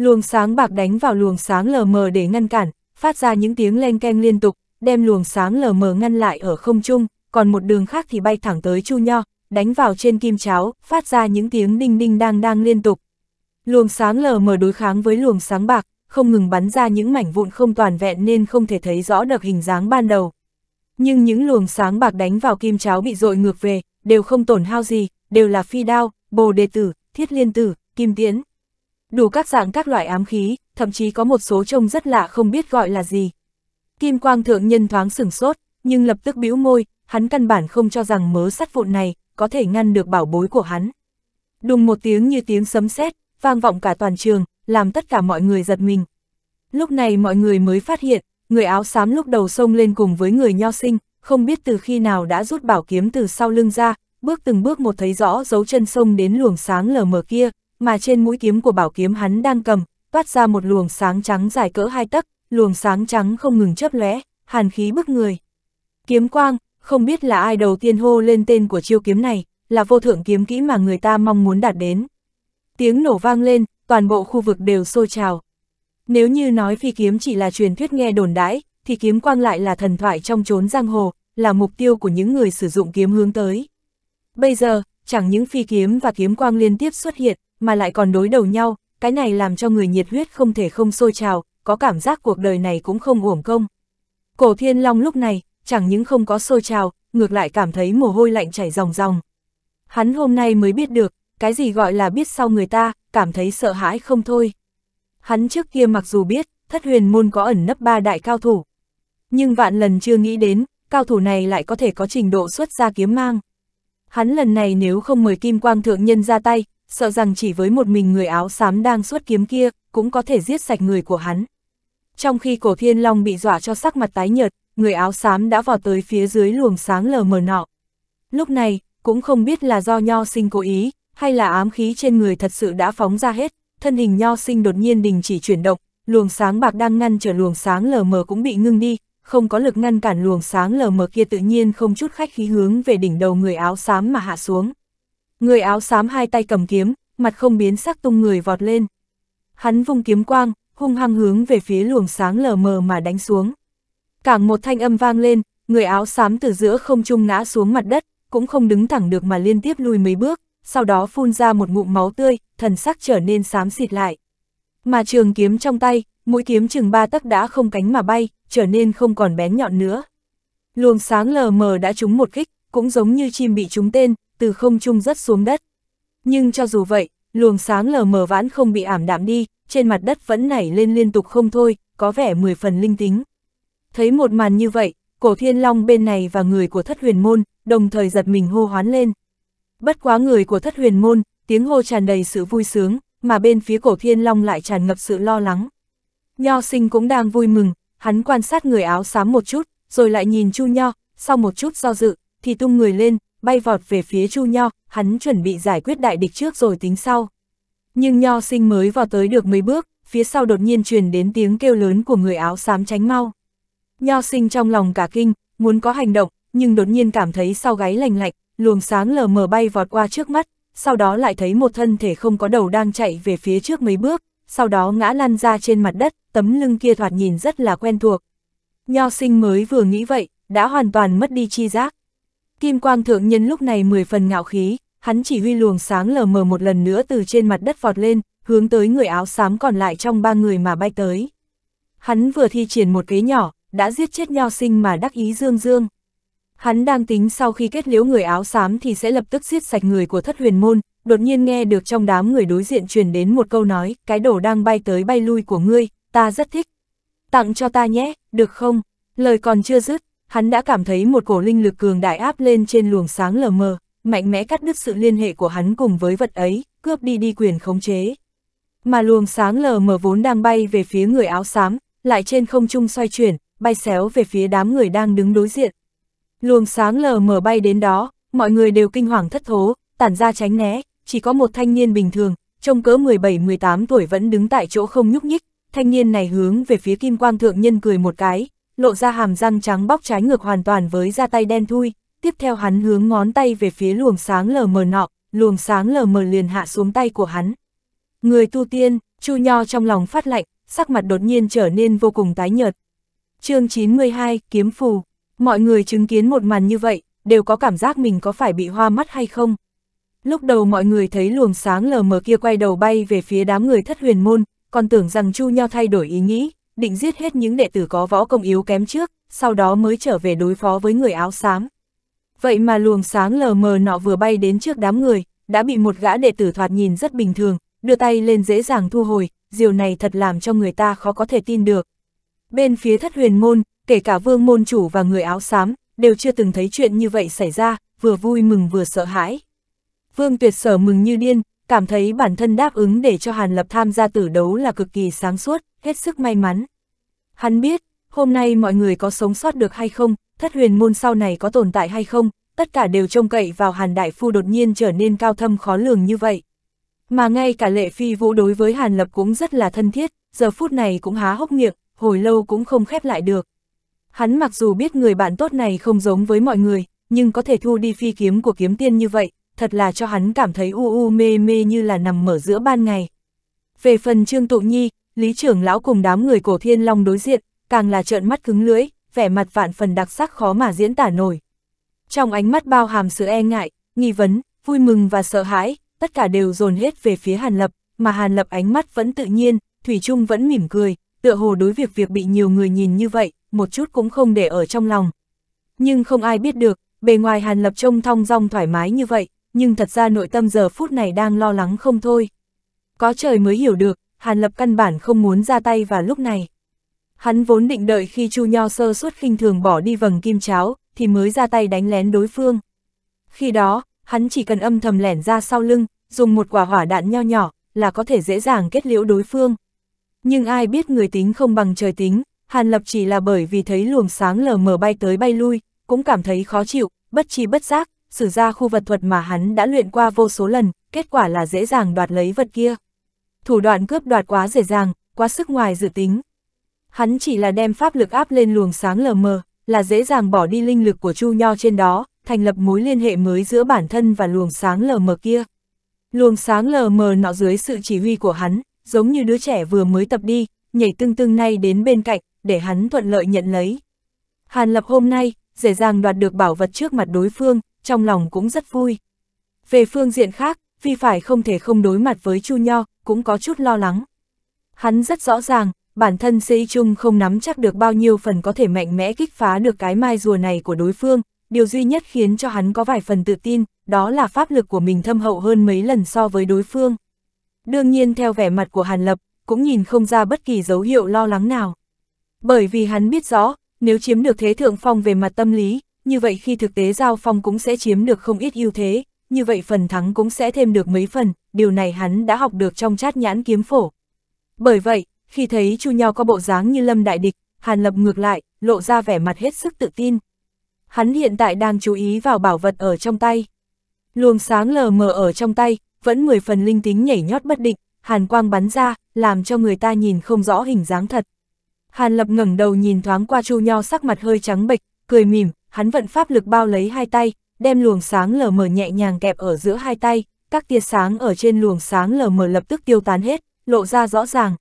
Luồng sáng bạc đánh vào luồng sáng lờ mờ để ngăn cản, phát ra những tiếng len keng liên tục, đem luồng sáng lờ mờ ngăn lại ở không trung, còn một đường khác thì bay thẳng tới Chu Nho, đánh vào trên kim cháo, phát ra những tiếng đinh đinh đang đang liên tục. Luồng sáng lờ mờ đối kháng với luồng sáng bạc, không ngừng bắn ra những mảnh vụn không toàn vẹn nên không thể thấy rõ được hình dáng ban đầu. Nhưng những luồng sáng bạc đánh vào kim cháo bị dội ngược về, đều không tổn hao gì, đều là phi đao, bồ đề tử, thiết liên tử, kim tiễn, đủ các dạng các loại ám khí, thậm chí có một số trông rất lạ không biết gọi là gì. Kim quang thượng nhân thoáng sửng sốt, nhưng lập tức bĩu môi, hắn căn bản không cho rằng mớ sắt vụn này có thể ngăn được bảo bối của hắn. Đùng một tiếng như tiếng sấm sét, vang vọng cả toàn trường, làm tất cả mọi người giật mình. Lúc này mọi người mới phát hiện, người áo xám lúc đầu xông lên cùng với người nho sinh, không biết từ khi nào đã rút bảo kiếm từ sau lưng ra, bước từng bước một thấy rõ dấu chân sông đến luồng sáng lờ mờ kia, mà trên mũi kiếm của bảo kiếm hắn đang cầm, toát ra một luồng sáng trắng dài cỡ hai tấc, luồng sáng trắng không ngừng chớp lóe, hàn khí bức người. Kiếm quang, không biết là ai đầu tiên hô lên tên của chiêu kiếm này, là vô thượng kiếm kỹ mà người ta mong muốn đạt đến. Tiếng nổ vang lên, toàn bộ khu vực đều sôi trào. Nếu như nói phi kiếm chỉ là truyền thuyết nghe đồn đãi, thì kiếm quang lại là thần thoại trong chốn giang hồ, là mục tiêu của những người sử dụng kiếm hướng tới. Bây giờ, chẳng những phi kiếm và kiếm quang liên tiếp xuất hiện, mà lại còn đối đầu nhau, cái này làm cho người nhiệt huyết không thể không sôi trào, có cảm giác cuộc đời này cũng không uổng công. Cổ Thiên Long lúc này, chẳng những không có sôi trào, ngược lại cảm thấy mồ hôi lạnh chảy ròng ròng. Hắn hôm nay mới biết được, cái gì gọi là biết sau người ta, cảm thấy sợ hãi không thôi. Hắn trước kia mặc dù biết, thất huyền môn có ẩn nấp ba đại cao thủ. Nhưng vạn lần chưa nghĩ đến, cao thủ này lại có thể có trình độ xuất ra kiếm mang. Hắn lần này nếu không mời Kim Quang Thượng Nhân ra tay, sợ rằng chỉ với một mình người áo xám đang suốt kiếm kia, cũng có thể giết sạch người của hắn. Trong khi cổ thiên long bị dọa cho sắc mặt tái nhợt, người áo xám đã vào tới phía dưới luồng sáng lờ mờ nọ. Lúc này, cũng không biết là do nho sinh cố ý, hay là ám khí trên người thật sự đã phóng ra hết, thân hình nho sinh đột nhiên đình chỉ chuyển động, luồng sáng bạc đang ngăn trở luồng sáng lờ mờ cũng bị ngưng đi, không có lực ngăn cản luồng sáng lờ mờ kia tự nhiên không chút khách khí hướng về đỉnh đầu người áo xám mà hạ xuống. Người áo xám hai tay cầm kiếm, mặt không biến sắc tung người vọt lên. Hắn vung kiếm quang, hung hăng hướng về phía luồng sáng lờ mờ mà đánh xuống. Cảng một thanh âm vang lên, người áo xám từ giữa không trung ngã xuống mặt đất, cũng không đứng thẳng được mà liên tiếp lùi mấy bước, sau đó phun ra một ngụm máu tươi, thần sắc trở nên xám xịt lại. Mà trường kiếm trong tay, mũi kiếm chừng ba tấc đã không cánh mà bay, trở nên không còn bén nhọn nữa. Luồng sáng lờ mờ đã trúng một kích, cũng giống như chim bị trúng tên, từ không trung rất xuống đất. Nhưng cho dù vậy, luồng sáng lờ mờ vãn không bị ảm đạm đi, trên mặt đất vẫn nảy lên liên tục không thôi, có vẻ mười phần linh tính. Thấy một màn như vậy, cổ thiên long bên này và người của thất huyền môn, đồng thời giật mình hô hoán lên. Bất quá người của thất huyền môn, tiếng hô tràn đầy sự vui sướng, mà bên phía cổ thiên long lại tràn ngập sự lo lắng. Nho sinh cũng đang vui mừng, hắn quan sát người áo xám một chút, rồi lại nhìn chu nho, sau một chút do dự, thì tung người lên, bay vọt về phía Chu Nho, hắn chuẩn bị giải quyết đại địch trước rồi tính sau. Nhưng Nho sinh mới vào tới được mấy bước, phía sau đột nhiên truyền đến tiếng kêu lớn của người áo xám tránh mau. Nho sinh trong lòng cả kinh, muốn có hành động, nhưng đột nhiên cảm thấy sau gáy lành lạnh, luồng sáng lờ mờ bay vọt qua trước mắt, sau đó lại thấy một thân thể không có đầu đang chạy về phía trước mấy bước, sau đó ngã lăn ra trên mặt đất, tấm lưng kia thoạt nhìn rất là quen thuộc. Nho sinh mới vừa nghĩ vậy, đã hoàn toàn mất đi chi giác. Kim Quang Thượng Nhân lúc này mười phần ngạo khí, hắn chỉ huy luồng sáng lờ mờ một lần nữa từ trên mặt đất vọt lên, hướng tới người áo xám còn lại trong ba người mà bay tới. Hắn vừa thi triển một kế nhỏ, đã giết chết nho sinh mà đắc ý dương dương. Hắn đang tính sau khi kết liễu người áo xám thì sẽ lập tức giết sạch người của thất huyền môn, đột nhiên nghe được trong đám người đối diện truyền đến một câu nói, cái đồ đang bay tới bay lui của ngươi, ta rất thích. Tặng cho ta nhé, được không? Lời còn chưa dứt, Hắn đã cảm thấy một cổ linh lực cường đại áp lên trên luồng sáng lờ mờ, mạnh mẽ cắt đứt sự liên hệ của hắn cùng với vật ấy, cướp đi đi quyền khống chế. Mà luồng sáng lờ mờ vốn đang bay về phía người áo xám, lại trên không trung xoay chuyển, bay xéo về phía đám người đang đứng đối diện. Luồng sáng lờ mờ bay đến đó, mọi người đều kinh hoàng thất thố, tản ra tránh né, chỉ có một thanh niên bình thường, trông cỡ 17-18 tuổi vẫn đứng tại chỗ không nhúc nhích, thanh niên này hướng về phía kim quang thượng nhân cười một cái, lộ ra hàm răng trắng bóc trái ngược hoàn toàn với da tay đen thui, tiếp theo hắn hướng ngón tay về phía luồng sáng lờ mờ nọ, luồng sáng lờ mờ liền hạ xuống tay của hắn. Người tu tiên, Chu Nho trong lòng phát lạnh, sắc mặt đột nhiên trở nên vô cùng tái nhợt. chương 92, Kiếm Phù. Mọi người chứng kiến một màn như vậy, đều có cảm giác mình có phải bị hoa mắt hay không. Lúc đầu mọi người thấy luồng sáng lờ mờ kia quay đầu bay về phía đám người thất huyền môn, còn tưởng rằng Chu Nho thay đổi ý nghĩ, định giết hết những đệ tử có võ công yếu kém trước, sau đó mới trở về đối phó với người áo xám. Vậy mà luồng sáng lờ mờ nọ vừa bay đến trước đám người, đã bị một gã đệ tử thoạt nhìn rất bình thường, đưa tay lên dễ dàng thu hồi, điều này thật làm cho người ta khó có thể tin được. Bên phía thất huyền môn, kể cả vương môn chủ và người áo xám, đều chưa từng thấy chuyện như vậy xảy ra, vừa vui mừng vừa sợ hãi. Vương tuyệt sở mừng như điên, cảm thấy bản thân đáp ứng để cho Hàn Lập tham gia tử đấu là cực kỳ sáng suốt, hết sức may mắn. Hắn biết, hôm nay mọi người có sống sót được hay không, thất huyền môn sau này có tồn tại hay không, tất cả đều trông cậy vào Hàn Đại Phu đột nhiên trở nên cao thâm khó lường như vậy. Mà ngay cả lệ phi vũ đối với Hàn Lập cũng rất là thân thiết, giờ phút này cũng há hốc miệng, hồi lâu cũng không khép lại được. Hắn mặc dù biết người bạn tốt này không giống với mọi người, nhưng có thể thu đi phi kiếm của kiếm tiên như vậy, thật là cho hắn cảm thấy u u mê mê như là nằm mở giữa ban ngày. Về phần Trương Tụ Nhi, Lý trưởng lão cùng đám người cổ thiên long đối diện, càng là trợn mắt cứng lưỡi, vẻ mặt vạn phần đặc sắc khó mà diễn tả nổi. Trong ánh mắt bao hàm sự e ngại, nghi vấn, vui mừng và sợ hãi, tất cả đều dồn hết về phía Hàn Lập, mà Hàn Lập ánh mắt vẫn tự nhiên, Thủy Trung vẫn mỉm cười, tựa hồ đối việc việc bị nhiều người nhìn như vậy, một chút cũng không để ở trong lòng. Nhưng không ai biết được, bề ngoài Hàn Lập trông thong dong thoải mái như vậy, nhưng thật ra nội tâm giờ phút này đang lo lắng không thôi. Có trời mới hiểu được, Hàn Lập căn bản không muốn ra tay và lúc này. Hắn vốn định đợi khi Chu Nho sơ suốt khinh thường bỏ đi vầng kim cháo, thì mới ra tay đánh lén đối phương. Khi đó, hắn chỉ cần âm thầm lẻn ra sau lưng, dùng một quả hỏa đạn nho nhỏ, là có thể dễ dàng kết liễu đối phương. Nhưng ai biết người tính không bằng trời tính, Hàn Lập chỉ là bởi vì thấy luồng sáng lờ mờ bay tới bay lui, cũng cảm thấy khó chịu, bất chi bất giác, sử ra khu vật thuật mà hắn đã luyện qua vô số lần, kết quả là dễ dàng đoạt lấy vật kia thủ đoạn cướp đoạt quá dễ dàng, quá sức ngoài dự tính. Hắn chỉ là đem pháp lực áp lên luồng sáng lờ mờ, là dễ dàng bỏ đi linh lực của Chu Nho trên đó, thành lập mối liên hệ mới giữa bản thân và luồng sáng lờ mờ kia. Luồng sáng lờ mờ nọ dưới sự chỉ huy của hắn, giống như đứa trẻ vừa mới tập đi, nhảy tương tương nay đến bên cạnh, để hắn thuận lợi nhận lấy. Hàn Lập hôm nay, dễ dàng đoạt được bảo vật trước mặt đối phương, trong lòng cũng rất vui. Về phương diện khác, vì phải không thể không đối mặt với Chu Nho, cũng có chút lo lắng. Hắn rất rõ ràng, bản thân Sĩ Trung không nắm chắc được bao nhiêu phần có thể mạnh mẽ kích phá được cái mai rùa này của đối phương, điều duy nhất khiến cho hắn có vài phần tự tin, đó là pháp lực của mình thâm hậu hơn mấy lần so với đối phương. Đương nhiên theo vẻ mặt của Hàn Lập, cũng nhìn không ra bất kỳ dấu hiệu lo lắng nào. Bởi vì hắn biết rõ, nếu chiếm được thế thượng phong về mặt tâm lý, như vậy khi thực tế giao phong cũng sẽ chiếm được không ít ưu thế như vậy phần thắng cũng sẽ thêm được mấy phần, điều này hắn đã học được trong chát nhãn kiếm phổ. Bởi vậy, khi thấy Chu Nho có bộ dáng như lâm đại địch, Hàn Lập ngược lại, lộ ra vẻ mặt hết sức tự tin. Hắn hiện tại đang chú ý vào bảo vật ở trong tay. Luồng sáng lờ mờ ở trong tay, vẫn mười phần linh tính nhảy nhót bất định, hàn quang bắn ra, làm cho người ta nhìn không rõ hình dáng thật. Hàn Lập ngẩng đầu nhìn thoáng qua Chu Nho sắc mặt hơi trắng bệch, cười mỉm, hắn vận pháp lực bao lấy hai tay, đem luồng sáng lờ mờ nhẹ nhàng kẹp ở giữa hai tay, các tia sáng ở trên luồng sáng lờ mờ lập tức tiêu tán hết, lộ ra rõ ràng.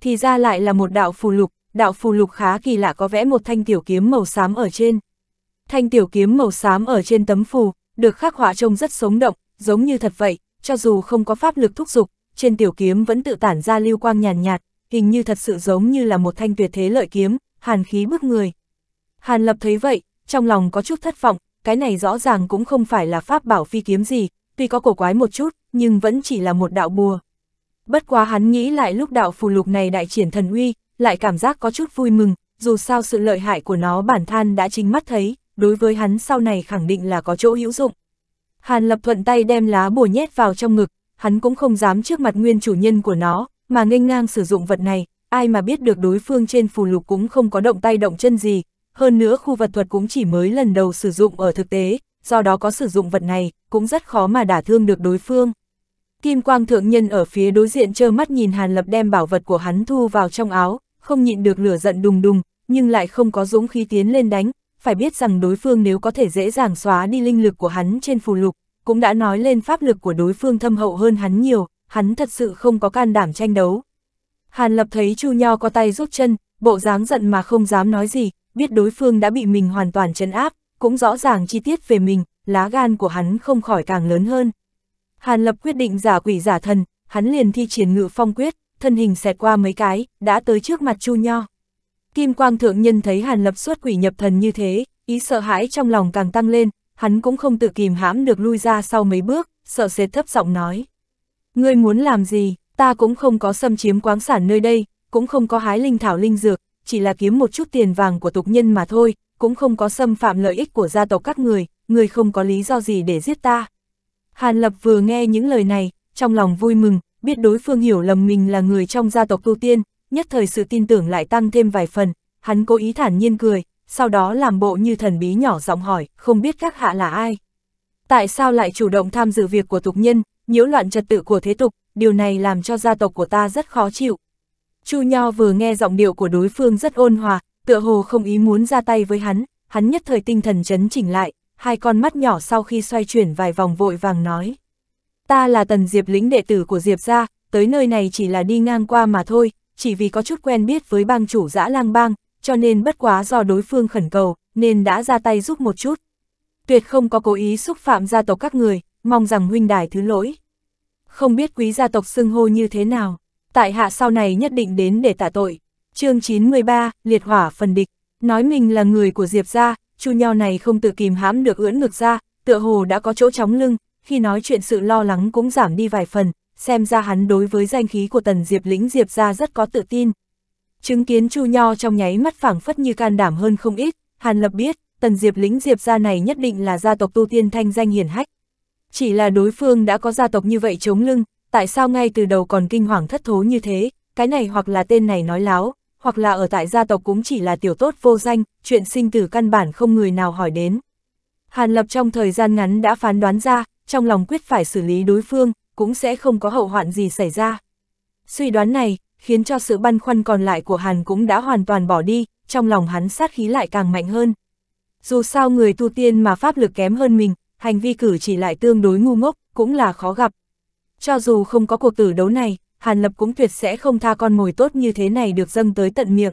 Thì ra lại là một đạo phù lục, đạo phù lục khá kỳ lạ có vẽ một thanh tiểu kiếm màu xám ở trên. Thanh tiểu kiếm màu xám ở trên tấm phù, được khắc họa trông rất sống động, giống như thật vậy, cho dù không có pháp lực thúc dục, trên tiểu kiếm vẫn tự tản ra lưu quang nhàn nhạt, nhạt, hình như thật sự giống như là một thanh tuyệt thế lợi kiếm, hàn khí bức người. Hàn Lập thấy vậy, trong lòng có chút thất vọng, cái này rõ ràng cũng không phải là pháp bảo phi kiếm gì, tuy có cổ quái một chút, nhưng vẫn chỉ là một đạo bùa. Bất quá hắn nghĩ lại lúc đạo phù lục này đại triển thần uy, lại cảm giác có chút vui mừng, dù sao sự lợi hại của nó bản thân đã chính mắt thấy, đối với hắn sau này khẳng định là có chỗ hữu dụng. Hàn Lập thuận tay đem lá bùa nhét vào trong ngực, hắn cũng không dám trước mặt nguyên chủ nhân của nó, mà nghênh ngang sử dụng vật này, ai mà biết được đối phương trên phù lục cũng không có động tay động chân gì, hơn nữa khu vật thuật cũng chỉ mới lần đầu sử dụng ở thực tế, do đó có sử dụng vật này, cũng rất khó mà đả thương được đối phương. Kim quang thượng nhân ở phía đối diện trơ mắt nhìn Hàn Lập đem bảo vật của hắn thu vào trong áo, không nhịn được lửa giận đùng đùng, nhưng lại không có dũng khí tiến lên đánh, phải biết rằng đối phương nếu có thể dễ dàng xóa đi linh lực của hắn trên phù lục, cũng đã nói lên pháp lực của đối phương thâm hậu hơn hắn nhiều, hắn thật sự không có can đảm tranh đấu. Hàn Lập thấy Chu Nho có tay rút chân, bộ dáng giận mà không dám nói gì, biết đối phương đã bị mình hoàn toàn chấn áp, cũng rõ ràng chi tiết về mình, lá gan của hắn không khỏi càng lớn hơn. Hàn Lập quyết định giả quỷ giả thần, hắn liền thi triển ngự phong quyết, thân hình xẹt qua mấy cái, đã tới trước mặt Chu Nho. Kim Quang Thượng Nhân thấy Hàn Lập xuất quỷ nhập thần như thế, ý sợ hãi trong lòng càng tăng lên, hắn cũng không tự kìm hãm được lui ra sau mấy bước, sợ sệt thấp giọng nói. Ngươi muốn làm gì, ta cũng không có xâm chiếm quáng sản nơi đây, cũng không có hái linh thảo linh dược, chỉ là kiếm một chút tiền vàng của tục nhân mà thôi, cũng không có xâm phạm lợi ích của gia tộc các người, người không có lý do gì để giết ta. Hàn Lập vừa nghe những lời này, trong lòng vui mừng, biết đối phương hiểu lầm mình là người trong gia tộc tu tiên, nhất thời sự tin tưởng lại tăng thêm vài phần, hắn cố ý thản nhiên cười, sau đó làm bộ như thần bí nhỏ giọng hỏi, không biết các hạ là ai. Tại sao lại chủ động tham dự việc của tục nhân, nhiễu loạn trật tự của thế tục, điều này làm cho gia tộc của ta rất khó chịu, Chu Nho vừa nghe giọng điệu của đối phương rất ôn hòa, tựa hồ không ý muốn ra tay với hắn, hắn nhất thời tinh thần chấn chỉnh lại, hai con mắt nhỏ sau khi xoay chuyển vài vòng vội vàng nói. Ta là Tần Diệp lĩnh đệ tử của Diệp gia, tới nơi này chỉ là đi ngang qua mà thôi, chỉ vì có chút quen biết với bang chủ dã lang bang, cho nên bất quá do đối phương khẩn cầu, nên đã ra tay giúp một chút. Tuyệt không có cố ý xúc phạm gia tộc các người, mong rằng huynh đài thứ lỗi. Không biết quý gia tộc xưng hô như thế nào tại hạ sau này nhất định đến để tạ tội. chương 93, liệt hỏa phần địch, nói mình là người của Diệp gia, chu Nho này không tự kìm hãm được ưỡn ngực ra, tựa hồ đã có chỗ chóng lưng, khi nói chuyện sự lo lắng cũng giảm đi vài phần, xem ra hắn đối với danh khí của tần Diệp lĩnh Diệp gia rất có tự tin. Chứng kiến chu nho trong nháy mắt phảng phất như can đảm hơn không ít, Hàn Lập biết, tần Diệp lĩnh Diệp gia này nhất định là gia tộc tu tiên thanh danh hiển hách. Chỉ là đối phương đã có gia tộc như vậy chống lưng, tại sao ngay từ đầu còn kinh hoàng thất thố như thế, cái này hoặc là tên này nói láo, hoặc là ở tại gia tộc cũng chỉ là tiểu tốt vô danh, chuyện sinh tử căn bản không người nào hỏi đến. Hàn Lập trong thời gian ngắn đã phán đoán ra, trong lòng quyết phải xử lý đối phương, cũng sẽ không có hậu hoạn gì xảy ra. Suy đoán này, khiến cho sự băn khoăn còn lại của Hàn cũng đã hoàn toàn bỏ đi, trong lòng hắn sát khí lại càng mạnh hơn. Dù sao người tu tiên mà pháp lực kém hơn mình, hành vi cử chỉ lại tương đối ngu ngốc, cũng là khó gặp, cho dù không có cuộc tử đấu này, Hàn Lập cũng tuyệt sẽ không tha con mồi tốt như thế này được dâng tới tận miệng.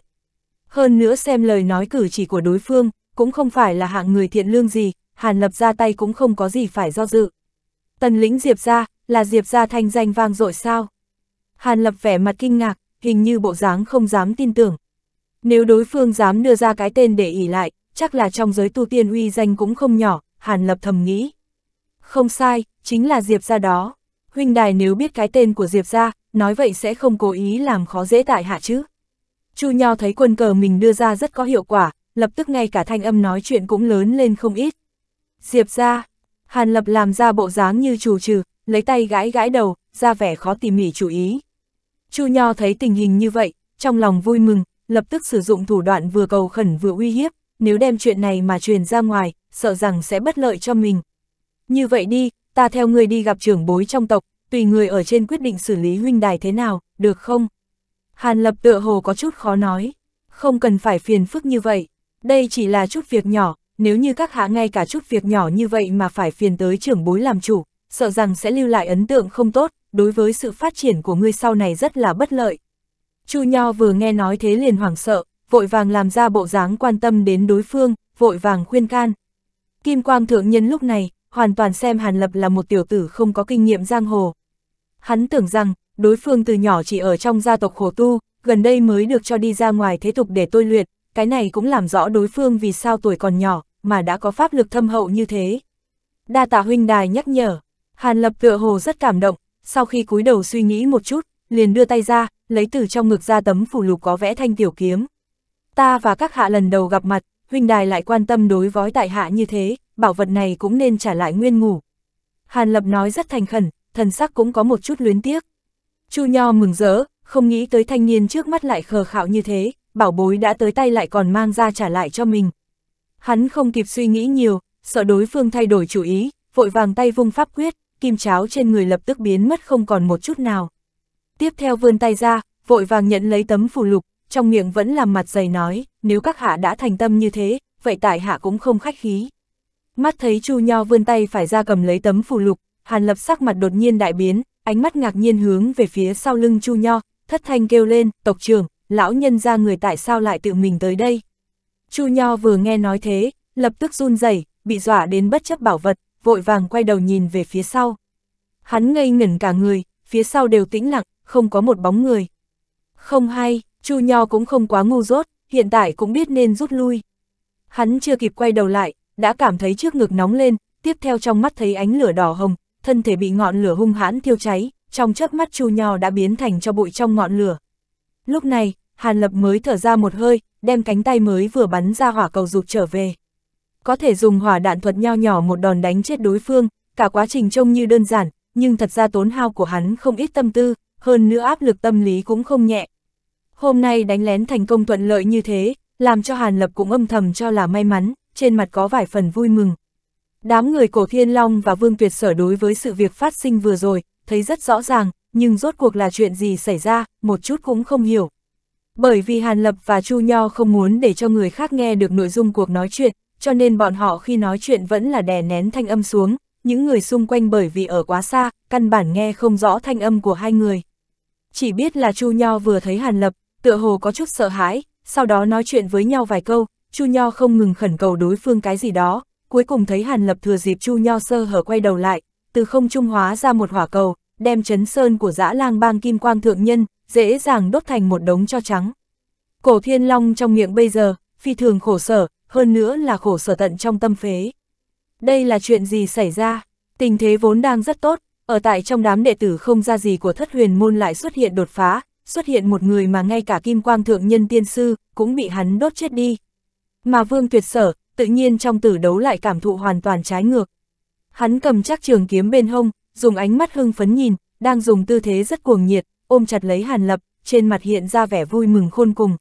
Hơn nữa xem lời nói cử chỉ của đối phương, cũng không phải là hạng người thiện lương gì, Hàn Lập ra tay cũng không có gì phải do dự. Tần lĩnh Diệp ra, là Diệp ra thanh danh vang dội sao? Hàn Lập vẻ mặt kinh ngạc, hình như bộ dáng không dám tin tưởng. Nếu đối phương dám đưa ra cái tên để ỉ lại, chắc là trong giới tu tiên uy danh cũng không nhỏ, Hàn Lập thầm nghĩ. Không sai, chính là Diệp ra đó huynh đài nếu biết cái tên của Diệp ra, nói vậy sẽ không cố ý làm khó dễ tại hạ chứ. Chu Nho thấy quân cờ mình đưa ra rất có hiệu quả, lập tức ngay cả thanh âm nói chuyện cũng lớn lên không ít. Diệp ra, Hàn Lập làm ra bộ dáng như chủ trừ, lấy tay gãi gãi đầu, ra vẻ khó tỉ mỉ chú ý. Chu Nho thấy tình hình như vậy, trong lòng vui mừng, lập tức sử dụng thủ đoạn vừa cầu khẩn vừa uy hiếp, nếu đem chuyện này mà truyền ra ngoài, sợ rằng sẽ bất lợi cho mình. Như vậy đi, ta theo người đi gặp trưởng bối trong tộc, tùy người ở trên quyết định xử lý huynh đài thế nào, được không? Hàn lập tựa hồ có chút khó nói, không cần phải phiền phức như vậy, đây chỉ là chút việc nhỏ, nếu như các hạ ngay cả chút việc nhỏ như vậy mà phải phiền tới trưởng bối làm chủ, sợ rằng sẽ lưu lại ấn tượng không tốt, đối với sự phát triển của ngươi sau này rất là bất lợi. Chu Nho vừa nghe nói thế liền hoảng sợ, vội vàng làm ra bộ dáng quan tâm đến đối phương, vội vàng khuyên can. Kim Quang Thượng Nhân lúc này, hoàn toàn xem Hàn Lập là một tiểu tử không có kinh nghiệm giang hồ. Hắn tưởng rằng, đối phương từ nhỏ chỉ ở trong gia tộc khổ tu, gần đây mới được cho đi ra ngoài thế tục để tôi luyện, cái này cũng làm rõ đối phương vì sao tuổi còn nhỏ, mà đã có pháp lực thâm hậu như thế. Đa tạ huynh đài nhắc nhở, Hàn Lập tựa hồ rất cảm động, sau khi cúi đầu suy nghĩ một chút, liền đưa tay ra, lấy từ trong ngực ra tấm phủ lục có vẽ thanh tiểu kiếm. Ta và các hạ lần đầu gặp mặt, huynh đài lại quan tâm đối với tại hạ như thế, bảo vật này cũng nên trả lại nguyên ngủ. Hàn Lập nói rất thành khẩn, thần sắc cũng có một chút luyến tiếc. Chu Nho mừng rỡ, không nghĩ tới thanh niên trước mắt lại khờ khạo như thế, bảo bối đã tới tay lại còn mang ra trả lại cho mình. Hắn không kịp suy nghĩ nhiều, sợ đối phương thay đổi chủ ý, vội vàng tay vung pháp quyết, kim cháo trên người lập tức biến mất không còn một chút nào. Tiếp theo vươn tay ra, vội vàng nhận lấy tấm phù lục, trong miệng vẫn làm mặt dày nói, nếu các hạ đã thành tâm như thế, vậy tại hạ cũng không khách khí. Mắt thấy Chu Nho vươn tay phải ra cầm lấy tấm phù lục, Hàn Lập sắc mặt đột nhiên đại biến, ánh mắt ngạc nhiên hướng về phía sau lưng Chu Nho, thất thanh kêu lên, tộc trưởng, lão nhân ra người tại sao lại tự mình tới đây. Chu Nho vừa nghe nói thế, lập tức run rẩy, bị dọa đến bất chấp bảo vật, vội vàng quay đầu nhìn về phía sau. Hắn ngây ngẩn cả người, phía sau đều tĩnh lặng, không có một bóng người. Không hay, Chu Nho cũng không quá ngu dốt, hiện tại cũng biết nên rút lui. Hắn chưa kịp quay đầu lại, đã cảm thấy trước ngực nóng lên, tiếp theo trong mắt thấy ánh lửa đỏ hồng, thân thể bị ngọn lửa hung hãn thiêu cháy, trong chớp mắt Chu Nho đã biến thành cho bụi trong ngọn lửa. Lúc này, Hàn Lập mới thở ra một hơi, đem cánh tay mới vừa bắn ra hỏa cầu rụt trở về. Có thể dùng hỏa đạn thuật nho nhỏ một đòn đánh chết đối phương, cả quá trình trông như đơn giản, nhưng thật ra tốn hao của hắn không ít tâm tư, hơn nữa áp lực tâm lý cũng không nhẹ. Hôm nay đánh lén thành công thuận lợi như thế, làm cho Hàn Lập cũng âm thầm cho là may mắn, trên mặt có vài phần vui mừng. Đám người cổ thiên long và vương tuyệt sở đối với sự việc phát sinh vừa rồi, thấy rất rõ ràng, nhưng rốt cuộc là chuyện gì xảy ra, một chút cũng không hiểu. Bởi vì Hàn Lập và Chu Nho không muốn để cho người khác nghe được nội dung cuộc nói chuyện, cho nên bọn họ khi nói chuyện vẫn là đè nén thanh âm xuống, những người xung quanh bởi vì ở quá xa, căn bản nghe không rõ thanh âm của hai người. Chỉ biết là Chu Nho vừa thấy Hàn Lập, tựa hồ có chút sợ hãi, sau đó nói chuyện với nhau vài câu, Chu Nho không ngừng khẩn cầu đối phương cái gì đó, cuối cùng thấy Hàn Lập thừa dịp Chu Nho sơ hở quay đầu lại, từ không trung hóa ra một hỏa cầu, đem chấn sơn của dã lang bang kim quang thượng nhân, dễ dàng đốt thành một đống cho trắng. Cổ thiên long trong miệng bây giờ, phi thường khổ sở, hơn nữa là khổ sở tận trong tâm phế. Đây là chuyện gì xảy ra? Tình thế vốn đang rất tốt, ở tại trong đám đệ tử không ra gì của thất huyền môn lại xuất hiện đột phá, xuất hiện một người mà ngay cả kim quang thượng nhân tiên sư cũng bị hắn đốt chết đi. Mà Vương Tuyệt Sở, tự nhiên trong tử đấu lại cảm thụ hoàn toàn trái ngược. Hắn cầm chắc trường kiếm bên hông, dùng ánh mắt hưng phấn nhìn, đang dùng tư thế rất cuồng nhiệt, ôm chặt lấy Hàn Lập, trên mặt hiện ra vẻ vui mừng khôn cùng.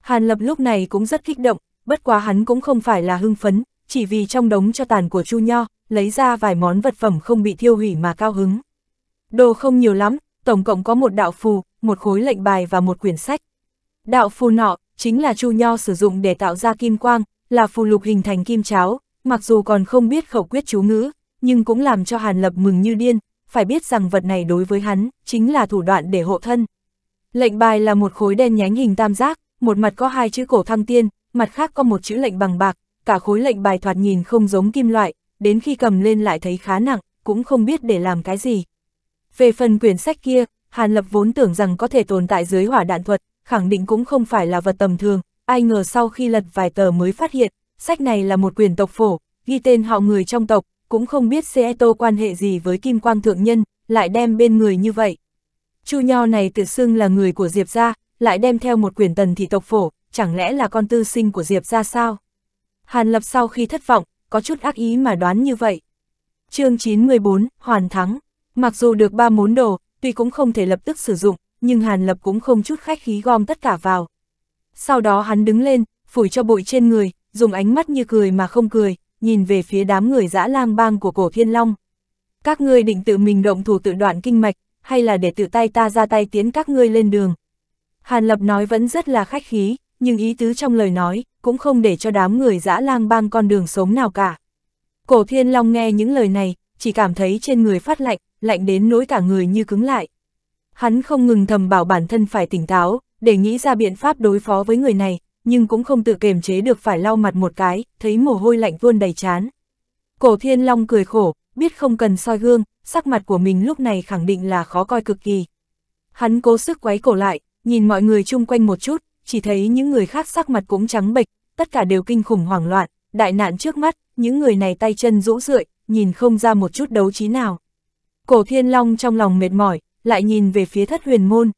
Hàn Lập lúc này cũng rất kích động, bất quá hắn cũng không phải là hưng phấn, chỉ vì trong đống cho tàn của Chu Nho, lấy ra vài món vật phẩm không bị thiêu hủy mà cao hứng. Đồ không nhiều lắm, tổng cộng có một đạo phù, một khối lệnh bài và một quyển sách. Đạo phù nọ, chính là chu nho sử dụng để tạo ra kim quang, là phù lục hình thành kim cháo, mặc dù còn không biết khẩu quyết chú ngữ, nhưng cũng làm cho Hàn Lập mừng như điên, phải biết rằng vật này đối với hắn, chính là thủ đoạn để hộ thân. Lệnh bài là một khối đen nhánh hình tam giác, một mặt có hai chữ cổ thăng tiên, mặt khác có một chữ lệnh bằng bạc, cả khối lệnh bài thoạt nhìn không giống kim loại, đến khi cầm lên lại thấy khá nặng, cũng không biết để làm cái gì. Về phần quyển sách kia, Hàn Lập vốn tưởng rằng có thể tồn tại dưới hỏa đạn thuật, khẳng định cũng không phải là vật tầm thường, ai ngờ sau khi lật vài tờ mới phát hiện, sách này là một quyền tộc phổ, ghi tên họ người trong tộc, cũng không biết Seeto quan hệ gì với Kim Quang Thượng Nhân, lại đem bên người như vậy. Chu Nho này tự xưng là người của Diệp gia, lại đem theo một quyền tần thị tộc phổ, chẳng lẽ là con tư sinh của Diệp gia sao? Hàn Lập sau khi thất vọng, có chút ác ý mà đoán như vậy. chương 914, Hoàn Thắng Mặc dù được ba món đồ, tuy cũng không thể lập tức sử dụng, nhưng Hàn Lập cũng không chút khách khí gom tất cả vào. Sau đó hắn đứng lên, phủi cho bụi trên người, dùng ánh mắt như cười mà không cười, nhìn về phía đám người dã lang bang của cổ thiên long. Các ngươi định tự mình động thủ tự đoạn kinh mạch, hay là để tự tay ta ra tay tiến các ngươi lên đường. Hàn Lập nói vẫn rất là khách khí, nhưng ý tứ trong lời nói, cũng không để cho đám người dã lang bang con đường sống nào cả. Cổ thiên long nghe những lời này, chỉ cảm thấy trên người phát lạnh, lạnh đến nỗi cả người như cứng lại. Hắn không ngừng thầm bảo bản thân phải tỉnh táo, để nghĩ ra biện pháp đối phó với người này, nhưng cũng không tự kềm chế được phải lau mặt một cái, thấy mồ hôi lạnh tuôn đầy chán. Cổ Thiên Long cười khổ, biết không cần soi gương, sắc mặt của mình lúc này khẳng định là khó coi cực kỳ. Hắn cố sức quấy cổ lại, nhìn mọi người chung quanh một chút, chỉ thấy những người khác sắc mặt cũng trắng bệch, tất cả đều kinh khủng hoảng loạn, đại nạn trước mắt, những người này tay chân rũ rượi, nhìn không ra một chút đấu trí nào. Cổ Thiên Long trong lòng mệt mỏi, lại nhìn về phía thất huyền môn.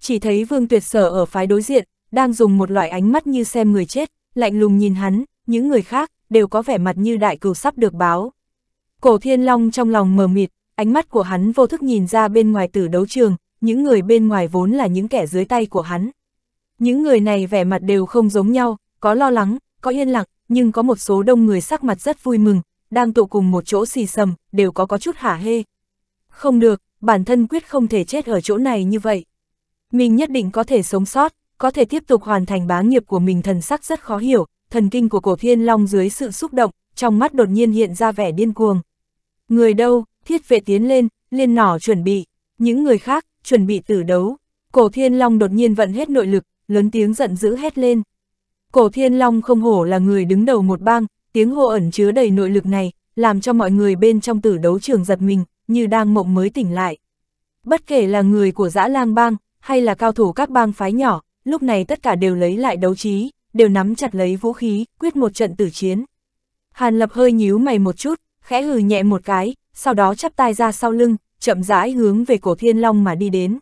Chỉ thấy vương tuyệt sở ở phái đối diện, đang dùng một loại ánh mắt như xem người chết, lạnh lùng nhìn hắn, những người khác, đều có vẻ mặt như đại cừu sắp được báo. Cổ thiên long trong lòng mờ mịt, ánh mắt của hắn vô thức nhìn ra bên ngoài tử đấu trường, những người bên ngoài vốn là những kẻ dưới tay của hắn. Những người này vẻ mặt đều không giống nhau, có lo lắng, có yên lặng, nhưng có một số đông người sắc mặt rất vui mừng, đang tụ cùng một chỗ xì sầm, đều có có chút hả hê. Không được, bản thân quyết không thể chết ở chỗ này như vậy. Mình nhất định có thể sống sót, có thể tiếp tục hoàn thành bá nghiệp của mình thần sắc rất khó hiểu, thần kinh của cổ thiên long dưới sự xúc động, trong mắt đột nhiên hiện ra vẻ điên cuồng. Người đâu, thiết vệ tiến lên, liên nỏ chuẩn bị, những người khác, chuẩn bị tử đấu. Cổ thiên long đột nhiên vận hết nội lực, lớn tiếng giận dữ hét lên. Cổ thiên long không hổ là người đứng đầu một bang, tiếng hô ẩn chứa đầy nội lực này, làm cho mọi người bên trong tử đấu trường giật mình, như đang mộng mới tỉnh lại. Bất kể là người của dã lang bang, hay là cao thủ các bang phái nhỏ, lúc này tất cả đều lấy lại đấu trí, đều nắm chặt lấy vũ khí, quyết một trận tử chiến. Hàn Lập hơi nhíu mày một chút, khẽ hừ nhẹ một cái, sau đó chắp tay ra sau lưng, chậm rãi hướng về cổ thiên long mà đi đến.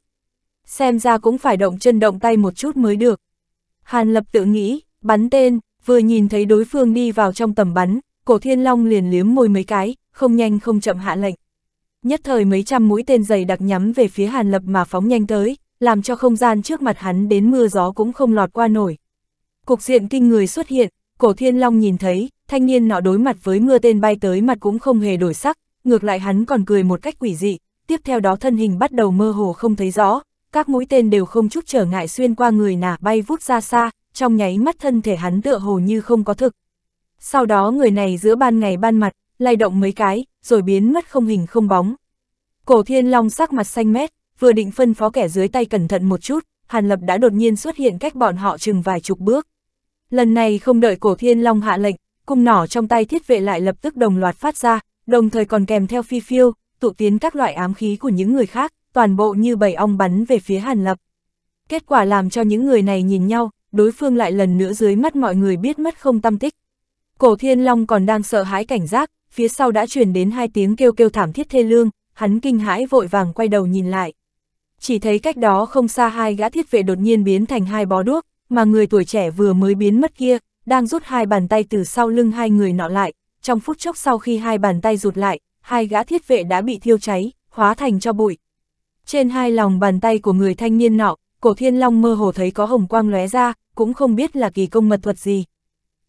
Xem ra cũng phải động chân động tay một chút mới được. Hàn Lập tự nghĩ, bắn tên, vừa nhìn thấy đối phương đi vào trong tầm bắn, cổ thiên long liền liếm môi mấy cái, không nhanh không chậm hạ lệnh nhất thời mấy trăm mũi tên dày đặc nhắm về phía Hàn Lập mà phóng nhanh tới, làm cho không gian trước mặt hắn đến mưa gió cũng không lọt qua nổi. Cục diện kinh người xuất hiện, cổ thiên long nhìn thấy, thanh niên nọ đối mặt với mưa tên bay tới mặt cũng không hề đổi sắc, ngược lại hắn còn cười một cách quỷ dị, tiếp theo đó thân hình bắt đầu mơ hồ không thấy rõ, các mũi tên đều không chút trở ngại xuyên qua người nả bay vút ra xa, trong nháy mắt thân thể hắn tựa hồ như không có thực. Sau đó người này giữa ban ngày ban mặt, lay động mấy cái, rồi biến mất không hình không bóng. Cổ thiên long sắc mặt xanh mét, vừa định phân phó kẻ dưới tay cẩn thận một chút, Hàn Lập đã đột nhiên xuất hiện cách bọn họ chừng vài chục bước. Lần này không đợi cổ thiên long hạ lệnh, cung nỏ trong tay thiết vệ lại lập tức đồng loạt phát ra, đồng thời còn kèm theo phi phiêu, tụ tiến các loại ám khí của những người khác, toàn bộ như bầy ong bắn về phía Hàn Lập. Kết quả làm cho những người này nhìn nhau, đối phương lại lần nữa dưới mắt mọi người biết mất không tâm tích. Cổ Thiên Long còn đang sợ hãi cảnh giác, phía sau đã truyền đến hai tiếng kêu kêu thảm thiết thê lương, hắn kinh hãi vội vàng quay đầu nhìn lại. Chỉ thấy cách đó không xa hai gã thiết vệ đột nhiên biến thành hai bó đuốc, mà người tuổi trẻ vừa mới biến mất kia, đang rút hai bàn tay từ sau lưng hai người nọ lại, trong phút chốc sau khi hai bàn tay rụt lại, hai gã thiết vệ đã bị thiêu cháy, hóa thành cho bụi. Trên hai lòng bàn tay của người thanh niên nọ, cổ thiên long mơ hồ thấy có hồng quang lóe ra, cũng không biết là kỳ công mật thuật gì.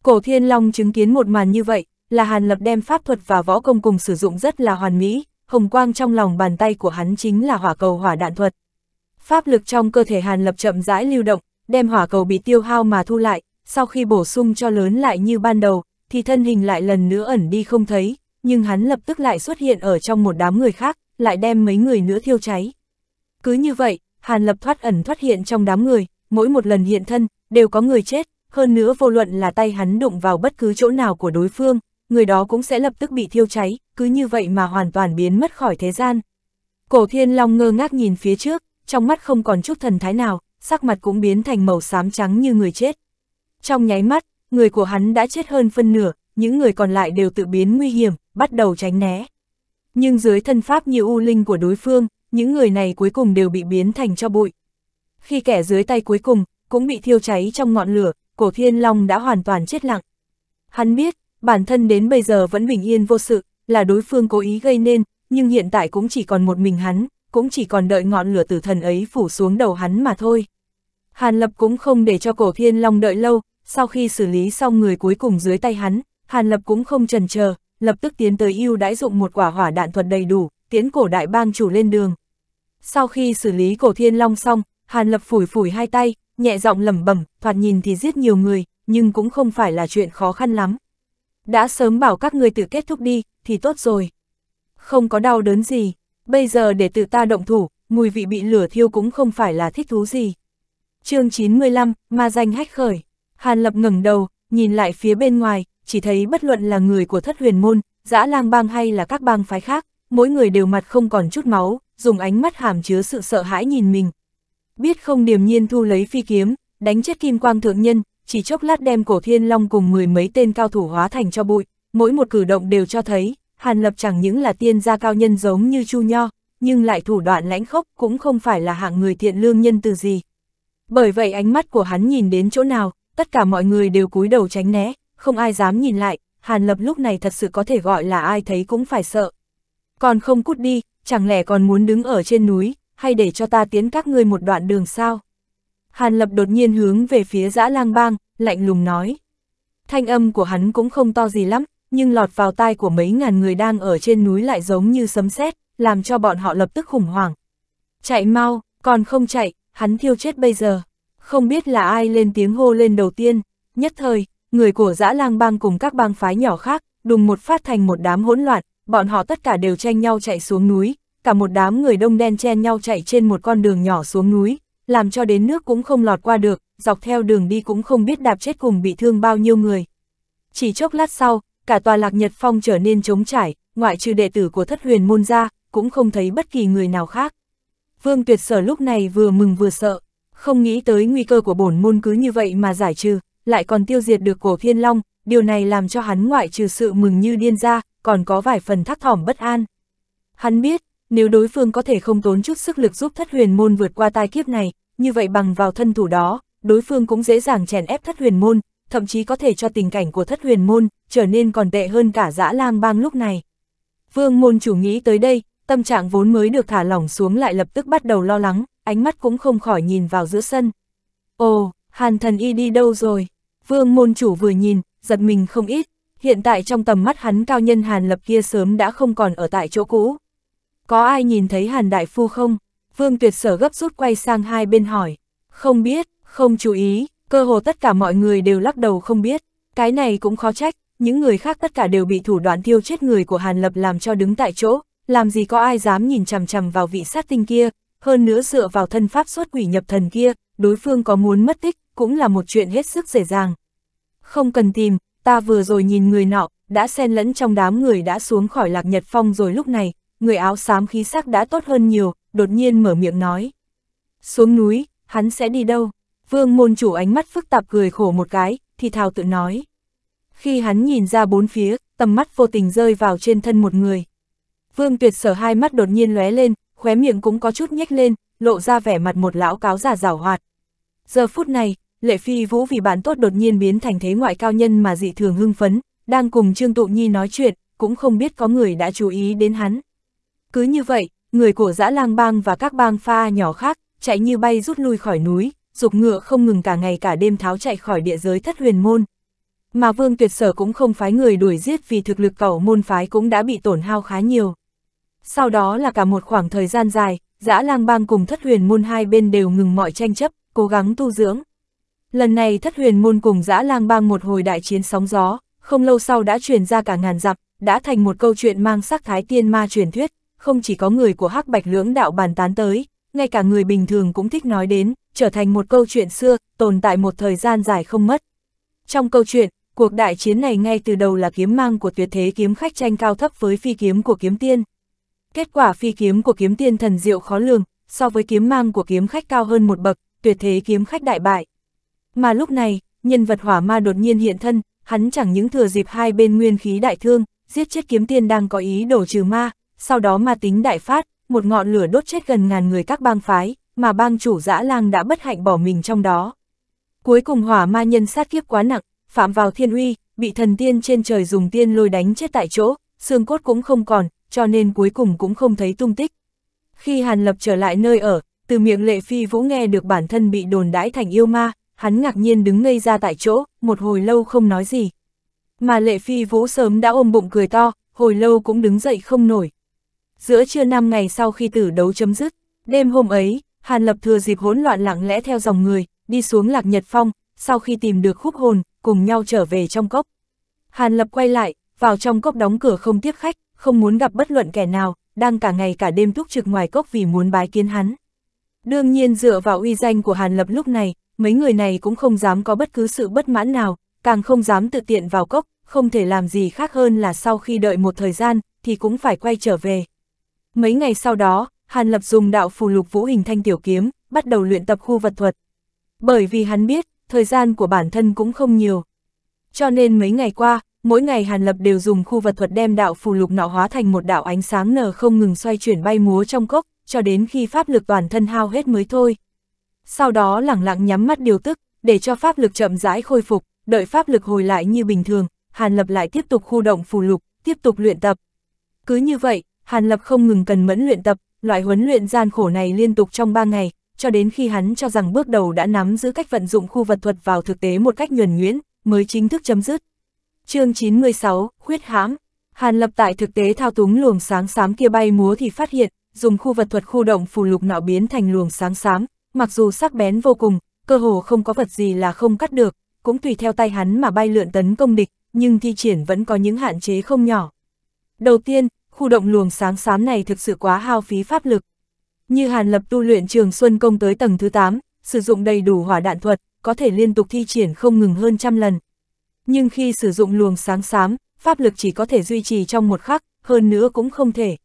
Cổ thiên long chứng kiến một màn như vậy, là Hàn Lập đem pháp thuật và võ công cùng sử dụng rất là hoàn mỹ, hồng quang trong lòng bàn tay của hắn chính là hỏa cầu hỏa đạn thuật. Pháp lực trong cơ thể Hàn Lập chậm rãi lưu động, đem hỏa cầu bị tiêu hao mà thu lại, sau khi bổ sung cho lớn lại như ban đầu, thì thân hình lại lần nữa ẩn đi không thấy, nhưng hắn lập tức lại xuất hiện ở trong một đám người khác, lại đem mấy người nữa thiêu cháy. Cứ như vậy, Hàn Lập thoát ẩn thoát hiện trong đám người, mỗi một lần hiện thân, đều có người chết, hơn nữa vô luận là tay hắn đụng vào bất cứ chỗ nào của đối phương, người đó cũng sẽ lập tức bị thiêu cháy, cứ như vậy mà hoàn toàn biến mất khỏi thế gian. Cổ thiên long ngơ ngác nhìn phía trước, trong mắt không còn chút thần thái nào, sắc mặt cũng biến thành màu xám trắng như người chết. Trong nháy mắt, người của hắn đã chết hơn phân nửa, những người còn lại đều tự biến nguy hiểm, bắt đầu tránh né. Nhưng dưới thân pháp như u linh của đối phương, những người này cuối cùng đều bị biến thành cho bụi. Khi kẻ dưới tay cuối cùng, cũng bị thiêu cháy trong ngọn lửa, cổ thiên long đã hoàn toàn chết lặng. Hắn biết, bản thân đến bây giờ vẫn bình yên vô sự, là đối phương cố ý gây nên, nhưng hiện tại cũng chỉ còn một mình hắn, cũng chỉ còn đợi ngọn lửa tử thần ấy phủ xuống đầu hắn mà thôi. Hàn Lập cũng không để cho cổ thiên long đợi lâu, sau khi xử lý xong người cuối cùng dưới tay hắn, Hàn Lập cũng không trần chờ, lập tức tiến tới yêu đãi dụng một quả hỏa đạn thuật đầy đủ, tiến cổ đại bang chủ lên đường. Sau khi xử lý cổ thiên long xong, Hàn Lập phủi phủi hai tay, nhẹ giọng lẩm bẩm, thoạt nhìn thì giết nhiều người, nhưng cũng không phải là chuyện khó khăn lắm đã sớm bảo các người tự kết thúc đi, thì tốt rồi. Không có đau đớn gì, bây giờ để tự ta động thủ, mùi vị bị lửa thiêu cũng không phải là thích thú gì. chương 95, ma danh hách khởi. Hàn Lập ngẩng đầu, nhìn lại phía bên ngoài, chỉ thấy bất luận là người của thất huyền môn, dã lang bang hay là các bang phái khác, mỗi người đều mặt không còn chút máu, dùng ánh mắt hàm chứa sự sợ hãi nhìn mình. Biết không điềm nhiên thu lấy phi kiếm, đánh chết kim quang thượng nhân, chỉ chốc lát đem cổ thiên long cùng mười mấy tên cao thủ hóa thành cho bụi, mỗi một cử động đều cho thấy, Hàn Lập chẳng những là tiên gia cao nhân giống như Chu Nho, nhưng lại thủ đoạn lãnh khốc cũng không phải là hạng người thiện lương nhân từ gì. Bởi vậy ánh mắt của hắn nhìn đến chỗ nào, tất cả mọi người đều cúi đầu tránh né, không ai dám nhìn lại, Hàn Lập lúc này thật sự có thể gọi là ai thấy cũng phải sợ. Còn không cút đi, chẳng lẽ còn muốn đứng ở trên núi, hay để cho ta tiến các ngươi một đoạn đường sao? Hàn Lập đột nhiên hướng về phía dã lang bang, lạnh lùng nói. Thanh âm của hắn cũng không to gì lắm, nhưng lọt vào tai của mấy ngàn người đang ở trên núi lại giống như sấm sét, làm cho bọn họ lập tức khủng hoảng. Chạy mau, còn không chạy, hắn thiêu chết bây giờ. Không biết là ai lên tiếng hô lên đầu tiên, nhất thời, người của dã lang bang cùng các bang phái nhỏ khác, đùng một phát thành một đám hỗn loạn, bọn họ tất cả đều tranh nhau chạy xuống núi, cả một đám người đông đen chen nhau chạy trên một con đường nhỏ xuống núi, làm cho đến nước cũng không lọt qua được, dọc theo đường đi cũng không biết đạp chết cùng bị thương bao nhiêu người. Chỉ chốc lát sau, cả tòa lạc Nhật Phong trở nên trống trải, ngoại trừ đệ tử của thất huyền môn ra, cũng không thấy bất kỳ người nào khác. Vương tuyệt sở lúc này vừa mừng vừa sợ, không nghĩ tới nguy cơ của bổn môn cứ như vậy mà giải trừ, lại còn tiêu diệt được cổ thiên long, điều này làm cho hắn ngoại trừ sự mừng như điên ra, còn có vài phần thắc thỏm bất an. Hắn biết, nếu đối phương có thể không tốn chút sức lực giúp thất huyền môn vượt qua tai kiếp này, như vậy bằng vào thân thủ đó, đối phương cũng dễ dàng chèn ép thất huyền môn, thậm chí có thể cho tình cảnh của thất huyền môn trở nên còn tệ hơn cả dã lang bang lúc này. Vương môn chủ nghĩ tới đây, tâm trạng vốn mới được thả lỏng xuống lại lập tức bắt đầu lo lắng, ánh mắt cũng không khỏi nhìn vào giữa sân. Ồ, hàn thần y đi đâu rồi? Vương môn chủ vừa nhìn, giật mình không ít, hiện tại trong tầm mắt hắn cao nhân hàn lập kia sớm đã không còn ở tại chỗ cũ, có ai nhìn thấy Hàn Đại Phu không? Vương Tuyệt Sở gấp rút quay sang hai bên hỏi. Không biết, không chú ý, cơ hồ tất cả mọi người đều lắc đầu không biết. Cái này cũng khó trách, những người khác tất cả đều bị thủ đoạn thiêu chết người của Hàn Lập làm cho đứng tại chỗ, làm gì có ai dám nhìn chằm chằm vào vị sát tinh kia, hơn nữa dựa vào thân pháp xuất quỷ nhập thần kia, đối phương có muốn mất tích, cũng là một chuyện hết sức dễ dàng. Không cần tìm, ta vừa rồi nhìn người nọ, đã xen lẫn trong đám người đã xuống khỏi lạc nhật phong rồi lúc này, người áo xám khí sắc đã tốt hơn nhiều, đột nhiên mở miệng nói. Xuống núi, hắn sẽ đi đâu? Vương môn chủ ánh mắt phức tạp cười khổ một cái, thì thào tự nói. Khi hắn nhìn ra bốn phía, tầm mắt vô tình rơi vào trên thân một người. Vương tuyệt sở hai mắt đột nhiên lóe lên, khóe miệng cũng có chút nhếch lên, lộ ra vẻ mặt một lão cáo già rào hoạt. Giờ phút này, lệ phi vũ vì bản tốt đột nhiên biến thành thế ngoại cao nhân mà dị thường hưng phấn, đang cùng Trương Tụ Nhi nói chuyện, cũng không biết có người đã chú ý đến hắn. Cứ như vậy, người của dã lang bang và các bang pha nhỏ khác, chạy như bay rút lui khỏi núi, dục ngựa không ngừng cả ngày cả đêm tháo chạy khỏi địa giới thất huyền môn. Mà vương tuyệt sở cũng không phái người đuổi giết vì thực lực cầu môn phái cũng đã bị tổn hao khá nhiều. Sau đó là cả một khoảng thời gian dài, dã lang bang cùng thất huyền môn hai bên đều ngừng mọi tranh chấp, cố gắng tu dưỡng. Lần này thất huyền môn cùng dã lang bang một hồi đại chiến sóng gió, không lâu sau đã truyền ra cả ngàn dặm, đã thành một câu chuyện mang sắc thái tiên ma truyền thuyết không chỉ có người của hắc bạch lưỡng đạo bàn tán tới, ngay cả người bình thường cũng thích nói đến, trở thành một câu chuyện xưa, tồn tại một thời gian dài không mất. Trong câu chuyện, cuộc đại chiến này ngay từ đầu là kiếm mang của tuyệt thế kiếm khách tranh cao thấp với phi kiếm của kiếm tiên. Kết quả phi kiếm của kiếm tiên thần diệu khó lường, so với kiếm mang của kiếm khách cao hơn một bậc, tuyệt thế kiếm khách đại bại. Mà lúc này, nhân vật hỏa ma đột nhiên hiện thân, hắn chẳng những thừa dịp hai bên nguyên khí đại thương, giết chết kiếm tiên đang có ý đổ trừ ma, sau đó ma tính đại phát, một ngọn lửa đốt chết gần ngàn người các bang phái, mà bang chủ dã lang đã bất hạnh bỏ mình trong đó. Cuối cùng hỏa ma nhân sát kiếp quá nặng, phạm vào thiên uy, bị thần tiên trên trời dùng tiên lôi đánh chết tại chỗ, xương cốt cũng không còn, cho nên cuối cùng cũng không thấy tung tích. Khi Hàn Lập trở lại nơi ở, từ miệng lệ phi vũ nghe được bản thân bị đồn đãi thành yêu ma, hắn ngạc nhiên đứng ngây ra tại chỗ, một hồi lâu không nói gì. Mà lệ phi vũ sớm đã ôm bụng cười to, hồi lâu cũng đứng dậy không nổi, Giữa trưa năm ngày sau khi tử đấu chấm dứt, đêm hôm ấy, Hàn Lập thừa dịp hỗn loạn lặng lẽ theo dòng người, đi xuống Lạc Nhật Phong, sau khi tìm được khúc hồn, cùng nhau trở về trong cốc. Hàn Lập quay lại, vào trong cốc đóng cửa không tiếp khách, không muốn gặp bất luận kẻ nào, đang cả ngày cả đêm túc trực ngoài cốc vì muốn bái kiến hắn. Đương nhiên dựa vào uy danh của Hàn Lập lúc này, mấy người này cũng không dám có bất cứ sự bất mãn nào, càng không dám tự tiện vào cốc, không thể làm gì khác hơn là sau khi đợi một thời gian, thì cũng phải quay trở về. Mấy ngày sau đó, Hàn Lập dùng đạo phù lục vũ hình thanh tiểu kiếm, bắt đầu luyện tập khu vật thuật. Bởi vì hắn biết, thời gian của bản thân cũng không nhiều. Cho nên mấy ngày qua, mỗi ngày Hàn Lập đều dùng khu vật thuật đem đạo phù lục nọ hóa thành một đạo ánh sáng nở không ngừng xoay chuyển bay múa trong cốc, cho đến khi pháp lực toàn thân hao hết mới thôi. Sau đó lẳng lặng nhắm mắt điều tức, để cho pháp lực chậm rãi khôi phục, đợi pháp lực hồi lại như bình thường, Hàn Lập lại tiếp tục khu động phù lục, tiếp tục luyện tập. Cứ như vậy, Hàn Lập không ngừng cần mẫn luyện tập, loại huấn luyện gian khổ này liên tục trong 3 ngày, cho đến khi hắn cho rằng bước đầu đã nắm giữ cách vận dụng khu vật thuật vào thực tế một cách nhuần nhuyễn, mới chính thức chấm dứt. chương 96, Khuyết hãm Hàn Lập tại thực tế thao túng luồng sáng xám kia bay múa thì phát hiện, dùng khu vật thuật khu động phù lục nọ biến thành luồng sáng xám, mặc dù sắc bén vô cùng, cơ hồ không có vật gì là không cắt được, cũng tùy theo tay hắn mà bay lượn tấn công địch, nhưng thi triển vẫn có những hạn chế không nhỏ. Đầu tiên, khu động luồng sáng xám này thực sự quá hao phí pháp lực. Như Hàn Lập tu luyện trường Xuân Công tới tầng thứ 8, sử dụng đầy đủ hỏa đạn thuật, có thể liên tục thi triển không ngừng hơn trăm lần. Nhưng khi sử dụng luồng sáng xám, pháp lực chỉ có thể duy trì trong một khắc, hơn nữa cũng không thể.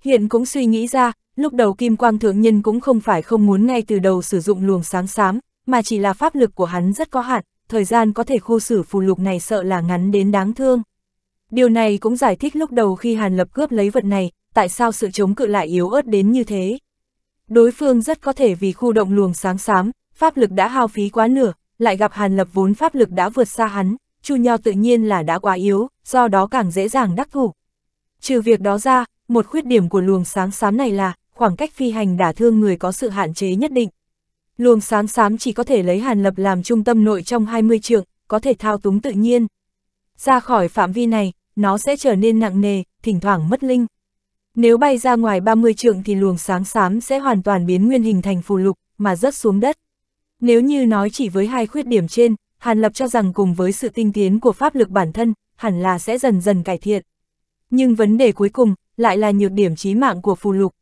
Hiện cũng suy nghĩ ra, lúc đầu Kim Quang Thượng Nhân cũng không phải không muốn ngay từ đầu sử dụng luồng sáng xám, mà chỉ là pháp lực của hắn rất có hạn, thời gian có thể khu xử phù lục này sợ là ngắn đến đáng thương. Điều này cũng giải thích lúc đầu khi Hàn Lập cướp lấy vật này, tại sao sự chống cự lại yếu ớt đến như thế. Đối phương rất có thể vì khu động luồng sáng xám, pháp lực đã hao phí quá nửa, lại gặp Hàn Lập vốn pháp lực đã vượt xa hắn, Chu Nho tự nhiên là đã quá yếu, do đó càng dễ dàng đắc thủ. Trừ việc đó ra, một khuyết điểm của luồng sáng xám này là khoảng cách phi hành đả thương người có sự hạn chế nhất định. Luồng sáng xám chỉ có thể lấy Hàn Lập làm trung tâm nội trong 20 trượng, có thể thao túng tự nhiên. Ra khỏi phạm vi này, nó sẽ trở nên nặng nề, thỉnh thoảng mất linh. Nếu bay ra ngoài 30 trượng thì luồng sáng xám sẽ hoàn toàn biến nguyên hình thành phù lục, mà rớt xuống đất. Nếu như nói chỉ với hai khuyết điểm trên, Hàn Lập cho rằng cùng với sự tinh tiến của pháp lực bản thân, hẳn là sẽ dần dần cải thiện. Nhưng vấn đề cuối cùng, lại là nhược điểm chí mạng của phù lục.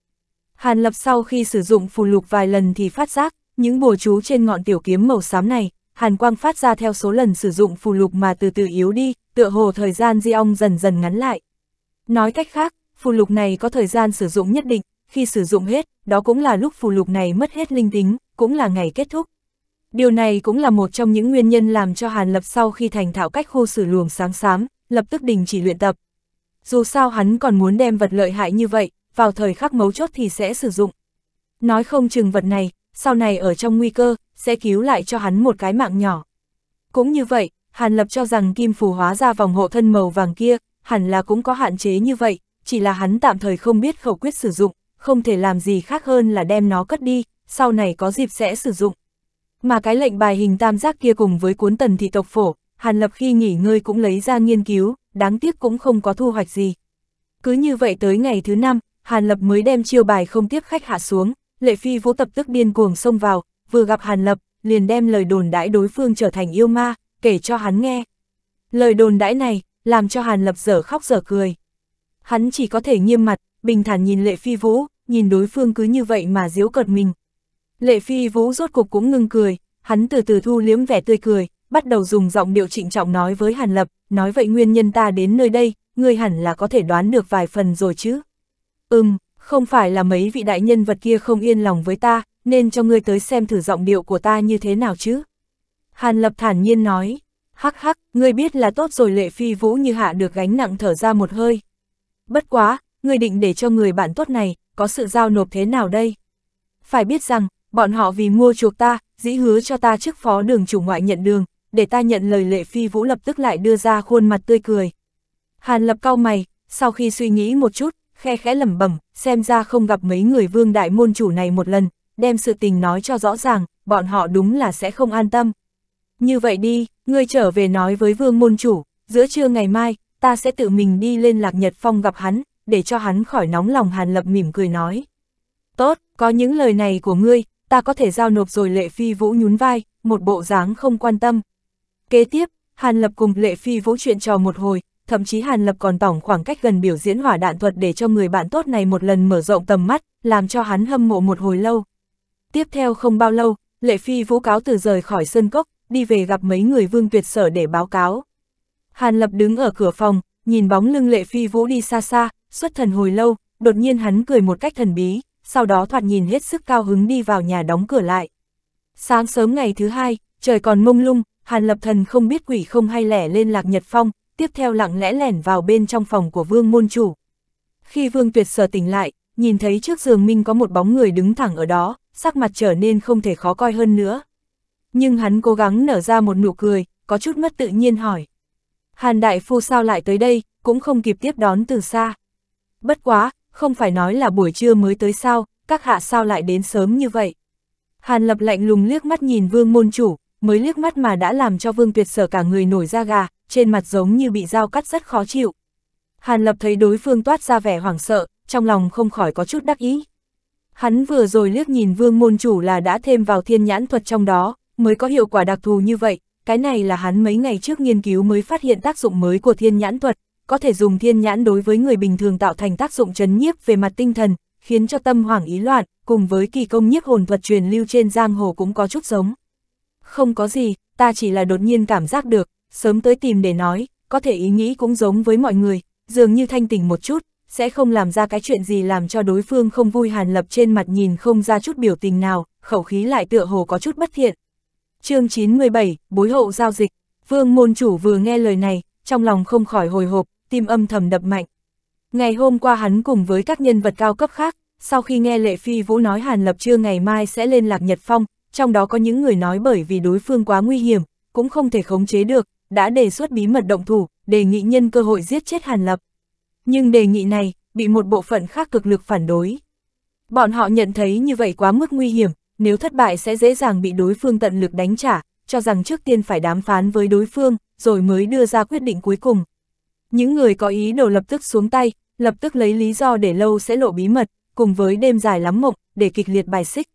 Hàn Lập sau khi sử dụng phù lục vài lần thì phát giác, những bùa chú trên ngọn tiểu kiếm màu xám này, hàn quang phát ra theo số lần sử dụng phù lục mà từ từ yếu đi, tựa hồ thời gian di ong dần dần ngắn lại. Nói cách khác, phù lục này có thời gian sử dụng nhất định, khi sử dụng hết, đó cũng là lúc phù lục này mất hết linh tính, cũng là ngày kết thúc. Điều này cũng là một trong những nguyên nhân làm cho Hàn Lập sau khi thành thạo cách khu sử luồng sáng sám, lập tức đình chỉ luyện tập. Dù sao hắn còn muốn đem vật lợi hại như vậy, vào thời khắc mấu chốt thì sẽ sử dụng. Nói không chừng vật này, sau này ở trong nguy cơ, sẽ cứu lại cho hắn một cái mạng nhỏ. Cũng như vậy, Hàn Lập cho rằng kim phù hóa ra vòng hộ thân màu vàng kia, hẳn là cũng có hạn chế như vậy, chỉ là hắn tạm thời không biết khẩu quyết sử dụng, không thể làm gì khác hơn là đem nó cất đi, sau này có dịp sẽ sử dụng. Mà cái lệnh bài hình tam giác kia cùng với cuốn tần thị tộc phổ, Hàn Lập khi nghỉ ngơi cũng lấy ra nghiên cứu, đáng tiếc cũng không có thu hoạch gì. Cứ như vậy tới ngày thứ năm, Hàn Lập mới đem chiêu bài không tiếp khách hạ xuống, Lệ Phi Vũ tập tức điên cuồng xông vào, vừa gặp Hàn Lập, liền đem lời đồn đãi đối phương trở thành yêu ma, kể cho hắn nghe. Lời đồn đãi này, làm cho Hàn Lập dở khóc dở cười. Hắn chỉ có thể nghiêm mặt, bình thản nhìn Lệ Phi Vũ, nhìn đối phương cứ như vậy mà giễu cợt mình. Lệ Phi Vũ rốt cuộc cũng ngừng cười, hắn từ từ thu liếm vẻ tươi cười, bắt đầu dùng giọng điệu trịnh trọng nói với Hàn Lập, nói vậy nguyên nhân ta đến nơi đây, ngươi hẳn là có thể đoán được vài phần rồi chứ. Ừm, không phải là mấy vị đại nhân vật kia không yên lòng với ta, nên cho ngươi tới xem thử giọng điệu của ta như thế nào chứ. Hàn Lập thản nhiên nói, hắc hắc, ngươi biết là tốt rồi lệ phi vũ như hạ được gánh nặng thở ra một hơi. Bất quá, ngươi định để cho người bạn tốt này, có sự giao nộp thế nào đây? Phải biết rằng, bọn họ vì mua chuộc ta, dĩ hứa cho ta chức phó đường chủ ngoại nhận đường, để ta nhận lời lệ phi vũ lập tức lại đưa ra khuôn mặt tươi cười. Hàn lập cau mày, sau khi suy nghĩ một chút, khe khẽ lẩm bẩm, xem ra không gặp mấy người vương đại môn chủ này một lần, đem sự tình nói cho rõ ràng, bọn họ đúng là sẽ không an tâm. Như vậy đi, ngươi trở về nói với vương môn chủ, giữa trưa ngày mai, ta sẽ tự mình đi lên Lạc Nhật Phong gặp hắn, để cho hắn khỏi nóng lòng Hàn Lập mỉm cười nói. Tốt, có những lời này của ngươi, ta có thể giao nộp rồi Lệ Phi Vũ nhún vai, một bộ dáng không quan tâm. Kế tiếp, Hàn Lập cùng Lệ Phi Vũ chuyện trò một hồi, thậm chí Hàn Lập còn tổng khoảng cách gần biểu diễn hỏa đạn thuật để cho người bạn tốt này một lần mở rộng tầm mắt, làm cho hắn hâm mộ một hồi lâu. Tiếp theo không bao lâu, Lệ Phi Vũ cáo từ rời khỏi sân Cốc, đi về gặp mấy người vương tuyệt sở để báo cáo. Hàn Lập đứng ở cửa phòng, nhìn bóng lưng Lệ Phi Vũ đi xa xa, xuất thần hồi lâu, đột nhiên hắn cười một cách thần bí, sau đó thoạt nhìn hết sức cao hứng đi vào nhà đóng cửa lại. Sáng sớm ngày thứ hai, trời còn mông lung, Hàn Lập Thần không biết quỷ không hay lẻ lên Lạc Nhật Phong, tiếp theo lặng lẽ lẻn vào bên trong phòng của Vương Môn Chủ. Khi Vương Tuyệt Sở tỉnh lại, nhìn thấy trước giường Minh có một bóng người đứng thẳng ở đó, sắc mặt trở nên không thể khó coi hơn nữa. Nhưng hắn cố gắng nở ra một nụ cười, có chút mất tự nhiên hỏi. Hàn đại phu sao lại tới đây, cũng không kịp tiếp đón từ xa. Bất quá, không phải nói là buổi trưa mới tới sao, các hạ sao lại đến sớm như vậy. Hàn lập lạnh lùng liếc mắt nhìn vương môn chủ, mới liếc mắt mà đã làm cho vương tuyệt sở cả người nổi da gà, trên mặt giống như bị dao cắt rất khó chịu. Hàn lập thấy đối phương toát ra vẻ hoảng sợ, trong lòng không khỏi có chút đắc ý. Hắn vừa rồi liếc nhìn vương môn chủ là đã thêm vào thiên nhãn thuật trong đó, mới có hiệu quả đặc thù như vậy, cái này là hắn mấy ngày trước nghiên cứu mới phát hiện tác dụng mới của thiên nhãn thuật, có thể dùng thiên nhãn đối với người bình thường tạo thành tác dụng chấn nhiếp về mặt tinh thần, khiến cho tâm hoảng ý loạn, cùng với kỳ công nhiếp hồn thuật truyền lưu trên giang hồ cũng có chút giống. Không có gì, ta chỉ là đột nhiên cảm giác được, sớm tới tìm để nói, có thể ý nghĩ cũng giống với mọi người, dường như thanh tỉnh một chút, sẽ không làm ra cái chuyện gì làm cho đối phương không vui Hàn Lập trên mặt nhìn không ra chút biểu tình nào, khẩu khí lại tựa hồ có chút bất thiện. chương 97, Bối hậu giao dịch, vương môn chủ vừa nghe lời này, trong lòng không khỏi hồi hộp, tim âm thầm đập mạnh. Ngày hôm qua hắn cùng với các nhân vật cao cấp khác, sau khi nghe Lệ Phi Vũ nói Hàn Lập trưa ngày mai sẽ lên Lạc Nhật Phong, trong đó có những người nói bởi vì đối phương quá nguy hiểm, cũng không thể khống chế được, đã đề xuất bí mật động thủ, đề nghị nhân cơ hội giết chết Hàn Lập. Nhưng đề nghị này, bị một bộ phận khác cực lực phản đối. Bọn họ nhận thấy như vậy quá mức nguy hiểm, nếu thất bại sẽ dễ dàng bị đối phương tận lực đánh trả, cho rằng trước tiên phải đàm phán với đối phương, rồi mới đưa ra quyết định cuối cùng. Những người có ý đồ lập tức xuống tay, lập tức lấy lý do để lâu sẽ lộ bí mật, cùng với đêm dài lắm mộng, để kịch liệt bài xích.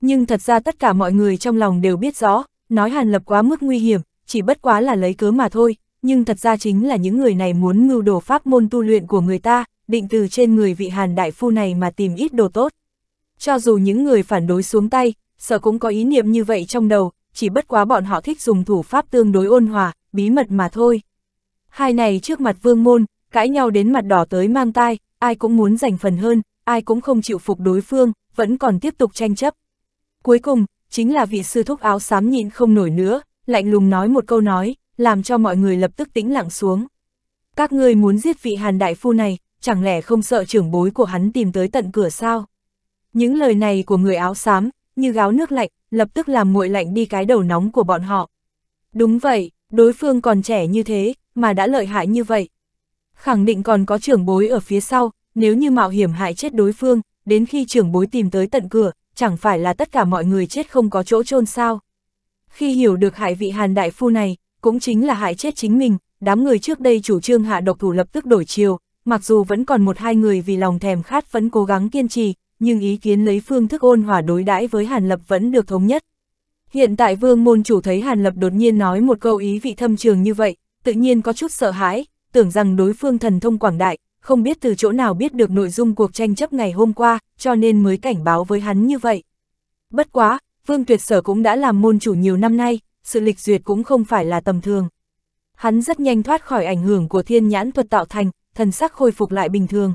Nhưng thật ra tất cả mọi người trong lòng đều biết rõ, nói Hàn Lập quá mức nguy hiểm, chỉ bất quá là lấy cớ mà thôi, nhưng thật ra chính là những người này muốn ngưu đồ pháp môn tu luyện của người ta, định từ trên người vị hàn đại phu này mà tìm ít đồ tốt. Cho dù những người phản đối xuống tay, sợ cũng có ý niệm như vậy trong đầu, chỉ bất quá bọn họ thích dùng thủ pháp tương đối ôn hòa, bí mật mà thôi. Hai này trước mặt vương môn, cãi nhau đến mặt đỏ tới mang tai, ai cũng muốn giành phần hơn, ai cũng không chịu phục đối phương, vẫn còn tiếp tục tranh chấp. Cuối cùng, chính là vị sư thúc áo xám nhịn không nổi nữa, lạnh lùng nói một câu nói, làm cho mọi người lập tức tĩnh lặng xuống. Các ngươi muốn giết vị hàn đại phu này, chẳng lẽ không sợ trưởng bối của hắn tìm tới tận cửa sao? Những lời này của người áo xám, như gáo nước lạnh, lập tức làm nguội lạnh đi cái đầu nóng của bọn họ. Đúng vậy, đối phương còn trẻ như thế, mà đã lợi hại như vậy. Khẳng định còn có trưởng bối ở phía sau, nếu như mạo hiểm hại chết đối phương, đến khi trưởng bối tìm tới tận cửa, chẳng phải là tất cả mọi người chết không có chỗ chôn sao. Khi hiểu được hại vị hàn đại phu này, cũng chính là hại chết chính mình, đám người trước đây chủ trương hạ độc thủ lập tức đổi chiều, mặc dù vẫn còn một hai người vì lòng thèm khát vẫn cố gắng kiên trì, nhưng ý kiến lấy phương thức ôn hòa đối đãi với Hàn Lập vẫn được thống nhất. Hiện tại vương môn chủ thấy Hàn Lập đột nhiên nói một câu ý vị thâm trường như vậy, tự nhiên có chút sợ hãi, tưởng rằng đối phương thần thông quảng đại, không biết từ chỗ nào biết được nội dung cuộc tranh chấp ngày hôm qua, cho nên mới cảnh báo với hắn như vậy. Bất quá, Vương Tuyệt Sở cũng đã làm môn chủ nhiều năm nay, sự lịch duyệt cũng không phải là tầm thường. Hắn rất nhanh thoát khỏi ảnh hưởng của thiên nhãn thuật tạo thành, thần sắc khôi phục lại bình thường.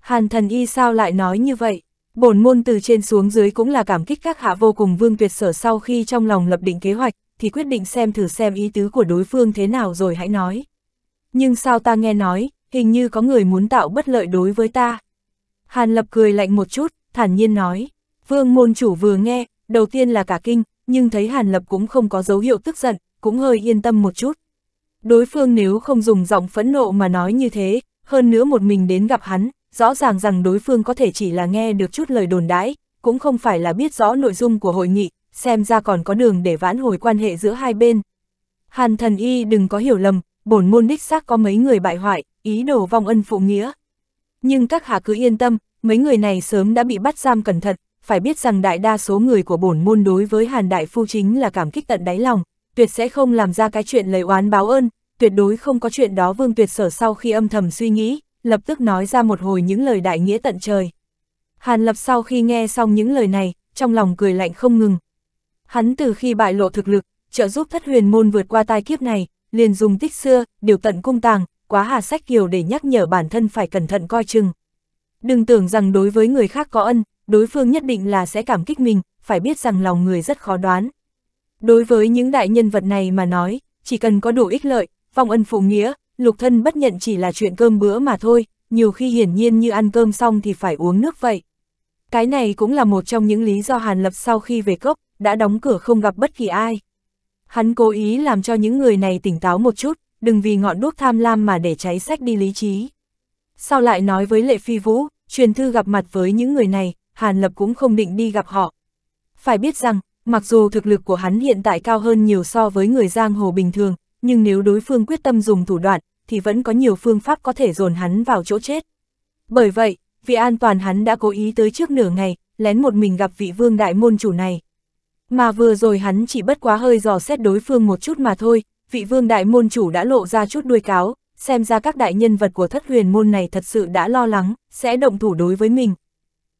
Hàn thần y sao lại nói như vậy? Bổn môn từ trên xuống dưới cũng là cảm kích các hạ vô cùng vương tuyệt sở sau khi trong lòng lập định kế hoạch, thì quyết định xem thử xem ý tứ của đối phương thế nào rồi hãy nói. Nhưng sao ta nghe nói, hình như có người muốn tạo bất lợi đối với ta. Hàn lập cười lạnh một chút, thản nhiên nói. Vương môn chủ vừa nghe, đầu tiên là cả kinh, nhưng thấy Hàn Lập cũng không có dấu hiệu tức giận, cũng hơi yên tâm một chút. Đối phương nếu không dùng giọng phẫn nộ mà nói như thế, hơn nữa một mình đến gặp hắn, rõ ràng rằng đối phương có thể chỉ là nghe được chút lời đồn đãi, cũng không phải là biết rõ nội dung của hội nghị, xem ra còn có đường để vãn hồi quan hệ giữa hai bên. Hàn thần y đừng có hiểu lầm, bổn môn đích xác có mấy người bại hoại, ý đồ vong ân phụ nghĩa. Nhưng các hạ cứ yên tâm, mấy người này sớm đã bị bắt giam cẩn thận, phải biết rằng đại đa số người của bổn môn đối với Hàn Đại Phu chính là cảm kích tận đáy lòng, tuyệt sẽ không làm ra cái chuyện lời oán báo ơn, tuyệt đối không có chuyện đó Vương Tuyệt Sở sau khi âm thầm suy nghĩ, lập tức nói ra một hồi những lời đại nghĩa tận trời. Hàn Lập sau khi nghe xong những lời này, trong lòng cười lạnh không ngừng. Hắn từ khi bại lộ thực lực, trợ giúp thất huyền môn vượt qua tai kiếp này, liền dùng tích xưa, điều tận cung tàng, quá hà sách kiều để nhắc nhở bản thân phải cẩn thận coi chừng. Đừng tưởng rằng đối với người khác có ân, đối phương nhất định là sẽ cảm kích mình, phải biết rằng lòng người rất khó đoán. Đối với những đại nhân vật này mà nói, chỉ cần có đủ ích lợi, vong ân phụ nghĩa, lục thân bất nhận chỉ là chuyện cơm bữa mà thôi, nhiều khi hiển nhiên như ăn cơm xong thì phải uống nước vậy. Cái này cũng là một trong những lý do Hàn Lập sau khi về cốc, đã đóng cửa không gặp bất kỳ ai. Hắn cố ý làm cho những người này tỉnh táo một chút, đừng vì ngọn đuốc tham lam mà để cháy sách đi lý trí. Sau lại nói với Lệ Phi Vũ, truyền thư gặp mặt với những người này, Hàn Lập cũng không định đi gặp họ. Phải biết rằng, mặc dù thực lực của hắn hiện tại cao hơn nhiều so với người giang hồ bình thường, nhưng nếu đối phương quyết tâm dùng thủ đoạn, thì vẫn có nhiều phương pháp có thể dồn hắn vào chỗ chết. Bởi vậy, vì an toàn hắn đã cố ý tới trước nửa ngày, lén một mình gặp vị vương đại môn chủ này. Mà vừa rồi hắn chỉ bất quá hơi dò xét đối phương một chút mà thôi, vị vương đại môn chủ đã lộ ra chút đuôi cáo, xem ra các đại nhân vật của thất huyền môn này thật sự đã lo lắng, sẽ động thủ đối với mình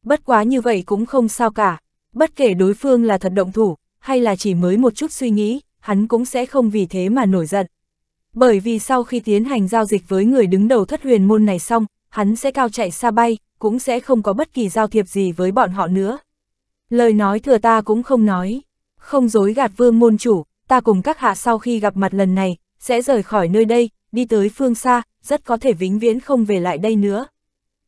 bất quá như vậy cũng không sao cả, bất kể đối phương là thật động thủ, hay là chỉ mới một chút suy nghĩ, hắn cũng sẽ không vì thế mà nổi giận. Bởi vì sau khi tiến hành giao dịch với người đứng đầu thất huyền môn này xong, hắn sẽ cao chạy xa bay, cũng sẽ không có bất kỳ giao thiệp gì với bọn họ nữa. Lời nói thừa ta cũng không nói, không dối gạt vương môn chủ, ta cùng các hạ sau khi gặp mặt lần này, sẽ rời khỏi nơi đây, đi tới phương xa, rất có thể vĩnh viễn không về lại đây nữa.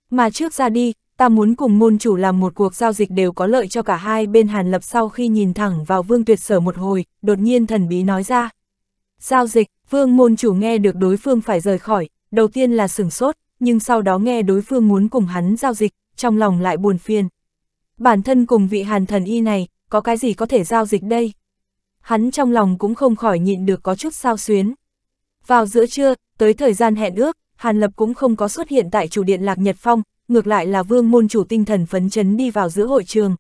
Mà trước ra đi, ta muốn cùng môn chủ làm một cuộc giao dịch đều có lợi cho cả hai bên Hàn Lập sau khi nhìn thẳng vào Vương Tuyệt Sở một hồi, đột nhiên thần bí nói ra. Giao dịch, Vương môn chủ nghe được đối phương phải rời khỏi, đầu tiên là sửng sốt, nhưng sau đó nghe đối phương muốn cùng hắn giao dịch, trong lòng lại buồn phiền. Bản thân cùng vị Hàn thần y này, có cái gì có thể giao dịch đây? Hắn trong lòng cũng không khỏi nhịn được có chút sao xuyến. Vào giữa trưa, tới thời gian hẹn ước, Hàn Lập cũng không có xuất hiện tại chủ điện Lạc Nhật Phong, ngược lại là vương môn chủ tinh thần phấn chấn đi vào giữa hội trường.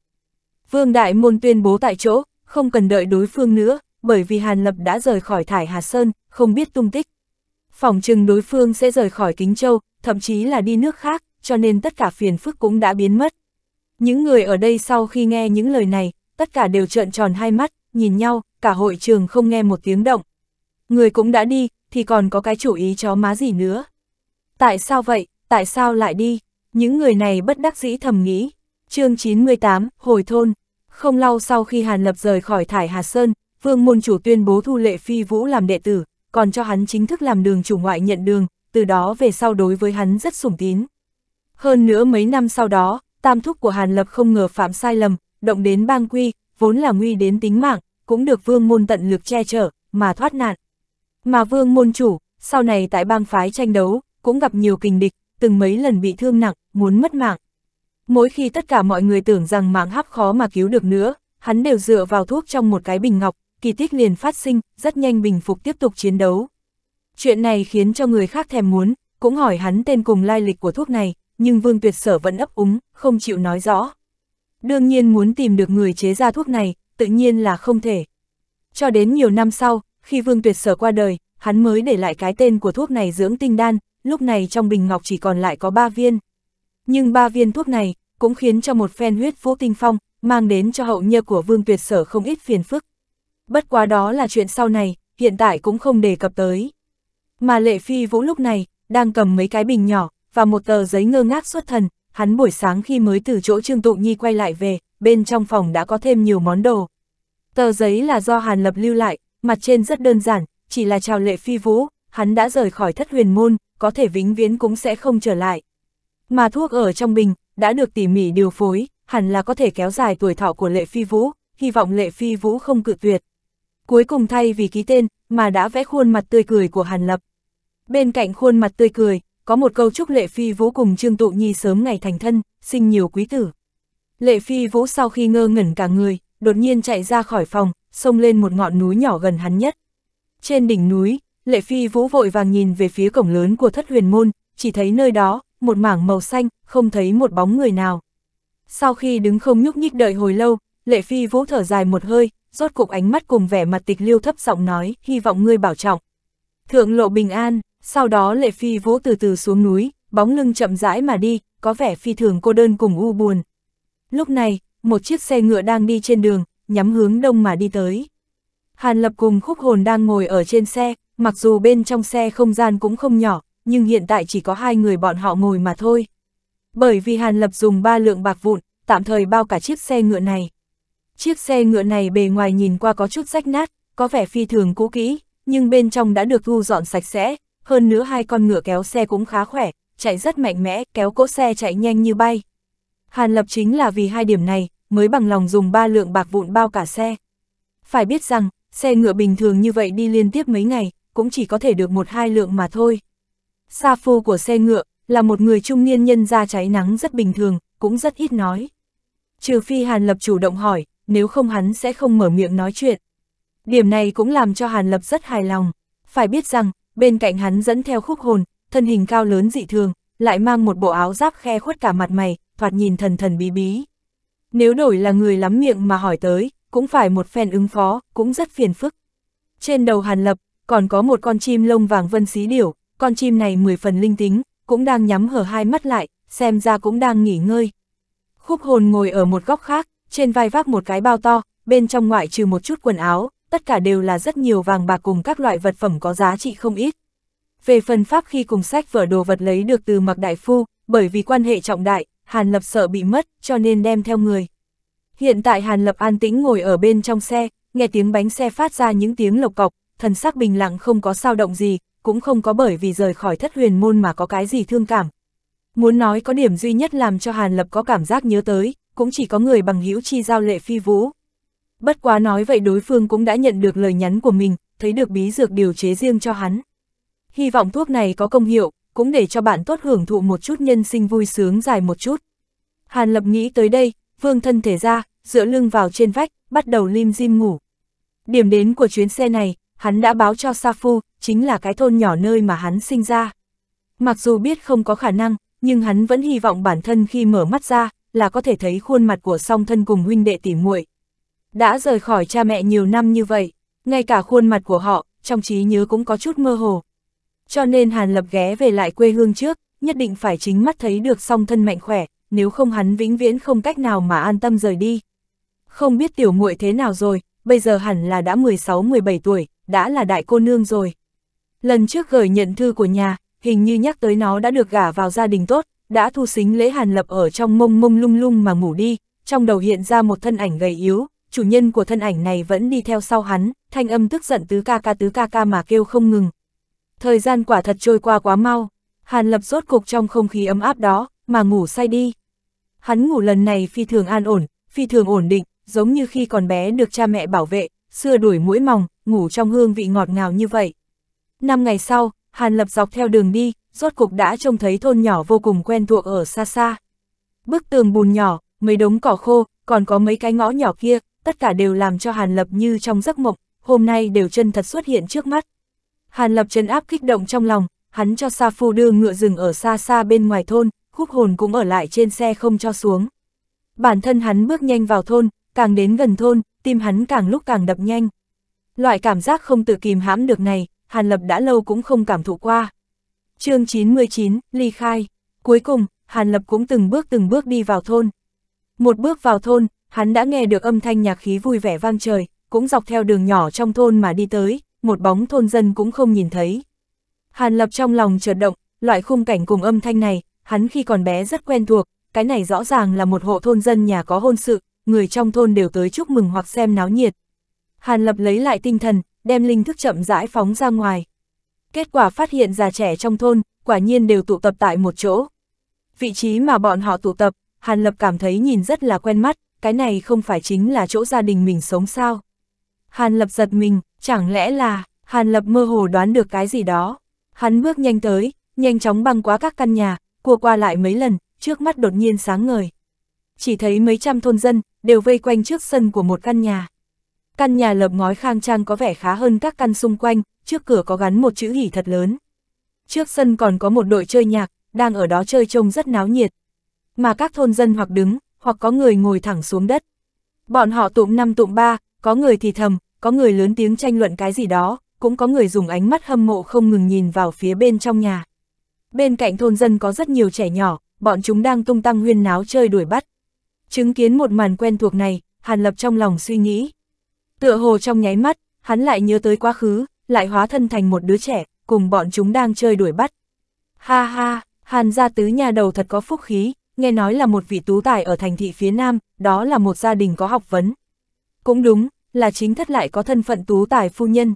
Vương đại môn tuyên bố tại chỗ, không cần đợi đối phương nữa, bởi vì Hàn Lập đã rời khỏi Thải Hà Sơn, không biết tung tích. Phòng trừng đối phương sẽ rời khỏi Kính Châu, thậm chí là đi nước khác, cho nên tất cả phiền phức cũng đã biến mất. Những người ở đây sau khi nghe những lời này, tất cả đều trợn tròn hai mắt, nhìn nhau, cả hội trường không nghe một tiếng động. Người cũng đã đi, thì còn có cái chủ ý chó má gì nữa. Tại sao vậy, tại sao lại đi? Những người này bất đắc dĩ thầm nghĩ. chương 98, Hồi Thôn. Không lâu sau khi Hàn Lập rời khỏi Thải Hà Sơn, Vương Môn Chủ tuyên bố thu lệ phi vũ làm đệ tử, còn cho hắn chính thức làm đường chủ ngoại nhận đường, từ đó về sau đối với hắn rất sủng tín. Hơn nữa mấy năm sau đó, tam thúc của Hàn Lập không ngờ phạm sai lầm, động đến bang quy, vốn là nguy đến tính mạng, cũng được vương môn tận lực che chở, mà thoát nạn. Mà vương môn chủ, sau này tại bang phái tranh đấu, cũng gặp nhiều kình địch, từng mấy lần bị thương nặng, muốn mất mạng. Mỗi khi tất cả mọi người tưởng rằng mạng hắc khó mà cứu được nữa, hắn đều dựa vào thuốc trong một cái bình ngọc, kỳ tích liền phát sinh, rất nhanh bình phục tiếp tục chiến đấu. Chuyện này khiến cho người khác thèm muốn, cũng hỏi hắn tên cùng lai lịch của thuốc này, nhưng Vương Tuyệt Sở vẫn ấp úng, không chịu nói rõ. Đương nhiên muốn tìm được người chế ra thuốc này, tự nhiên là không thể. Cho đến nhiều năm sau, khi Vương Tuyệt Sở qua đời, hắn mới để lại cái tên của thuốc này dưỡng tinh đan, lúc này trong bình ngọc chỉ còn lại có ba viên. Nhưng ba viên thuốc này cũng khiến cho một phen huyết vô tinh phong mang đến cho hậu nhơ của Vương Tuyệt Sở không ít phiền phức. Bất quá đó là chuyện sau này, hiện tại cũng không đề cập tới. Mà Lệ Phi Vũ lúc này đang cầm mấy cái bình nhỏ và một tờ giấy ngơ ngác xuất thần, hắn buổi sáng khi mới từ chỗ Trương Tụ Nhi quay lại về, bên trong phòng đã có thêm nhiều món đồ. Tờ giấy là do Hàn Lập lưu lại, mặt trên rất đơn giản, chỉ là chào Lệ Phi Vũ, hắn đã rời khỏi thất huyền môn, có thể vĩnh viễn cũng sẽ không trở lại. Mà thuốc ở trong bình, đã được tỉ mỉ điều phối, hẳn là có thể kéo dài tuổi thọ của Lệ Phi Vũ, hy vọng Lệ Phi Vũ không cự tuyệt. Cuối cùng thay vì ký tên, mà đã vẽ khuôn mặt tươi cười của Hàn Lập. Bên cạnh khuôn mặt tươi cười, có một câu chúc Lệ Phi Vũ cùng Trương Tụ Nhi sớm ngày thành thân, sinh nhiều quý tử. Lệ Phi Vũ sau khi ngơ ngẩn cả người, đột nhiên chạy ra khỏi phòng, xông lên một ngọn núi nhỏ gần hắn nhất. Trên đỉnh núi, Lệ Phi Vũ vội vàng nhìn về phía cổng lớn của thất huyền môn, chỉ thấy nơi đó, một mảng màu xanh, không thấy một bóng người nào. Sau khi đứng không nhúc nhích đợi hồi lâu, Lệ Phi Vũ thở dài một hơi, rốt cục ánh mắt cùng vẻ mặt tịch liêu thấp giọng nói, hy vọng ngươi bảo trọng. Thượng lộ bình an, sau đó Lệ Phi Vũ từ từ xuống núi, bóng lưng chậm rãi mà đi, có vẻ phi thường cô đơn cùng u buồn. Lúc này, một chiếc xe ngựa đang đi trên đường, nhắm hướng đông mà đi tới. Hàn Lập cùng khúc hồn đang ngồi ở trên xe, mặc dù bên trong xe không gian cũng không nhỏ, nhưng hiện tại chỉ có hai người bọn họ ngồi mà thôi. Bởi vì Hàn Lập dùng ba lượng bạc vụn, tạm thời bao cả chiếc xe ngựa này. Chiếc xe ngựa này bề ngoài nhìn qua có chút rách nát, có vẻ phi thường cũ kỹ, nhưng bên trong đã được thu dọn sạch sẽ, hơn nữa hai con ngựa kéo xe cũng khá khỏe, chạy rất mạnh mẽ, kéo cỗ xe chạy nhanh như bay. Hàn Lập chính là vì hai điểm này, mới bằng lòng dùng ba lượng bạc vụn bao cả xe. Phải biết rằng, xe ngựa bình thường như vậy đi liên tiếp mấy ngày, cũng chỉ có thể được một hai lượng mà thôi. Sa phu của xe ngựa, là một người trung niên nhân da cháy nắng rất bình thường, cũng rất ít nói. Trừ phi Hàn Lập chủ động hỏi, nếu không hắn sẽ không mở miệng nói chuyện. Điểm này cũng làm cho Hàn Lập rất hài lòng. Phải biết rằng, bên cạnh hắn dẫn theo khúc hồn, thân hình cao lớn dị thường, lại mang một bộ áo giáp khe khuất cả mặt mày, thoạt nhìn thần thần bí bí. Nếu đổi là người lắm miệng mà hỏi tới, cũng phải một phen ứng phó, cũng rất phiền phức. Trên đầu Hàn Lập, còn có một con chim lông vàng vân xí điểu, con chim này mười phần linh tính, cũng đang nhắm hở hai mắt lại, xem ra cũng đang nghỉ ngơi. Khúc hồn ngồi ở một góc khác, trên vai vác một cái bao to, bên trong ngoại trừ một chút quần áo, tất cả đều là rất nhiều vàng bạc cùng các loại vật phẩm có giá trị không ít. Về phần pháp khi cùng sách vở đồ vật lấy được từ mặc đại phu, bởi vì quan hệ trọng đại, Hàn Lập sợ bị mất, cho nên đem theo người. Hiện tại Hàn Lập an tĩnh ngồi ở bên trong xe, nghe tiếng bánh xe phát ra những tiếng lộc cọc, thần sắc bình lặng không có sao động gì, cũng không có bởi vì rời khỏi thất huyền môn mà có cái gì thương cảm. Muốn nói có điểm duy nhất làm cho Hàn Lập có cảm giác nhớ tới, cũng chỉ có người bằng hữu chi giao lệ phi vũ. Bất quá nói vậy đối phương cũng đã nhận được lời nhắn của mình, thấy được bí dược điều chế riêng cho hắn. Hy vọng thuốc này có công hiệu, cũng để cho bạn tốt hưởng thụ một chút nhân sinh vui sướng dài một chút. Hàn Lập nghĩ tới đây, vương thân thể ra, dựa lưng vào trên vách, bắt đầu lim dim ngủ. Điểm đến của chuyến xe này, hắn đã báo cho Safu, chính là cái thôn nhỏ nơi mà hắn sinh ra. Mặc dù biết không có khả năng, nhưng hắn vẫn hy vọng bản thân khi mở mắt ra, là có thể thấy khuôn mặt của song thân cùng huynh đệ tỉ muội. Đã rời khỏi cha mẹ nhiều năm như vậy, ngay cả khuôn mặt của họ, trong trí nhớ cũng có chút mơ hồ. Cho nên Hàn Lập ghé về lại quê hương trước, nhất định phải chính mắt thấy được song thân mạnh khỏe, nếu không hắn vĩnh viễn không cách nào mà an tâm rời đi. Không biết tiểu muội thế nào rồi, bây giờ hẳn là đã 16-17 tuổi, đã là đại cô nương rồi. Lần trước gửi nhận thư của nhà, hình như nhắc tới nó đã được gả vào gia đình tốt, đã thu xính lễ hàn lập ở trong mông mông lung lung mà ngủ đi, trong đầu hiện ra một thân ảnh gầy yếu, chủ nhân của thân ảnh này vẫn đi theo sau hắn, thanh âm tức giận tứ ca ca tứ ca ca mà kêu không ngừng. Thời gian quả thật trôi qua quá mau, hàn lập rốt cục trong không khí ấm áp đó, mà ngủ say đi. Hắn ngủ lần này phi thường an ổn, phi thường ổn định, giống như khi còn bé được cha mẹ bảo vệ, xưa đuổi mũi mỏng ngủ trong hương vị ngọt ngào như vậy. Năm ngày sau, Hàn Lập dọc theo đường đi, rốt cục đã trông thấy thôn nhỏ vô cùng quen thuộc ở xa xa. Bức tường bùn nhỏ, mấy đống cỏ khô, còn có mấy cái ngõ nhỏ kia, tất cả đều làm cho Hàn Lập như trong giấc mộng, hôm nay đều chân thật xuất hiện trước mắt. Hàn Lập chân áp kích động trong lòng, hắn cho Sa Phu đưa ngựa rừng ở xa xa bên ngoài thôn, khúc hồn cũng ở lại trên xe không cho xuống. Bản thân hắn bước nhanh vào thôn, càng đến gần thôn, tim hắn càng lúc càng đập nhanh. Loại cảm giác không tự kìm hãm được này, Hàn Lập đã lâu cũng không cảm thụ qua. chương 99, ly khai. Cuối cùng, Hàn Lập cũng từng bước từng bước đi vào thôn. Một bước vào thôn, hắn đã nghe được âm thanh nhạc khí vui vẻ vang trời, cũng dọc theo đường nhỏ trong thôn mà đi tới, một bóng thôn dân cũng không nhìn thấy. Hàn Lập trong lòng chợt động, loại khung cảnh cùng âm thanh này, hắn khi còn bé rất quen thuộc, cái này rõ ràng là một hộ thôn dân nhà có hôn sự, người trong thôn đều tới chúc mừng hoặc xem náo nhiệt. Hàn Lập lấy lại tinh thần, đem linh thức chậm rãi phóng ra ngoài. Kết quả phát hiện già trẻ trong thôn, quả nhiên đều tụ tập tại một chỗ. Vị trí mà bọn họ tụ tập, Hàn Lập cảm thấy nhìn rất là quen mắt, cái này không phải chính là chỗ gia đình mình sống sao. Hàn Lập giật mình, chẳng lẽ là, Hàn Lập mơ hồ đoán được cái gì đó. Hắn bước nhanh tới, nhanh chóng băng qua các căn nhà, cua qua lại mấy lần, trước mắt đột nhiên sáng ngời. Chỉ thấy mấy trăm thôn dân, đều vây quanh trước sân của một căn nhà. Căn nhà lợp ngói khang trang có vẻ khá hơn các căn xung quanh, trước cửa có gắn một chữ hỉ thật lớn. Trước sân còn có một đội chơi nhạc, đang ở đó chơi trông rất náo nhiệt. Mà các thôn dân hoặc đứng, hoặc có người ngồi thẳng xuống đất. Bọn họ tụm năm tụm ba, có người thì thầm, có người lớn tiếng tranh luận cái gì đó, cũng có người dùng ánh mắt hâm mộ không ngừng nhìn vào phía bên trong nhà. Bên cạnh thôn dân có rất nhiều trẻ nhỏ, bọn chúng đang tung tăng huyên náo chơi đuổi bắt. Chứng kiến một màn quen thuộc này, Hàn Lập trong lòng suy nghĩ. Tựa hồ trong nháy mắt, hắn lại nhớ tới quá khứ, lại hóa thân thành một đứa trẻ, cùng bọn chúng đang chơi đuổi bắt. Ha ha, Hàn gia tứ nhà đầu thật có phúc khí, nghe nói là một vị tú tài ở thành thị phía Nam, đó là một gia đình có học vấn. Cũng đúng, là chính thất lại có thân phận tú tài phu nhân.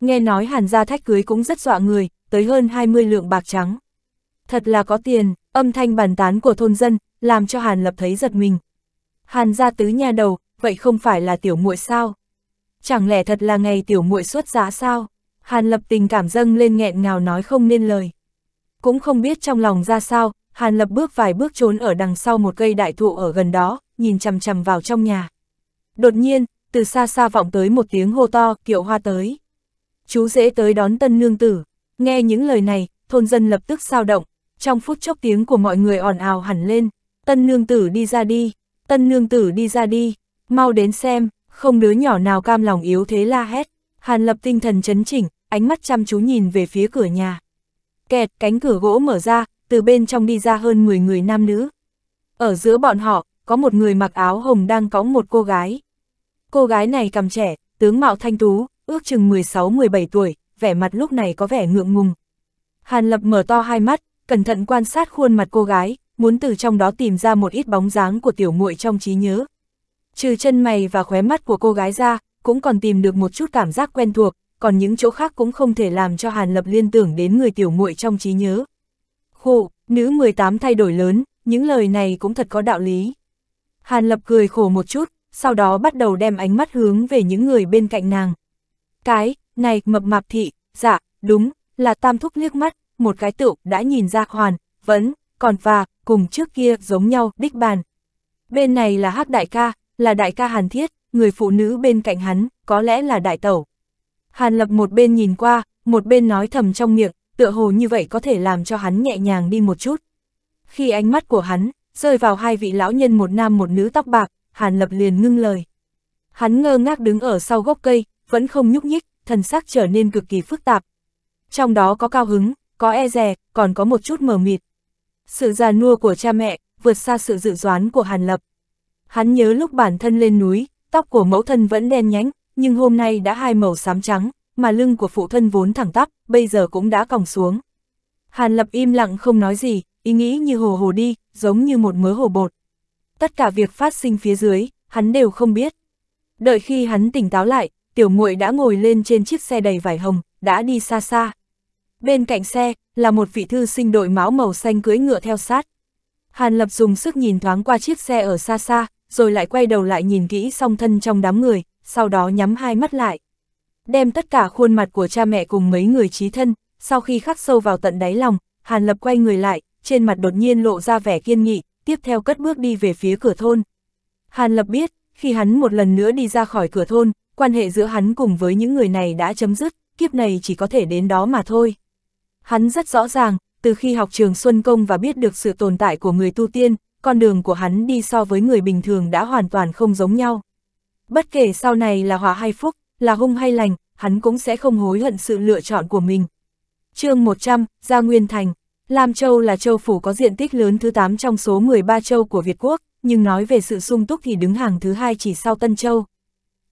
Nghe nói Hàn gia thách cưới cũng rất dọa người, tới hơn 20 lượng bạc trắng. Thật là có tiền, âm thanh bàn tán của thôn dân, làm cho Hàn Lập thấy giật mình. Hàn gia tứ nhà đầu, vậy không phải là tiểu muội sao? Chẳng lẽ thật là ngày tiểu muội xuất giá sao? Hàn Lập tình cảm dâng lên nghẹn ngào nói không nên lời. Cũng không biết trong lòng ra sao, Hàn Lập bước vài bước trốn ở đằng sau một cây đại thụ ở gần đó, nhìn chằm chằm vào trong nhà. Đột nhiên, từ xa xa vọng tới một tiếng hô to, kiệu hoa tới. Chú dễ tới đón tân nương tử. Nghe những lời này, thôn dân lập tức sao động, trong phút chốc tiếng của mọi người ồn ào hẳn lên tân nương tử đi ra đi, tân nương tử đi ra đi, mau đến xem, không đứa nhỏ nào cam lòng yếu thế la hét. Hàn lập tinh thần chấn chỉnh, ánh mắt chăm chú nhìn về phía cửa nhà. Kẹt, cánh cửa gỗ mở ra, từ bên trong đi ra hơn 10 người nam nữ. Ở giữa bọn họ, có một người mặc áo hồng đang cõng một cô gái. Cô gái này cầm trẻ, tướng mạo thanh tú, ước chừng 16-17 tuổi, vẻ mặt lúc này có vẻ ngượng ngùng. Hàn Lập mở to hai mắt, cẩn thận quan sát khuôn mặt cô gái, muốn từ trong đó tìm ra một ít bóng dáng của tiểu muội trong trí nhớ. Trừ chân mày và khóe mắt của cô gái ra, cũng còn tìm được một chút cảm giác quen thuộc, còn những chỗ khác cũng không thể làm cho Hàn Lập liên tưởng đến người tiểu muội trong trí nhớ. Khổ, nữ 18 thay đổi lớn, những lời này cũng thật có đạo lý. Hàn Lập cười khổ một chút, sau đó bắt đầu đem ánh mắt hướng về những người bên cạnh nàng. Cái, này, mập mạp thị, dạ, đúng, là tam thúc liếc mắt, một cái tựu đã nhìn ra hoàn, vẫn, còn và, cùng trước kia giống nhau, đích bàn. Bên này là hắc đại ca, là đại ca Hàn Thiết, người phụ nữ bên cạnh hắn, có lẽ là đại tẩu. Hàn Lập một bên nhìn qua, một bên nói thầm trong miệng, tựa hồ như vậy có thể làm cho hắn nhẹ nhàng đi một chút. Khi ánh mắt của hắn, rơi vào hai vị lão nhân một nam một nữ tóc bạc, Hàn Lập liền ngưng lời. Hắn ngơ ngác đứng ở sau gốc cây, vẫn không nhúc nhích, thần sắc trở nên cực kỳ phức tạp. Trong đó có cao hứng, có e dè, còn có một chút mờ mịt, sự già nua của cha mẹ, vượt xa sự dự đoán của Hàn Lập. Hắn nhớ lúc bản thân lên núi, tóc của mẫu thân vẫn đen nhánh, nhưng hôm nay đã hai màu xám trắng, mà lưng của phụ thân vốn thẳng tắp, bây giờ cũng đã còng xuống. Hàn Lập im lặng không nói gì, ý nghĩ như hồ hồ đi, giống như một mớ hồ bột. Tất cả việc phát sinh phía dưới, hắn đều không biết. Đợi khi hắn tỉnh táo lại, tiểu muội đã ngồi lên trên chiếc xe đầy vải hồng, đã đi xa xa. Bên cạnh xe, là một vị thư sinh đội máu màu xanh cưới ngựa theo sát. Hàn Lập dùng sức nhìn thoáng qua chiếc xe ở xa xa, rồi lại quay đầu lại nhìn kỹ song thân trong đám người, sau đó nhắm hai mắt lại. Đem tất cả khuôn mặt của cha mẹ cùng mấy người trí thân, sau khi khắc sâu vào tận đáy lòng, Hàn Lập quay người lại, trên mặt đột nhiên lộ ra vẻ kiên nghị, tiếp theo cất bước đi về phía cửa thôn. Hàn Lập biết, khi hắn một lần nữa đi ra khỏi cửa thôn, quan hệ giữa hắn cùng với những người này đã chấm dứt, kiếp này chỉ có thể đến đó mà thôi. Hắn rất rõ ràng, từ khi học trường Xuân Công và biết được sự tồn tại của người tu tiên, con đường của hắn đi so với người bình thường đã hoàn toàn không giống nhau. Bất kể sau này là hòa hay phúc, là hung hay lành, hắn cũng sẽ không hối hận sự lựa chọn của mình. chương 100, Gia Nguyên Thành Lam Châu là châu phủ có diện tích lớn thứ 8 trong số 13 châu của Việt Quốc, nhưng nói về sự sung túc thì đứng hàng thứ hai chỉ sau Tân Châu.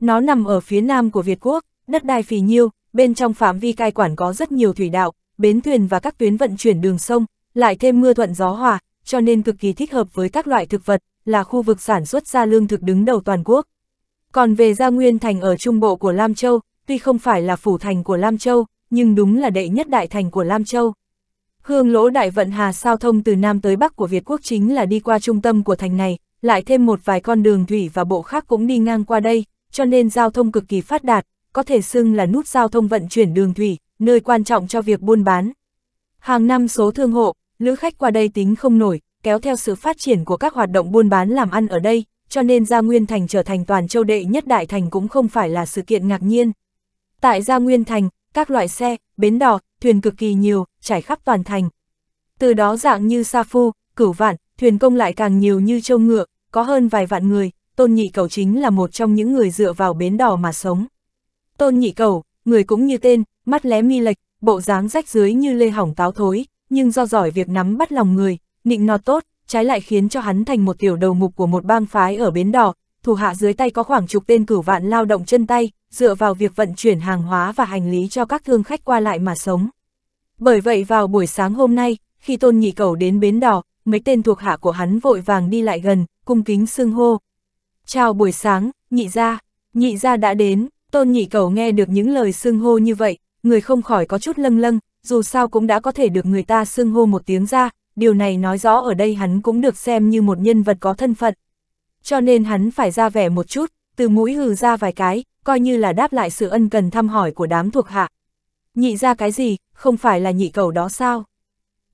Nó nằm ở phía nam của Việt Quốc, đất đai phì nhiêu, bên trong phạm vi cai quản có rất nhiều thủy đạo, bến thuyền và các tuyến vận chuyển đường sông, lại thêm mưa thuận gió hòa, cho nên cực kỳ thích hợp với các loại thực vật, là khu vực sản xuất ra lương thực đứng đầu toàn quốc. Còn về Gia Nguyên Thành ở trung bộ của Lam Châu, tuy không phải là phủ thành của Lam Châu, nhưng đúng là đệ nhất đại thành của Lam Châu. Hương lỗ đại vận hà sao thông từ Nam tới Bắc của Việt Quốc chính là đi qua trung tâm của thành này, lại thêm một vài con đường thủy và bộ khác cũng đi ngang qua đây, cho nên giao thông cực kỳ phát đạt, có thể xưng là nút giao thông vận chuyển đường thủy, nơi quan trọng cho việc buôn bán. Hàng năm số thương hộ, lữ khách qua đây tính không nổi, kéo theo sự phát triển của các hoạt động buôn bán làm ăn ở đây, cho nên Gia Nguyên Thành trở thành toàn châu đệ nhất đại thành cũng không phải là sự kiện ngạc nhiên. Tại Gia Nguyên Thành, các loại xe, bến đò, thuyền cực kỳ nhiều, trải khắp toàn thành. Từ đó dạng như Sa Phu, Cửu Vạn, thuyền công lại càng nhiều như châu ngựa, có hơn vài vạn người, Tôn Nhị Cầu chính là một trong những người dựa vào bến đò mà sống. Tôn Nhị Cầu, người cũng như tên, mắt lé mi lệch, bộ dáng rách dưới như lê hỏng táo thối, nhưng do giỏi việc nắm bắt lòng người, nịnh nọt tốt, trái lại khiến cho hắn thành một tiểu đầu mục của một bang phái ở Bến Đỏ, thủ hạ dưới tay có khoảng chục tên cửu vạn lao động chân tay, dựa vào việc vận chuyển hàng hóa và hành lý cho các thương khách qua lại mà sống. Bởi vậy vào buổi sáng hôm nay, khi Tôn Nhị Cầu đến Bến Đỏ, mấy tên thuộc hạ của hắn vội vàng đi lại gần, cung kính xưng hô. Chào buổi sáng, nhị gia, nhị gia đã đến, Tôn Nhị Cầu nghe được những lời xưng hô như vậy, người không khỏi có chút lâng lâng, dù sao cũng đã có thể được người ta xưng hô một tiếng ra, điều này nói rõ ở đây hắn cũng được xem như một nhân vật có thân phận. Cho nên hắn phải ra vẻ một chút, từ mũi hừ ra vài cái, coi như là đáp lại sự ân cần thăm hỏi của đám thuộc hạ. Nhị ra cái gì, không phải là nhị cầu đó sao?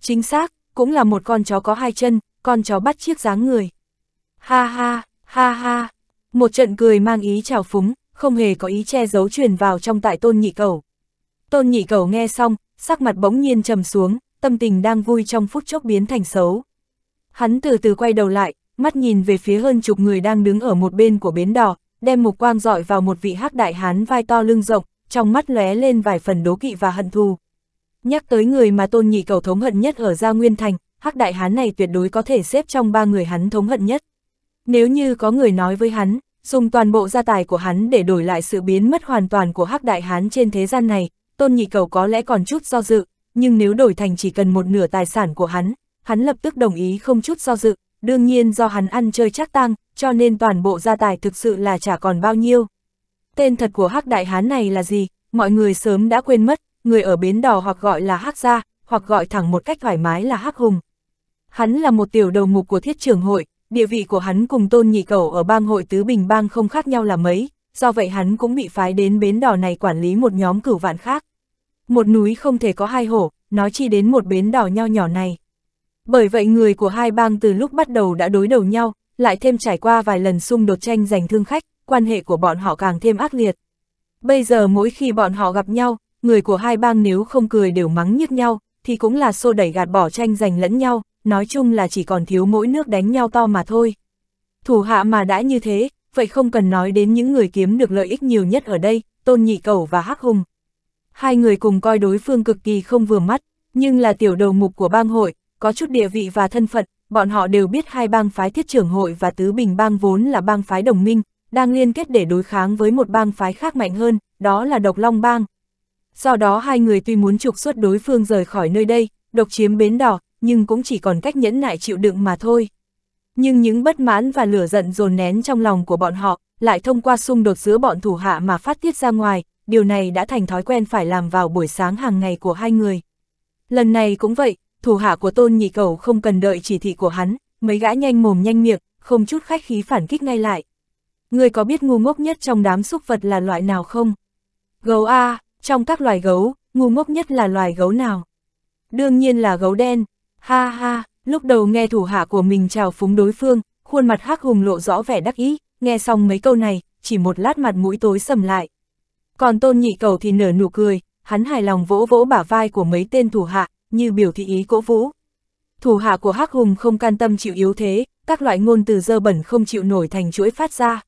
Chính xác, cũng là một con chó có hai chân, con chó bắt chiếc dáng người. Ha ha, ha ha, một trận cười mang ý trào phúng, không hề có ý che giấu truyền vào trong tại tôn nhị cầu. Tôn nhị cầu nghe xong, sắc mặt bỗng nhiên trầm xuống, tâm tình đang vui trong phút chốc biến thành xấu. Hắn từ từ quay đầu lại, mắt nhìn về phía hơn chục người đang đứng ở một bên của bến đỏ, đem một quang dọi vào một vị hắc đại hán vai to lưng rộng, trong mắt lóe lên vài phần đố kỵ và hận thù. Nhắc tới người mà tôn nhị cầu thống hận nhất ở Gia Nguyên Thành, hắc đại hán này tuyệt đối có thể xếp trong ba người hắn thống hận nhất. Nếu như có người nói với hắn, dùng toàn bộ gia tài của hắn để đổi lại sự biến mất hoàn toàn của hắc đại hán trên thế gian này, Tôn Nhị Cầu có lẽ còn chút do dự, nhưng nếu đổi thành chỉ cần một nửa tài sản của hắn, hắn lập tức đồng ý không chút do dự, đương nhiên do hắn ăn chơi chắc tăng, cho nên toàn bộ gia tài thực sự là chả còn bao nhiêu. Tên thật của Hắc Đại Hán này là gì, mọi người sớm đã quên mất, người ở bến đò hoặc gọi là Hắc Gia, hoặc gọi thẳng một cách thoải mái là Hắc Hùng. Hắn là một tiểu đầu mục của thiết trưởng hội, địa vị của hắn cùng tôn nhị cầu ở bang hội tứ bình bang không khác nhau là mấy, do vậy hắn cũng bị phái đến bến đò này quản lý một nhóm cửu vạn khác một núi không thể có hai hổ, nói chi đến một bến đỏ nho nhỏ này. Bởi vậy người của hai bang từ lúc bắt đầu đã đối đầu nhau, lại thêm trải qua vài lần xung đột tranh giành thương khách, quan hệ của bọn họ càng thêm ác liệt. Bây giờ mỗi khi bọn họ gặp nhau, người của hai bang nếu không cười đều mắng nhức nhau, thì cũng là xô đẩy gạt bỏ tranh giành lẫn nhau, nói chung là chỉ còn thiếu mỗi nước đánh nhau to mà thôi. Thủ hạ mà đã như thế, vậy không cần nói đến những người kiếm được lợi ích nhiều nhất ở đây, Tôn Nhị Cầu và Hắc Hùng. Hai người cùng coi đối phương cực kỳ không vừa mắt, nhưng là tiểu đầu mục của bang hội, có chút địa vị và thân phận, bọn họ đều biết hai bang phái thiết trưởng hội và tứ bình bang vốn là bang phái đồng minh, đang liên kết để đối kháng với một bang phái khác mạnh hơn, đó là độc long bang. Do đó hai người tuy muốn trục xuất đối phương rời khỏi nơi đây, độc chiếm bến đỏ, nhưng cũng chỉ còn cách nhẫn nại chịu đựng mà thôi. Nhưng những bất mãn và lửa giận dồn nén trong lòng của bọn họ, lại thông qua xung đột giữa bọn thủ hạ mà phát tiết ra ngoài, điều này đã thành thói quen phải làm vào buổi sáng hàng ngày của hai người. Lần này cũng vậy, thủ hạ của tôn nhị cầu không cần đợi chỉ thị của hắn, mấy gã nhanh mồm nhanh miệng, không chút khách khí phản kích ngay lại. Người có biết ngu ngốc nhất trong đám súc vật là loại nào không? Gấu A, trong các loài gấu, ngu ngốc nhất là loài gấu nào? Đương nhiên là gấu đen. Ha ha, lúc đầu nghe thủ hạ của mình chào phúng đối phương, khuôn mặt hắc hùng lộ rõ vẻ đắc ý, nghe xong mấy câu này, chỉ một lát mặt mũi tối sầm lại, còn tôn nhị cầu thì nở nụ cười, hắn hài lòng vỗ vỗ bả vai của mấy tên thủ hạ, như biểu thị ý cỗ vũ. Thủ hạ của Hắc Hùng không can tâm chịu yếu thế, các loại ngôn từ dơ bẩn không chịu nổi thành chuỗi phát ra.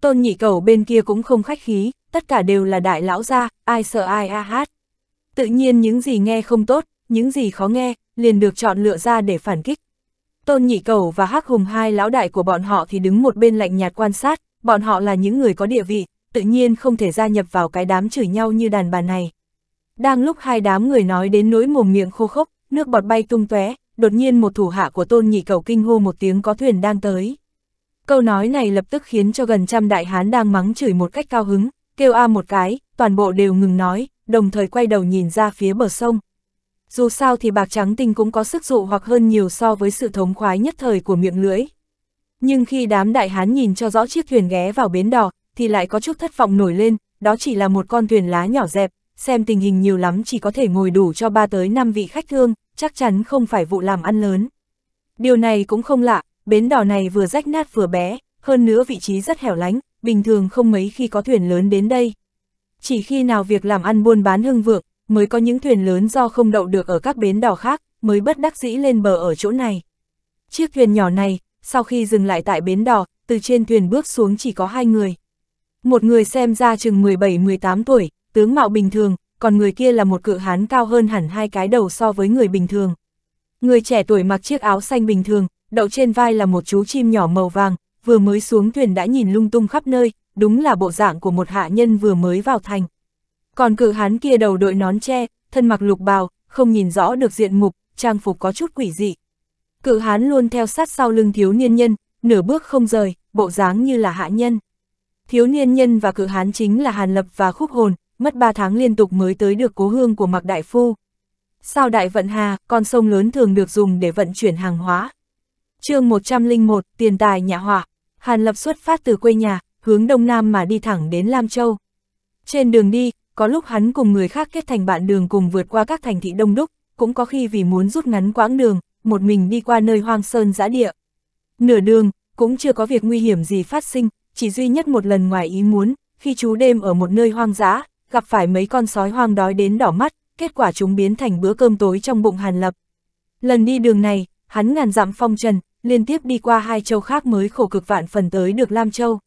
Tôn nhị cầu bên kia cũng không khách khí, tất cả đều là đại lão gia, ai sợ ai a hát. Tự nhiên những gì nghe không tốt, những gì khó nghe, liền được chọn lựa ra để phản kích. Tôn nhị cầu và Hắc Hùng hai lão đại của bọn họ thì đứng một bên lạnh nhạt quan sát, bọn họ là những người có địa vị, tự nhiên không thể gia nhập vào cái đám chửi nhau như đàn bà này. Đang lúc hai đám người nói đến nỗi mồm miệng khô khốc, nước bọt bay tung tóe, đột nhiên một thủ hạ của tôn nhị cầu kinh hô một tiếng có thuyền đang tới. Câu nói này lập tức khiến cho gần trăm đại hán đang mắng chửi một cách cao hứng, kêu a à một cái, toàn bộ đều ngừng nói, đồng thời quay đầu nhìn ra phía bờ sông. Dù sao thì bạc trắng tinh cũng có sức dụ hoặc hơn nhiều so với sự thống khoái nhất thời của miệng lưỡi. Nhưng khi đám đại hán nhìn cho rõ chiếc thuyền ghé vào bến đò thì lại có chút thất vọng nổi lên, đó chỉ là một con thuyền lá nhỏ dẹp, xem tình hình nhiều lắm chỉ có thể ngồi đủ cho ba tới năm vị khách thương, chắc chắn không phải vụ làm ăn lớn. Điều này cũng không lạ, bến đỏ này vừa rách nát vừa bé, hơn nữa vị trí rất hẻo lánh, bình thường không mấy khi có thuyền lớn đến đây. Chỉ khi nào việc làm ăn buôn bán hưng vượng, mới có những thuyền lớn do không đậu được ở các bến đỏ khác, mới bất đắc dĩ lên bờ ở chỗ này. Chiếc thuyền nhỏ này, sau khi dừng lại tại bến đỏ, từ trên thuyền bước xuống chỉ có hai người. Một người xem ra chừng 17-18 tuổi, tướng mạo bình thường, còn người kia là một cự hán cao hơn hẳn hai cái đầu so với người bình thường. Người trẻ tuổi mặc chiếc áo xanh bình thường, đậu trên vai là một chú chim nhỏ màu vàng, vừa mới xuống thuyền đã nhìn lung tung khắp nơi, đúng là bộ dạng của một hạ nhân vừa mới vào thành. Còn cự hán kia đầu đội nón tre thân mặc lục bào, không nhìn rõ được diện mục, trang phục có chút quỷ dị. Cự hán luôn theo sát sau lưng thiếu niên nhân, nửa bước không rời, bộ dáng như là hạ nhân. Thiếu niên nhân và cự hán chính là Hàn Lập và Khúc Hồn, mất 3 tháng liên tục mới tới được cố hương của Mạc Đại Phu. Sao Đại Vận Hà, con sông lớn thường được dùng để vận chuyển hàng hóa. chương 101, Tiền Tài Nhà Hỏa, Hàn Lập xuất phát từ quê nhà, hướng Đông Nam mà đi thẳng đến Lam Châu. Trên đường đi, có lúc hắn cùng người khác kết thành bạn đường cùng vượt qua các thành thị đông đúc, cũng có khi vì muốn rút ngắn quãng đường, một mình đi qua nơi hoang sơn giã địa. Nửa đường, cũng chưa có việc nguy hiểm gì phát sinh, chỉ duy nhất một lần ngoài ý muốn, khi chú đêm ở một nơi hoang dã, gặp phải mấy con sói hoang đói đến đỏ mắt, kết quả chúng biến thành bữa cơm tối trong bụng Hàn Lập. Lần đi đường này, hắn ngàn dặm phong trần, liên tiếp đi qua hai châu khác mới khổ cực vạn phần tới được Lam Châu.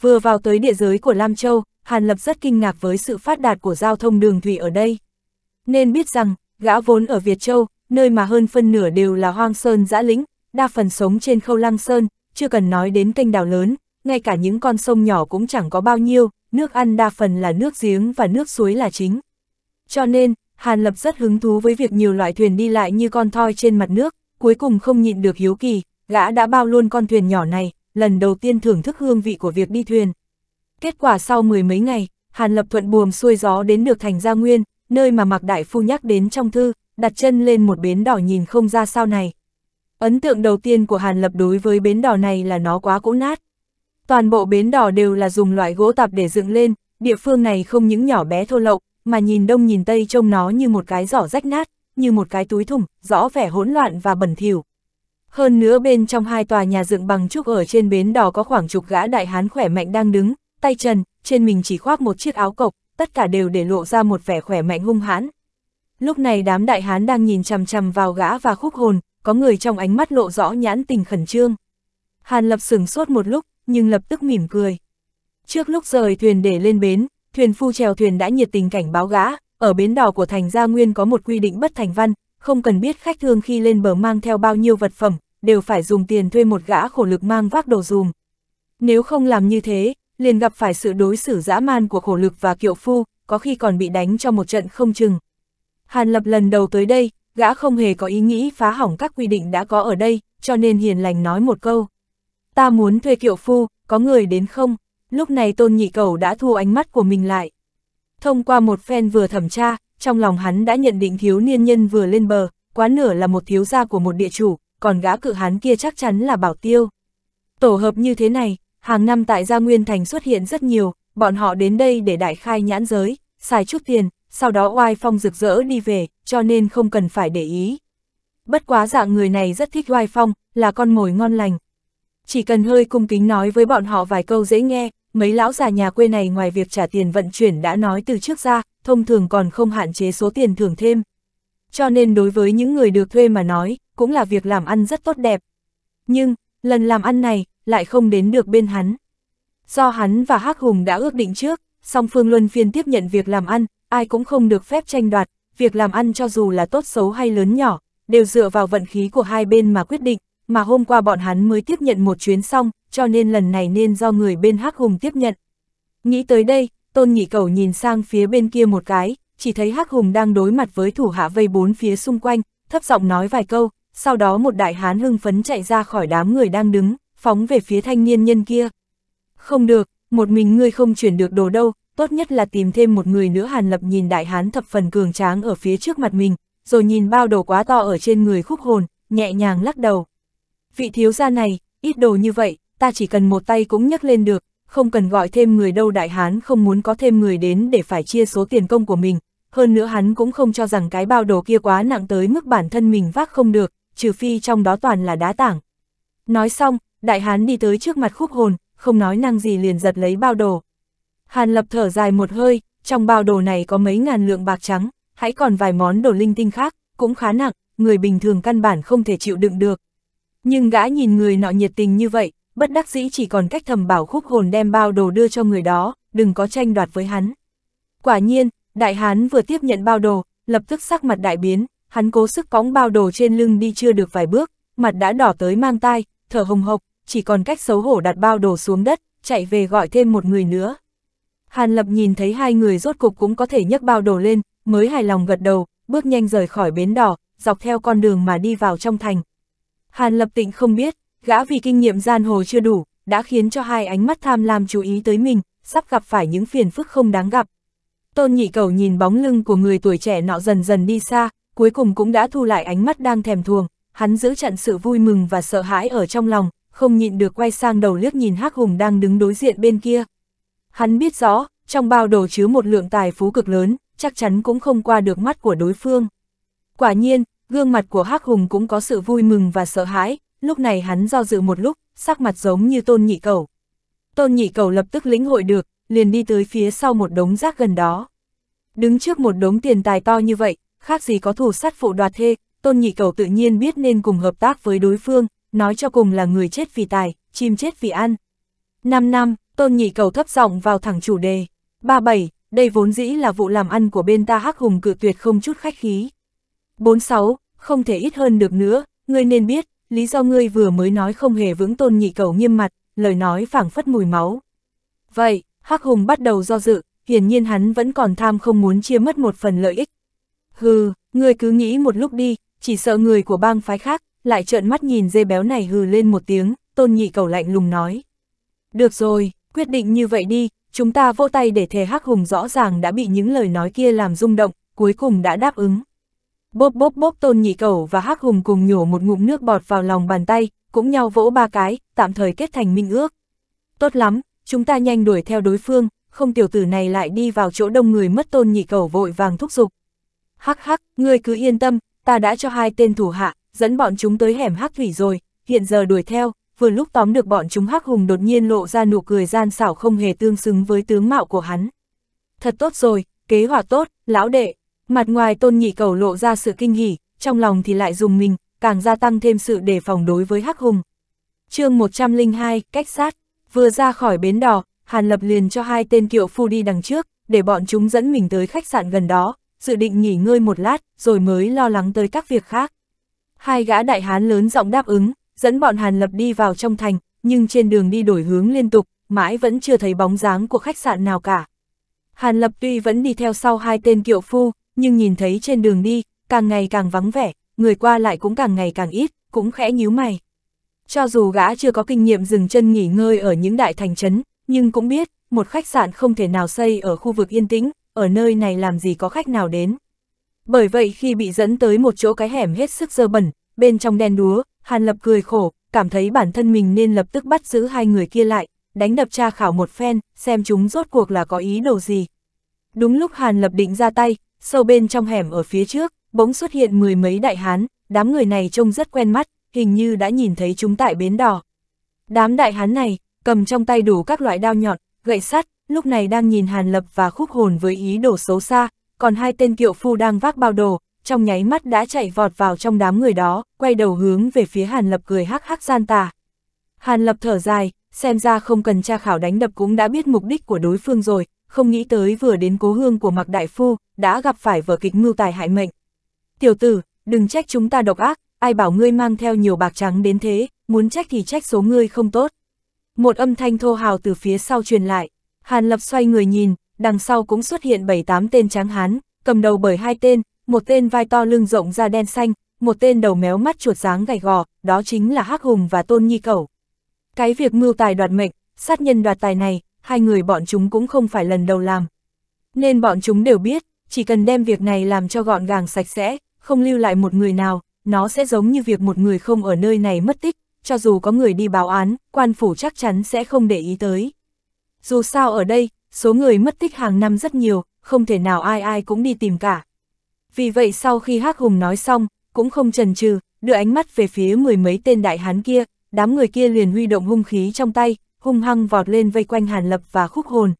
Vừa vào tới địa giới của Lam Châu, Hàn Lập rất kinh ngạc với sự phát đạt của giao thông đường thủy ở đây. Nên biết rằng, gã vốn ở Việt Châu, nơi mà hơn phân nửa đều là hoang sơn dã lĩnh, đa phần sống trên khâu lăng sơn, chưa cần nói đến kênh đảo lớn, ngay cả những con sông nhỏ cũng chẳng có bao nhiêu, nước ăn đa phần là nước giếng và nước suối là chính. Cho nên, Hàn Lập rất hứng thú với việc nhiều loại thuyền đi lại như con thoi trên mặt nước, cuối cùng không nhịn được hiếu kỳ, gã đã bao luôn con thuyền nhỏ này, lần đầu tiên thưởng thức hương vị của việc đi thuyền. Kết quả sau mười mấy ngày, Hàn Lập thuận buồm xuôi gió đến được thành Gia Nguyên, nơi mà Mạc Đại Phu nhắc đến trong thư, đặt chân lên một bến đỏ nhìn không ra sao này. Ấn tượng đầu tiên của Hàn Lập đối với bến đỏ này là nó quá cũ nát. Toàn bộ bến đỏ đều là dùng loại gỗ tạp để dựng lên, địa phương này không những nhỏ bé thô lậu, mà nhìn đông nhìn tây trông nó như một cái giỏ rách nát, như một cái túi thùng, rõ vẻ hỗn loạn và bẩn thỉu. Hơn nữa bên trong hai tòa nhà dựng bằng trúc ở trên bến đỏ có khoảng chục gã đại hán khỏe mạnh đang đứng, tay trần, trên mình chỉ khoác một chiếc áo cộc, tất cả đều để lộ ra một vẻ khỏe mạnh hung hãn. Lúc này đám đại hán đang nhìn chằm chằm vào gã và khúc hồn, có người trong ánh mắt lộ rõ nhãn tình khẩn trương. Hàn lập sửng sốt một lúc, nhưng lập tức mỉm cười. Trước lúc rời thuyền để lên bến, thuyền phu chèo thuyền đã nhiệt tình cảnh báo gã, ở bến đỏ của thành gia nguyên có một quy định bất thành văn, không cần biết khách thương khi lên bờ mang theo bao nhiêu vật phẩm, đều phải dùng tiền thuê một gã khổ lực mang vác đồ dùm. Nếu không làm như thế, liền gặp phải sự đối xử dã man của khổ lực và kiệu phu, có khi còn bị đánh cho một trận không chừng. Hàn Lập lần đầu tới đây, gã không hề có ý nghĩ phá hỏng các quy định đã có ở đây, cho nên hiền lành nói một câu. Ta muốn thuê kiệu phu, có người đến không? Lúc này tôn nhị cầu đã thu ánh mắt của mình lại. Thông qua một phen vừa thẩm tra, trong lòng hắn đã nhận định thiếu niên nhân vừa lên bờ, quá nửa là một thiếu gia của một địa chủ, còn gã cự hắn kia chắc chắn là bảo tiêu. Tổ hợp như thế này, hàng năm tại Gia Nguyên Thành xuất hiện rất nhiều, bọn họ đến đây để đại khai nhãn giới, xài chút tiền, sau đó oai phong rực rỡ đi về, cho nên không cần phải để ý. Bất quá dạng người này rất thích oai phong, là con mồi ngon lành, chỉ cần hơi cung kính nói với bọn họ vài câu dễ nghe, mấy lão già nhà quê này ngoài việc trả tiền vận chuyển đã nói từ trước ra, thông thường còn không hạn chế số tiền thưởng thêm. Cho nên đối với những người được thuê mà nói, cũng là việc làm ăn rất tốt đẹp. Nhưng, lần làm ăn này, lại không đến được bên hắn. Do hắn và Hắc Hùng đã ước định trước, song phương luân phiên tiếp nhận việc làm ăn, ai cũng không được phép tranh đoạt, việc làm ăn cho dù là tốt xấu hay lớn nhỏ, đều dựa vào vận khí của hai bên mà quyết định mà hôm qua bọn hắn mới tiếp nhận một chuyến xong, cho nên lần này nên do người bên Hắc Hùng tiếp nhận. Nghĩ tới đây, Tôn Nhị Cầu nhìn sang phía bên kia một cái, chỉ thấy Hắc Hùng đang đối mặt với thủ hạ vây bốn phía xung quanh, thấp giọng nói vài câu, sau đó một đại hán hưng phấn chạy ra khỏi đám người đang đứng, phóng về phía thanh niên nhân kia. Không được, một mình ngươi không chuyển được đồ đâu, tốt nhất là tìm thêm một người nữa Hàn Lập nhìn đại hán thập phần cường tráng ở phía trước mặt mình, rồi nhìn bao đồ quá to ở trên người khúc hồn, nhẹ nhàng lắc đầu vị thiếu gia này, ít đồ như vậy, ta chỉ cần một tay cũng nhấc lên được, không cần gọi thêm người đâu đại hán không muốn có thêm người đến để phải chia số tiền công của mình, hơn nữa hắn cũng không cho rằng cái bao đồ kia quá nặng tới mức bản thân mình vác không được, trừ phi trong đó toàn là đá tảng. Nói xong, đại hán đi tới trước mặt khúc hồn, không nói năng gì liền giật lấy bao đồ. Hàn lập thở dài một hơi, trong bao đồ này có mấy ngàn lượng bạc trắng, hãy còn vài món đồ linh tinh khác, cũng khá nặng, người bình thường căn bản không thể chịu đựng được, nhưng gã nhìn người nọ nhiệt tình như vậy, bất đắc dĩ chỉ còn cách thầm bảo khúc hồn đem bao đồ đưa cho người đó, đừng có tranh đoạt với hắn. Quả nhiên, đại hán vừa tiếp nhận bao đồ, lập tức sắc mặt đại biến, hắn cố sức cõng bao đồ trên lưng đi chưa được vài bước, mặt đã đỏ tới mang tai, thở hồng hộc, chỉ còn cách xấu hổ đặt bao đồ xuống đất, chạy về gọi thêm một người nữa. Hàn Lập nhìn thấy hai người rốt cục cũng có thể nhấc bao đồ lên, mới hài lòng gật đầu, bước nhanh rời khỏi bến đỏ, dọc theo con đường mà đi vào trong thành, Hàn Lập Tịnh không biết, gã vì kinh nghiệm gian hồ chưa đủ, đã khiến cho hai ánh mắt tham lam chú ý tới mình, sắp gặp phải những phiền phức không đáng gặp. Tôn Nhị Cầu nhìn bóng lưng của người tuổi trẻ nọ dần dần đi xa, cuối cùng cũng đã thu lại ánh mắt đang thèm thuồng, hắn giữ chặn sự vui mừng và sợ hãi ở trong lòng, không nhịn được quay sang đầu liếc nhìn Hắc Hùng đang đứng đối diện bên kia. Hắn biết rõ, trong bao đồ chứa một lượng tài phú cực lớn, chắc chắn cũng không qua được mắt của đối phương. Quả nhiên, Gương mặt của Hắc Hùng cũng có sự vui mừng và sợ hãi, lúc này hắn do dự một lúc, sắc mặt giống như Tôn Nhị Cầu. Tôn Nhị Cầu lập tức lĩnh hội được, liền đi tới phía sau một đống rác gần đó. Đứng trước một đống tiền tài to như vậy, khác gì có thủ sát phụ đoạt thê, Tôn Nhị Cầu tự nhiên biết nên cùng hợp tác với đối phương, nói cho cùng là người chết vì tài, chim chết vì ăn. năm năm, Tôn Nhị Cầu thấp giọng vào thẳng chủ đề. 37, đây vốn dĩ là vụ làm ăn của bên ta Hắc Hùng cự tuyệt không chút khách khí. 46, không thể ít hơn được nữa, ngươi nên biết, lý do ngươi vừa mới nói không hề vững tôn nhị cầu nghiêm mặt, lời nói phảng phất mùi máu. Vậy, Hắc Hùng bắt đầu do dự, hiển nhiên hắn vẫn còn tham không muốn chia mất một phần lợi ích. Hừ, ngươi cứ nghĩ một lúc đi, chỉ sợ người của bang phái khác, lại trợn mắt nhìn dê béo này hừ lên một tiếng, tôn nhị cầu lạnh lùng nói. Được rồi, quyết định như vậy đi, chúng ta vỗ tay để thề Hắc Hùng rõ ràng đã bị những lời nói kia làm rung động, cuối cùng đã đáp ứng. Bốp bốp bốp tôn nhị cầu và hắc hùng cùng nhổ một ngụm nước bọt vào lòng bàn tay, cũng nhau vỗ ba cái, tạm thời kết thành minh ước. Tốt lắm, chúng ta nhanh đuổi theo đối phương, không tiểu tử này lại đi vào chỗ đông người mất tôn nhị cầu vội vàng thúc giục. Hắc hắc, ngươi cứ yên tâm, ta đã cho hai tên thủ hạ, dẫn bọn chúng tới hẻm hắc thủy rồi, hiện giờ đuổi theo, vừa lúc tóm được bọn chúng hắc hùng đột nhiên lộ ra nụ cười gian xảo không hề tương xứng với tướng mạo của hắn. Thật tốt rồi, kế hoạch tốt, lão đệ, Mặt ngoài tôn nhị cầu lộ ra sự kinh hỉ, trong lòng thì lại dùng mình, càng gia tăng thêm sự đề phòng đối với Hắc Hùng. chương 102, cách sát, vừa ra khỏi bến đò, Hàn Lập liền cho hai tên kiệu phu đi đằng trước, để bọn chúng dẫn mình tới khách sạn gần đó, dự định nghỉ ngơi một lát, rồi mới lo lắng tới các việc khác. Hai gã đại hán lớn giọng đáp ứng, dẫn bọn Hàn Lập đi vào trong thành, nhưng trên đường đi đổi hướng liên tục, mãi vẫn chưa thấy bóng dáng của khách sạn nào cả. Hàn Lập tuy vẫn đi theo sau hai tên kiệu phu, nhưng nhìn thấy trên đường đi, càng ngày càng vắng vẻ, người qua lại cũng càng ngày càng ít, cũng khẽ nhíu mày. Cho dù gã chưa có kinh nghiệm dừng chân nghỉ ngơi ở những đại thành trấn, nhưng cũng biết, một khách sạn không thể nào xây ở khu vực yên tĩnh, ở nơi này làm gì có khách nào đến. Bởi vậy khi bị dẫn tới một chỗ cái hẻm hết sức dơ bẩn, bên trong đen đúa, Hàn Lập cười khổ, cảm thấy bản thân mình nên lập tức bắt giữ hai người kia lại, đánh đập tra khảo một phen, xem chúng rốt cuộc là có ý đồ gì. Đúng lúc Hàn Lập định ra tay, sâu bên trong hẻm ở phía trước, bỗng xuất hiện mười mấy đại hán, đám người này trông rất quen mắt, hình như đã nhìn thấy chúng tại bến đỏ. Đám đại hán này, cầm trong tay đủ các loại đao nhọn, gậy sắt, lúc này đang nhìn Hàn Lập và khúc hồn với ý đồ xấu xa, còn hai tên kiệu phu đang vác bao đồ, trong nháy mắt đã chạy vọt vào trong đám người đó, quay đầu hướng về phía Hàn Lập cười hắc hắc gian tà. Hàn Lập thở dài, xem ra không cần tra khảo đánh đập cũng đã biết mục đích của đối phương rồi, không nghĩ tới vừa đến cố hương của Mạc Đại Phu, đã gặp phải vở kịch mưu tài hại mệnh. Tiểu tử, đừng trách chúng ta độc ác, ai bảo ngươi mang theo nhiều bạc trắng đến thế, muốn trách thì trách số ngươi không tốt. Một âm thanh thô hào từ phía sau truyền lại, Hàn Lập xoay người nhìn, đằng sau cũng xuất hiện bảy tám tên tráng hán, cầm đầu bởi hai tên, một tên vai to lưng rộng da đen xanh, một tên đầu méo mắt chuột dáng gầy gò, đó chính là Hắc Hùng và Tôn Nhi Cẩu. Cái việc mưu tài đoạt mệnh, sát nhân đoạt tài này, hai người bọn chúng cũng không phải lần đầu làm. Nên bọn chúng đều biết, chỉ cần đem việc này làm cho gọn gàng sạch sẽ, không lưu lại một người nào, nó sẽ giống như việc một người không ở nơi này mất tích, cho dù có người đi báo án, quan phủ chắc chắn sẽ không để ý tới. Dù sao ở đây, số người mất tích hàng năm rất nhiều, không thể nào ai ai cũng đi tìm cả. Vì vậy sau khi Hắc Hùng nói xong, cũng không chần chừ, đưa ánh mắt về phía mười mấy tên đại hán kia, đám người kia liền huy động hung khí trong tay, hung hăng vọt lên vây quanh Hàn Lập và khúc hồn.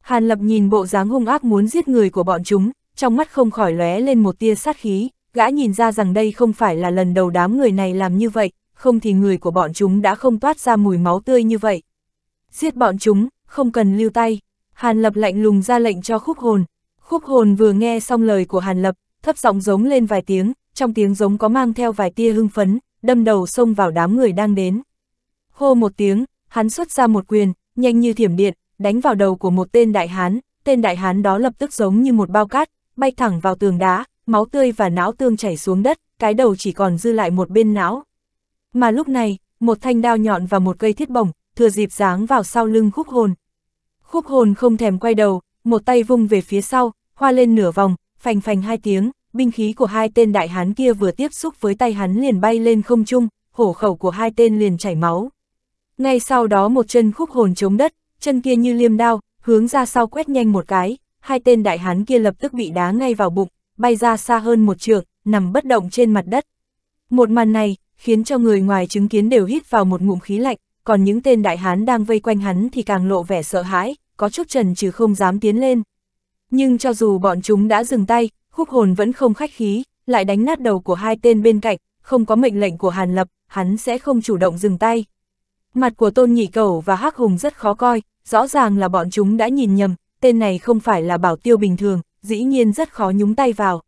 Hàn Lập nhìn bộ dáng hung ác muốn giết người của bọn chúng, trong mắt không khỏi lóe lên một tia sát khí, gã nhìn ra rằng đây không phải là lần đầu đám người này làm như vậy, không thì người của bọn chúng đã không toát ra mùi máu tươi như vậy. Giết bọn chúng, không cần lưu tay. Hàn Lập lạnh lùng ra lệnh cho khúc hồn. Khúc hồn vừa nghe xong lời của Hàn Lập, thấp giọng giống lên vài tiếng, trong tiếng giống có mang theo vài tia hưng phấn, đâm đầu xông vào đám người đang đến. Hô một tiếng, hắn xuất ra một quyền, nhanh như thiểm điện, đánh vào đầu của một tên đại hán, tên đại hán đó lập tức giống như một bao cát, bay thẳng vào tường đá, máu tươi và não tương chảy xuống đất, cái đầu chỉ còn dư lại một bên não. Mà lúc này, một thanh đao nhọn và một cây thiết bổng, thừa dịp giáng vào sau lưng khúc hồn. Khúc hồn không thèm quay đầu, một tay vung về phía sau, hoa lên nửa vòng, phành phành hai tiếng, binh khí của hai tên đại hán kia vừa tiếp xúc với tay hắn liền bay lên không trung, hổ khẩu của hai tên liền chảy máu. Ngay sau đó một chân khúc hồn chống đất, chân kia như liêm đao, hướng ra sau quét nhanh một cái, hai tên đại hán kia lập tức bị đá ngay vào bụng, bay ra xa hơn một trường, nằm bất động trên mặt đất. Một màn này, khiến cho người ngoài chứng kiến đều hít vào một ngụm khí lạnh, còn những tên đại hán đang vây quanh hắn thì càng lộ vẻ sợ hãi, có chút trần trừ không dám tiến lên. Nhưng cho dù bọn chúng đã dừng tay, khúc hồn vẫn không khách khí, lại đánh nát đầu của hai tên bên cạnh, không có mệnh lệnh của Hàn Lập, hắn sẽ không chủ động dừng tay. Mặt của Tôn Nhị cầu và Hắc Hùng rất khó coi, rõ ràng là bọn chúng đã nhìn nhầm, tên này không phải là bảo tiêu bình thường, dĩ nhiên rất khó nhúng tay vào.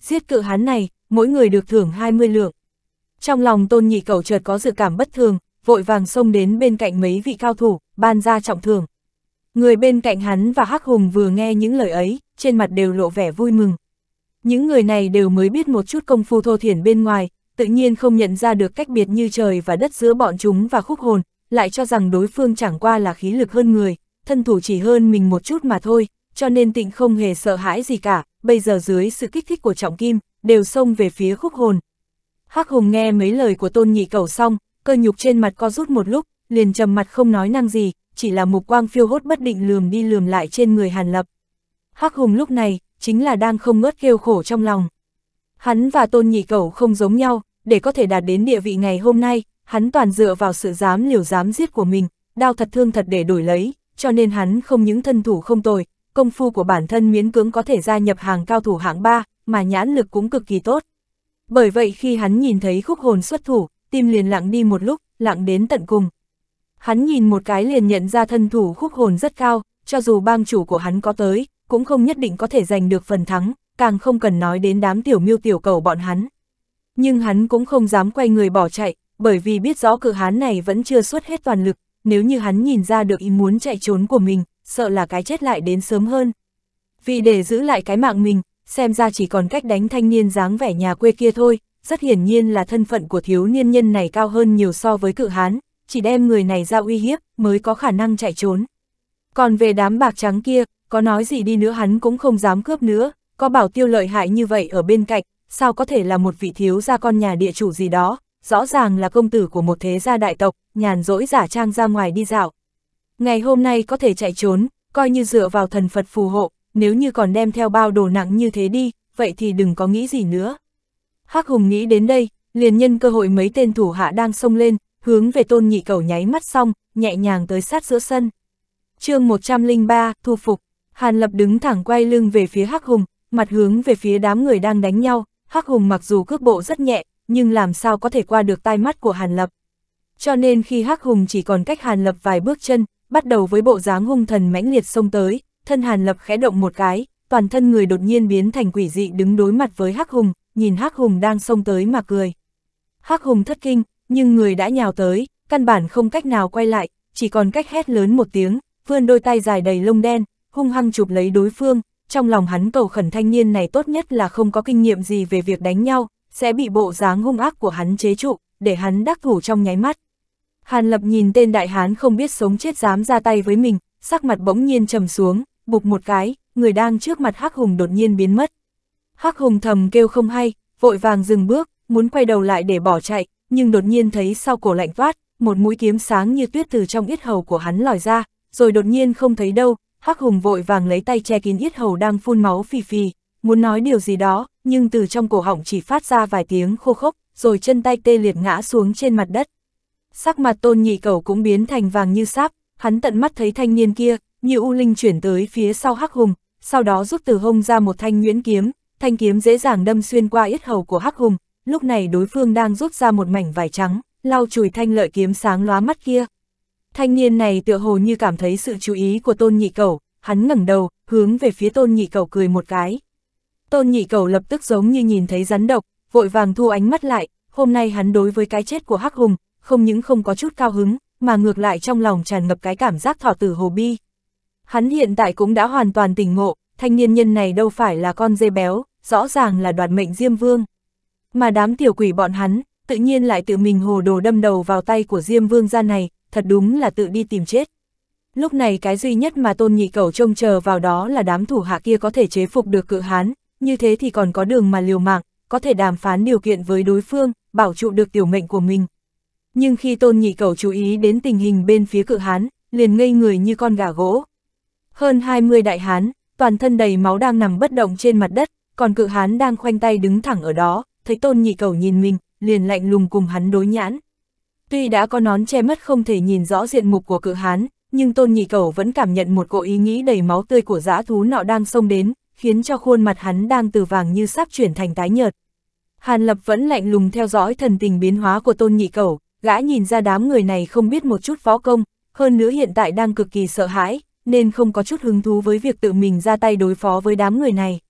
Giết cự hán này, mỗi người được thưởng 20 lượng. Trong lòng Tôn Nhị cầu chợt có dự cảm bất thường, vội vàng xông đến bên cạnh mấy vị cao thủ, ban ra trọng thưởng. Người bên cạnh hắn và Hắc Hùng vừa nghe những lời ấy, trên mặt đều lộ vẻ vui mừng. Những người này đều mới biết một chút công phu thô thiển bên ngoài, tự nhiên không nhận ra được cách biệt như trời và đất giữa bọn chúng và khúc hồn, lại cho rằng đối phương chẳng qua là khí lực hơn người, thân thủ chỉ hơn mình một chút mà thôi, cho nên tịnh không hề sợ hãi gì cả, bây giờ dưới sự kích thích của trọng kim, đều xông về phía khúc hồn. hắc hùng nghe mấy lời của tôn nhị cầu xong, cơ nhục trên mặt co rút một lúc, liền trầm mặt không nói năng gì, chỉ là mục quang phiêu hốt bất định lườm đi lườm lại trên người hàn lập. hắc hùng lúc này, chính là đang không ngớt kêu khổ trong lòng. Hắn và tôn nhị cầu không giống nhau, để có thể đạt đến địa vị ngày hôm nay, hắn toàn dựa vào sự dám liều dám giết của mình, đao thật thương thật để đổi lấy, cho nên hắn không những thân thủ không tồi, công phu của bản thân miến cưỡng có thể gia nhập hàng cao thủ hạng 3, mà nhãn lực cũng cực kỳ tốt. Bởi vậy khi hắn nhìn thấy khúc hồn xuất thủ, tim liền lặng đi một lúc, lặng đến tận cùng. Hắn nhìn một cái liền nhận ra thân thủ khúc hồn rất cao, cho dù bang chủ của hắn có tới, cũng không nhất định có thể giành được phần thắng, càng không cần nói đến đám tiểu miêu tiểu cầu bọn hắn nhưng hắn cũng không dám quay người bỏ chạy, bởi vì biết rõ cự hán này vẫn chưa xuất hết toàn lực, nếu như hắn nhìn ra được ý muốn chạy trốn của mình, sợ là cái chết lại đến sớm hơn. Vì để giữ lại cái mạng mình, xem ra chỉ còn cách đánh thanh niên dáng vẻ nhà quê kia thôi, rất hiển nhiên là thân phận của thiếu niên nhân này cao hơn nhiều so với cự hán, chỉ đem người này ra uy hiếp mới có khả năng chạy trốn. Còn về đám bạc trắng kia, có nói gì đi nữa hắn cũng không dám cướp nữa, có bảo tiêu lợi hại như vậy ở bên cạnh, sao có thể là một vị thiếu gia con nhà địa chủ gì đó, rõ ràng là công tử của một thế gia đại tộc, nhàn rỗi giả trang ra ngoài đi dạo. Ngày hôm nay có thể chạy trốn, coi như dựa vào thần Phật phù hộ, nếu như còn đem theo bao đồ nặng như thế đi, vậy thì đừng có nghĩ gì nữa. Hắc Hùng nghĩ đến đây, liền nhân cơ hội mấy tên thủ hạ đang xông lên, hướng về tôn nhị cầu nháy mắt xong, nhẹ nhàng tới sát giữa sân. chương 103, thu phục, Hàn Lập đứng thẳng quay lưng về phía Hắc Hùng, mặt hướng về phía đám người đang đánh nhau, Hắc Hùng mặc dù cước bộ rất nhẹ, nhưng làm sao có thể qua được tai mắt của Hàn Lập. Cho nên khi Hắc Hùng chỉ còn cách Hàn Lập vài bước chân, bắt đầu với bộ dáng hung thần mãnh liệt xông tới, thân Hàn Lập khẽ động một cái, toàn thân người đột nhiên biến thành quỷ dị đứng đối mặt với Hắc Hùng, nhìn Hắc Hùng đang xông tới mà cười. Hắc Hùng thất kinh, nhưng người đã nhào tới, căn bản không cách nào quay lại, chỉ còn cách hét lớn một tiếng, vươn đôi tay dài đầy lông đen, hung hăng chụp lấy đối phương, trong lòng hắn cầu khẩn thanh niên này tốt nhất là không có kinh nghiệm gì về việc đánh nhau, sẽ bị bộ dáng hung ác của hắn chế trụ, để hắn đắc thủ trong nháy mắt. Hàn Lập nhìn tên đại hán không biết sống chết dám ra tay với mình, sắc mặt bỗng nhiên trầm xuống, bục một cái, người đang trước mặt Hắc Hùng đột nhiên biến mất. Hắc Hùng thầm kêu không hay, vội vàng dừng bước, muốn quay đầu lại để bỏ chạy, nhưng đột nhiên thấy sau cổ lạnh toát, một mũi kiếm sáng như tuyết từ trong yết hầu của hắn lòi ra, rồi đột nhiên không thấy đâu, Hắc Hùng vội vàng lấy tay che kín yết hầu đang phun máu phì phì, muốn nói điều gì đó, nhưng từ trong cổ họng chỉ phát ra vài tiếng khô khốc, rồi chân tay tê liệt ngã xuống trên mặt đất. Sắc mặt tôn nhị cầu cũng biến thành vàng như sáp, hắn tận mắt thấy thanh niên kia, như u linh chuyển tới phía sau Hắc Hùng, sau đó rút từ hông ra một thanh nguyễn kiếm, thanh kiếm dễ dàng đâm xuyên qua yết hầu của Hắc Hùng, lúc này đối phương đang rút ra một mảnh vải trắng, lau chùi thanh lợi kiếm sáng lóa mắt kia. Thanh niên này tựa hồ như cảm thấy sự chú ý của tôn nhị cầu, hắn ngẩng đầu, hướng về phía tôn nhị cầu cười một cái. Tôn nhị cầu lập tức giống như nhìn thấy rắn độc, vội vàng thu ánh mắt lại, hôm nay hắn đối với cái chết của Hắc Hùng, không những không có chút cao hứng, mà ngược lại trong lòng tràn ngập cái cảm giác thỏ tử hồ bi. Hắn hiện tại cũng đã hoàn toàn tỉnh ngộ, thanh niên nhân này đâu phải là con dê béo, rõ ràng là đoạt mệnh Diêm Vương. Mà đám tiểu quỷ bọn hắn, tự nhiên lại tự mình hồ đồ đâm đầu vào tay của Diêm Vương gia này, thật đúng là tự đi tìm chết. Lúc này cái duy nhất mà tôn nhị cầu trông chờ vào đó là đám thủ hạ kia có thể chế phục được cự hán, như thế thì còn có đường mà liều mạng, có thể đàm phán điều kiện với đối phương, bảo trụ được tiểu mệnh của mình. Nhưng khi tôn nhị cầu chú ý đến tình hình bên phía cự hán, liền ngây người như con gà gỗ. Hơn 20 đại hán, toàn thân đầy máu đang nằm bất động trên mặt đất, còn cự hán đang khoanh tay đứng thẳng ở đó, thấy tôn nhị cầu nhìn mình, liền lạnh lùng cùng hắn đối nhãn. Tuy đã có nón che mất không thể nhìn rõ diện mục của cự hán, nhưng Tôn Nhị Cẩu vẫn cảm nhận một cỗ ý nghĩ đầy máu tươi của dã thú nọ đang xông đến, khiến cho khuôn mặt hắn đang từ vàng như sắp chuyển thành tái nhợt. Hàn Lập vẫn lạnh lùng theo dõi thần tình biến hóa của Tôn Nhị Cẩu, gã nhìn ra đám người này không biết một chút võ công, hơn nữa hiện tại đang cực kỳ sợ hãi, nên không có chút hứng thú với việc tự mình ra tay đối phó với đám người này.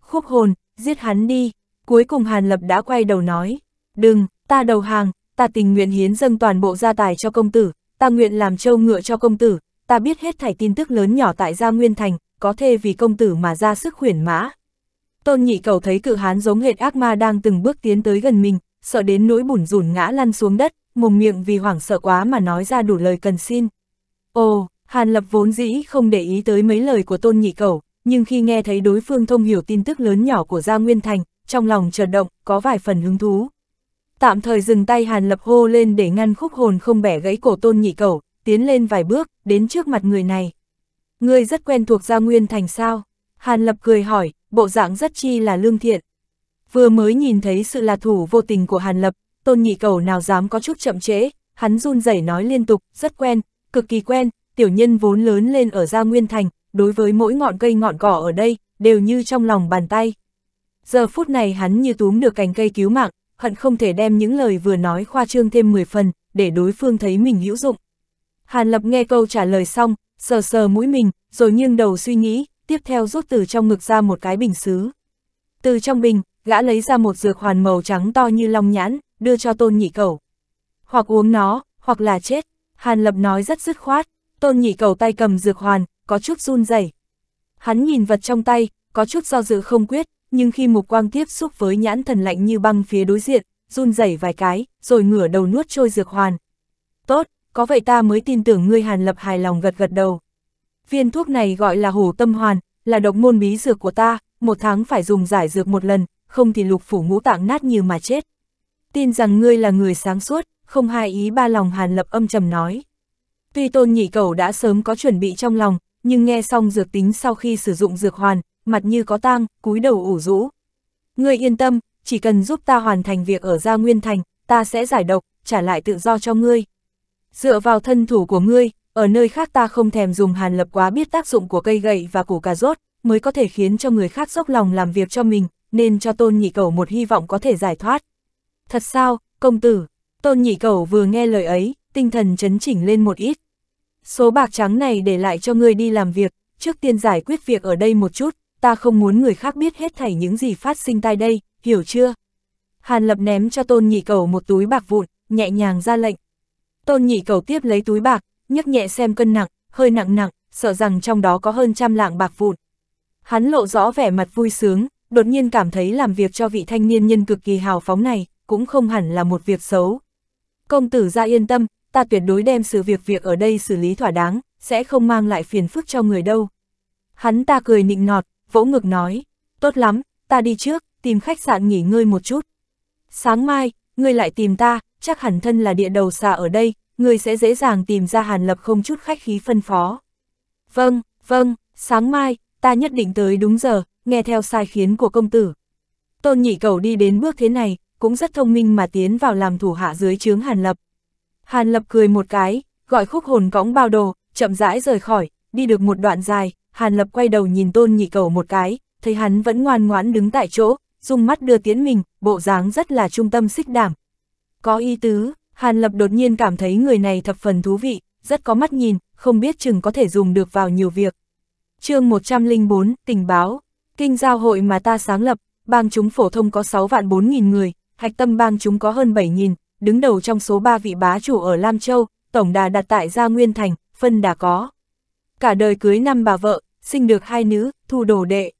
Khúc hồn, giết hắn đi, cuối cùng Hàn Lập đã quay đầu nói, đừng, ta đầu hàng, ta tình nguyện hiến dâng toàn bộ gia tài cho công tử, ta nguyện làm châu ngựa cho công tử, ta biết hết thảy tin tức lớn nhỏ tại gia Nguyên Thành, có thể vì công tử mà ra sức khuyển mã. Tôn nhị cầu thấy cự hán giống hệt ác ma đang từng bước tiến tới gần mình, sợ đến nỗi bùn rùn ngã lăn xuống đất, mồm miệng vì hoảng sợ quá mà nói ra đủ lời cần xin. Ồ, Hàn Lập vốn dĩ không để ý tới mấy lời của tôn nhị cầu, nhưng khi nghe thấy đối phương thông hiểu tin tức lớn nhỏ của Gia Nguyên Thành, trong lòng chợt động, có vài phần hứng thú tạm thời dừng tay Hàn Lập hô lên để ngăn khúc hồn không bẻ gãy cổ tôn nhị cầu, tiến lên vài bước, đến trước mặt người này. Ngươi rất quen thuộc gia nguyên thành sao? Hàn Lập cười hỏi, bộ dạng rất chi là lương thiện. Vừa mới nhìn thấy sự là thủ vô tình của Hàn Lập, tôn nhị cầu nào dám có chút chậm trễ, hắn run rẩy nói liên tục, rất quen, cực kỳ quen, tiểu nhân vốn lớn lên ở gia nguyên thành, đối với mỗi ngọn cây ngọn cỏ ở đây, đều như trong lòng bàn tay. Giờ phút này hắn như túm được cành cây cứu mạng, hận không thể đem những lời vừa nói khoa trương thêm 10 phần, để đối phương thấy mình hữu dụng. Hàn Lập nghe câu trả lời xong, sờ sờ mũi mình, rồi nghiêng đầu suy nghĩ, tiếp theo rút từ trong ngực ra một cái bình xứ. Từ trong bình, gã lấy ra một dược hoàn màu trắng to như long nhãn, đưa cho Tôn Nhị Cầu. Hoặc uống nó, hoặc là chết, Hàn Lập nói rất dứt khoát, Tôn Nhị Cầu tay cầm dược hoàn, có chút run rẩy. Hắn nhìn vật trong tay, có chút do dự không quyết, nhưng khi mục quang tiếp xúc với nhãn thần lạnh như băng phía đối diện, run rẩy vài cái, rồi ngửa đầu nuốt trôi dược hoàn. Tốt, có vậy ta mới tin tưởng ngươi Hàn Lập hài lòng gật gật đầu. Viên thuốc này gọi là hổ tâm hoàn, là độc môn bí dược của ta, một tháng phải dùng giải dược một lần, không thì lục phủ ngũ tạng nát như mà chết. Tin rằng ngươi là người sáng suốt, không hai ý ba lòng Hàn Lập âm trầm nói. Tuy tôn nhị cầu đã sớm có chuẩn bị trong lòng, nhưng nghe xong dược tính sau khi sử dụng dược hoàn, mặt như có tang, cúi đầu ủ rũ. Ngươi yên tâm, chỉ cần giúp ta hoàn thành việc ở Gia Nguyên Thành, ta sẽ giải độc, trả lại tự do cho ngươi. Dựa vào thân thủ của ngươi, ở nơi khác ta không thèm dùng hàn lập quá biết tác dụng của cây gậy và củ cà rốt, mới có thể khiến cho người khác dốc lòng làm việc cho mình, nên cho Tôn Nhị Cầu một hy vọng có thể giải thoát. Thật sao, công tử? Tôn Nhị Cầu vừa nghe lời ấy, tinh thần chấn chỉnh lên một ít. Số bạc trắng này để lại cho ngươi đi làm việc, trước tiên giải quyết việc ở đây một chút, ta không muốn người khác biết hết thảy những gì phát sinh tại đây, hiểu chưa? Hàn Lập ném cho Tôn Nhị Cầu một túi bạc vụn, nhẹ nhàng ra lệnh. Tôn Nhị Cầu tiếp lấy túi bạc, nhấc nhẹ xem cân nặng, hơi nặng nặng, sợ rằng trong đó có hơn trăm lạng bạc vụn. Hắn lộ rõ vẻ mặt vui sướng, đột nhiên cảm thấy làm việc cho vị thanh niên nhân cực kỳ hào phóng này, cũng không hẳn là một việc xấu. Công tử ra yên tâm, ta tuyệt đối đem sự việc việc ở đây xử lý thỏa đáng, sẽ không mang lại phiền phức cho người đâu. Hắn ta cười nịnh nọt, vỗ ngực nói, tốt lắm, ta đi trước, tìm khách sạn nghỉ ngơi một chút. Sáng mai, ngươi lại tìm ta, chắc hẳn thân là địa đầu xà ở đây, ngươi sẽ dễ dàng tìm ra Hàn Lập không chút khách khí phân phó. Vâng, vâng, sáng mai, ta nhất định tới đúng giờ, nghe theo sai khiến của công tử. Tôn nhị cầu đi đến bước thế này, cũng rất thông minh mà tiến vào làm thủ hạ dưới chướng Hàn Lập. Hàn Lập cười một cái, gọi khúc hồn cõng bao đồ, chậm rãi rời khỏi, đi được một đoạn dài, Hàn Lập quay đầu nhìn Tôn Nhị Cầu một cái, thấy hắn vẫn ngoan ngoãn đứng tại chỗ, dùng mắt đưa tiến mình, bộ dáng rất là trung tâm xích đảm. Có ý tứ, Hàn Lập đột nhiên cảm thấy người này thập phần thú vị, rất có mắt nhìn, không biết chừng có thể dùng được vào nhiều việc. chương 104, tình báo, kinh giao hội mà ta sáng lập, bang chúng phổ thông có 6 vạn 4.000 người, hạch tâm bang chúng có hơn 7.000, đứng đầu trong số 3 vị bá chủ ở Lam Châu, tổng đà đặt tại Gia Nguyên Thành, phân đà có. Cả đời cưới năm bà vợ, sinh được hai nữ, thu đồ đệ.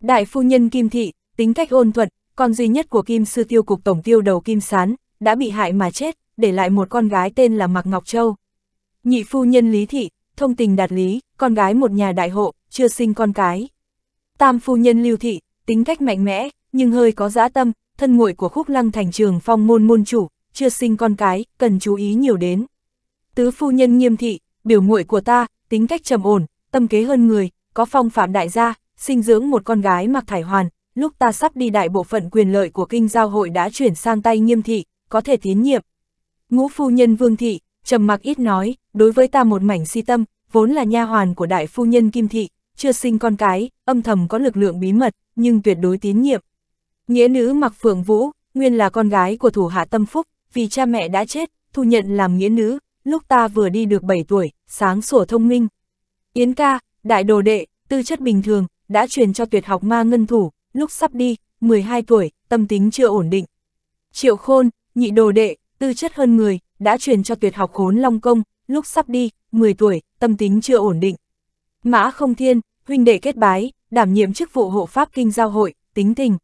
Đại phu nhân Kim Thị, tính cách ôn thuận, con duy nhất của Kim Sư Tiêu Cục Tổng Tiêu đầu Kim Sán, đã bị hại mà chết, để lại một con gái tên là Mạc Ngọc Châu. Nhị phu nhân Lý Thị, thông tình đạt lý, con gái một nhà đại hộ, chưa sinh con cái. Tam phu nhân Lưu Thị, tính cách mạnh mẽ, nhưng hơi có dã tâm, thân nguội của khúc lăng thành trường phong môn môn chủ, chưa sinh con cái, cần chú ý nhiều đến. Tứ phu nhân nghiêm thị, biểu nguội của ta, tính cách trầm ổn, tâm kế hơn người, có phong phạm đại gia, sinh dưỡng một con gái mặc thải hoàn, lúc ta sắp đi đại bộ phận quyền lợi của kinh giao hội đã chuyển sang tay nghiêm thị, có thể tiến nhiệm. Ngũ phu nhân vương thị, trầm mặc ít nói, đối với ta một mảnh si tâm, vốn là nha hoàn của đại phu nhân kim thị, chưa sinh con cái, âm thầm có lực lượng bí mật, nhưng tuyệt đối tín nhiệm. Nghĩa nữ mặc phượng vũ, nguyên là con gái của thủ hạ tâm phúc, vì cha mẹ đã chết, thu nhận làm nghĩa nữ, lúc ta vừa đi được 7 tuổi, sáng sủa thông minh. Yến ca, đại đồ đệ, tư chất bình thường, đã truyền cho tuyệt học ma ngân thủ, lúc sắp đi, 12 tuổi, tâm tính chưa ổn định. Triệu khôn, nhị đồ đệ, tư chất hơn người, đã truyền cho tuyệt học khốn long công, lúc sắp đi, 10 tuổi, tâm tính chưa ổn định. Mã không thiên, huynh đệ kết bái, đảm nhiệm chức vụ hộ pháp kinh giao hội, tính tình.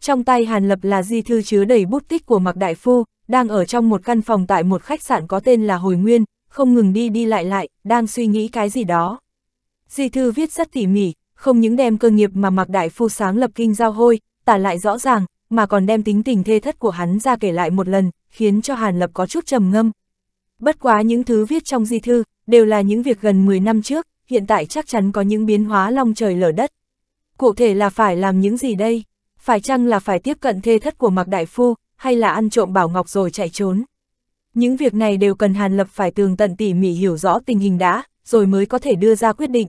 Trong tay Hàn Lập là di thư chứa đầy bút tích của Mạc Đại Phu, đang ở trong một căn phòng tại một khách sạn có tên là Hồi Nguyên, không ngừng đi đi lại lại, đang suy nghĩ cái gì đó. Di thư viết rất tỉ mỉ, không những đem cơ nghiệp mà Mặc Đại Phu sáng lập kinh giao hôi, tả lại rõ ràng, mà còn đem tính tình thê thất của hắn ra kể lại một lần, khiến cho Hàn Lập có chút trầm ngâm. Bất quá những thứ viết trong di thư, đều là những việc gần 10 năm trước, hiện tại chắc chắn có những biến hóa long trời lở đất. Cụ thể là phải làm những gì đây? Phải chăng là phải tiếp cận thê thất của Mặc Đại Phu, hay là ăn trộm Bảo Ngọc rồi chạy trốn? Những việc này đều cần Hàn Lập phải tường tận tỉ mỉ hiểu rõ tình hình đã, rồi mới có thể đưa ra quyết định.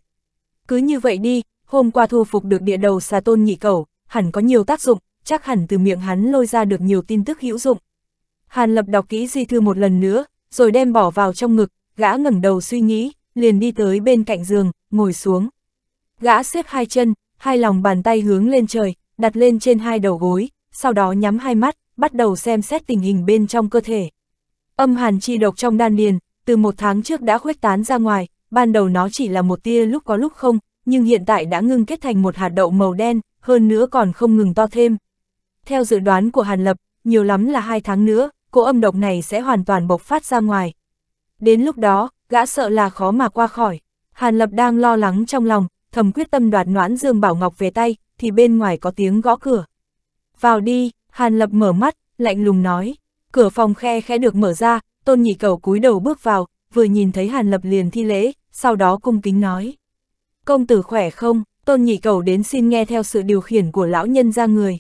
Cứ như vậy đi, hôm qua thu phục được địa đầu xà tôn nhị cầu, hẳn có nhiều tác dụng, chắc hẳn từ miệng hắn lôi ra được nhiều tin tức hữu dụng. Hàn Lập đọc kỹ di thư một lần nữa, rồi đem bỏ vào trong ngực, gã ngẩng đầu suy nghĩ, liền đi tới bên cạnh giường, ngồi xuống. Gã xếp hai chân, hai lòng bàn tay hướng lên trời, đặt lên trên hai đầu gối, sau đó nhắm hai mắt, bắt đầu xem xét tình hình bên trong cơ thể. Âm hàn chi độc trong đan điền, từ một tháng trước đã khuếch tán ra ngoài, ban đầu nó chỉ là một tia lúc có lúc không, nhưng hiện tại đã ngưng kết thành một hạt đậu màu đen, hơn nữa còn không ngừng to thêm. Theo dự đoán của Hàn Lập, nhiều lắm là hai tháng nữa, cỗ âm độc này sẽ hoàn toàn bộc phát ra ngoài. Đến lúc đó, gã sợ là khó mà qua khỏi. Hàn Lập đang lo lắng trong lòng, thầm quyết tâm đoạt noãn Dương Bảo Ngọc về tay, thì bên ngoài có tiếng gõ cửa. Vào đi, Hàn Lập mở mắt, lạnh lùng nói. Cửa phòng khe khẽ được mở ra, Tôn Nhị Cầu cúi đầu bước vào, vừa nhìn thấy Hàn Lập liền thi lễ, sau đó cung kính nói. Công tử khỏe không, tôn nhị cầu đến xin nghe theo sự điều khiển của lão nhân ra người.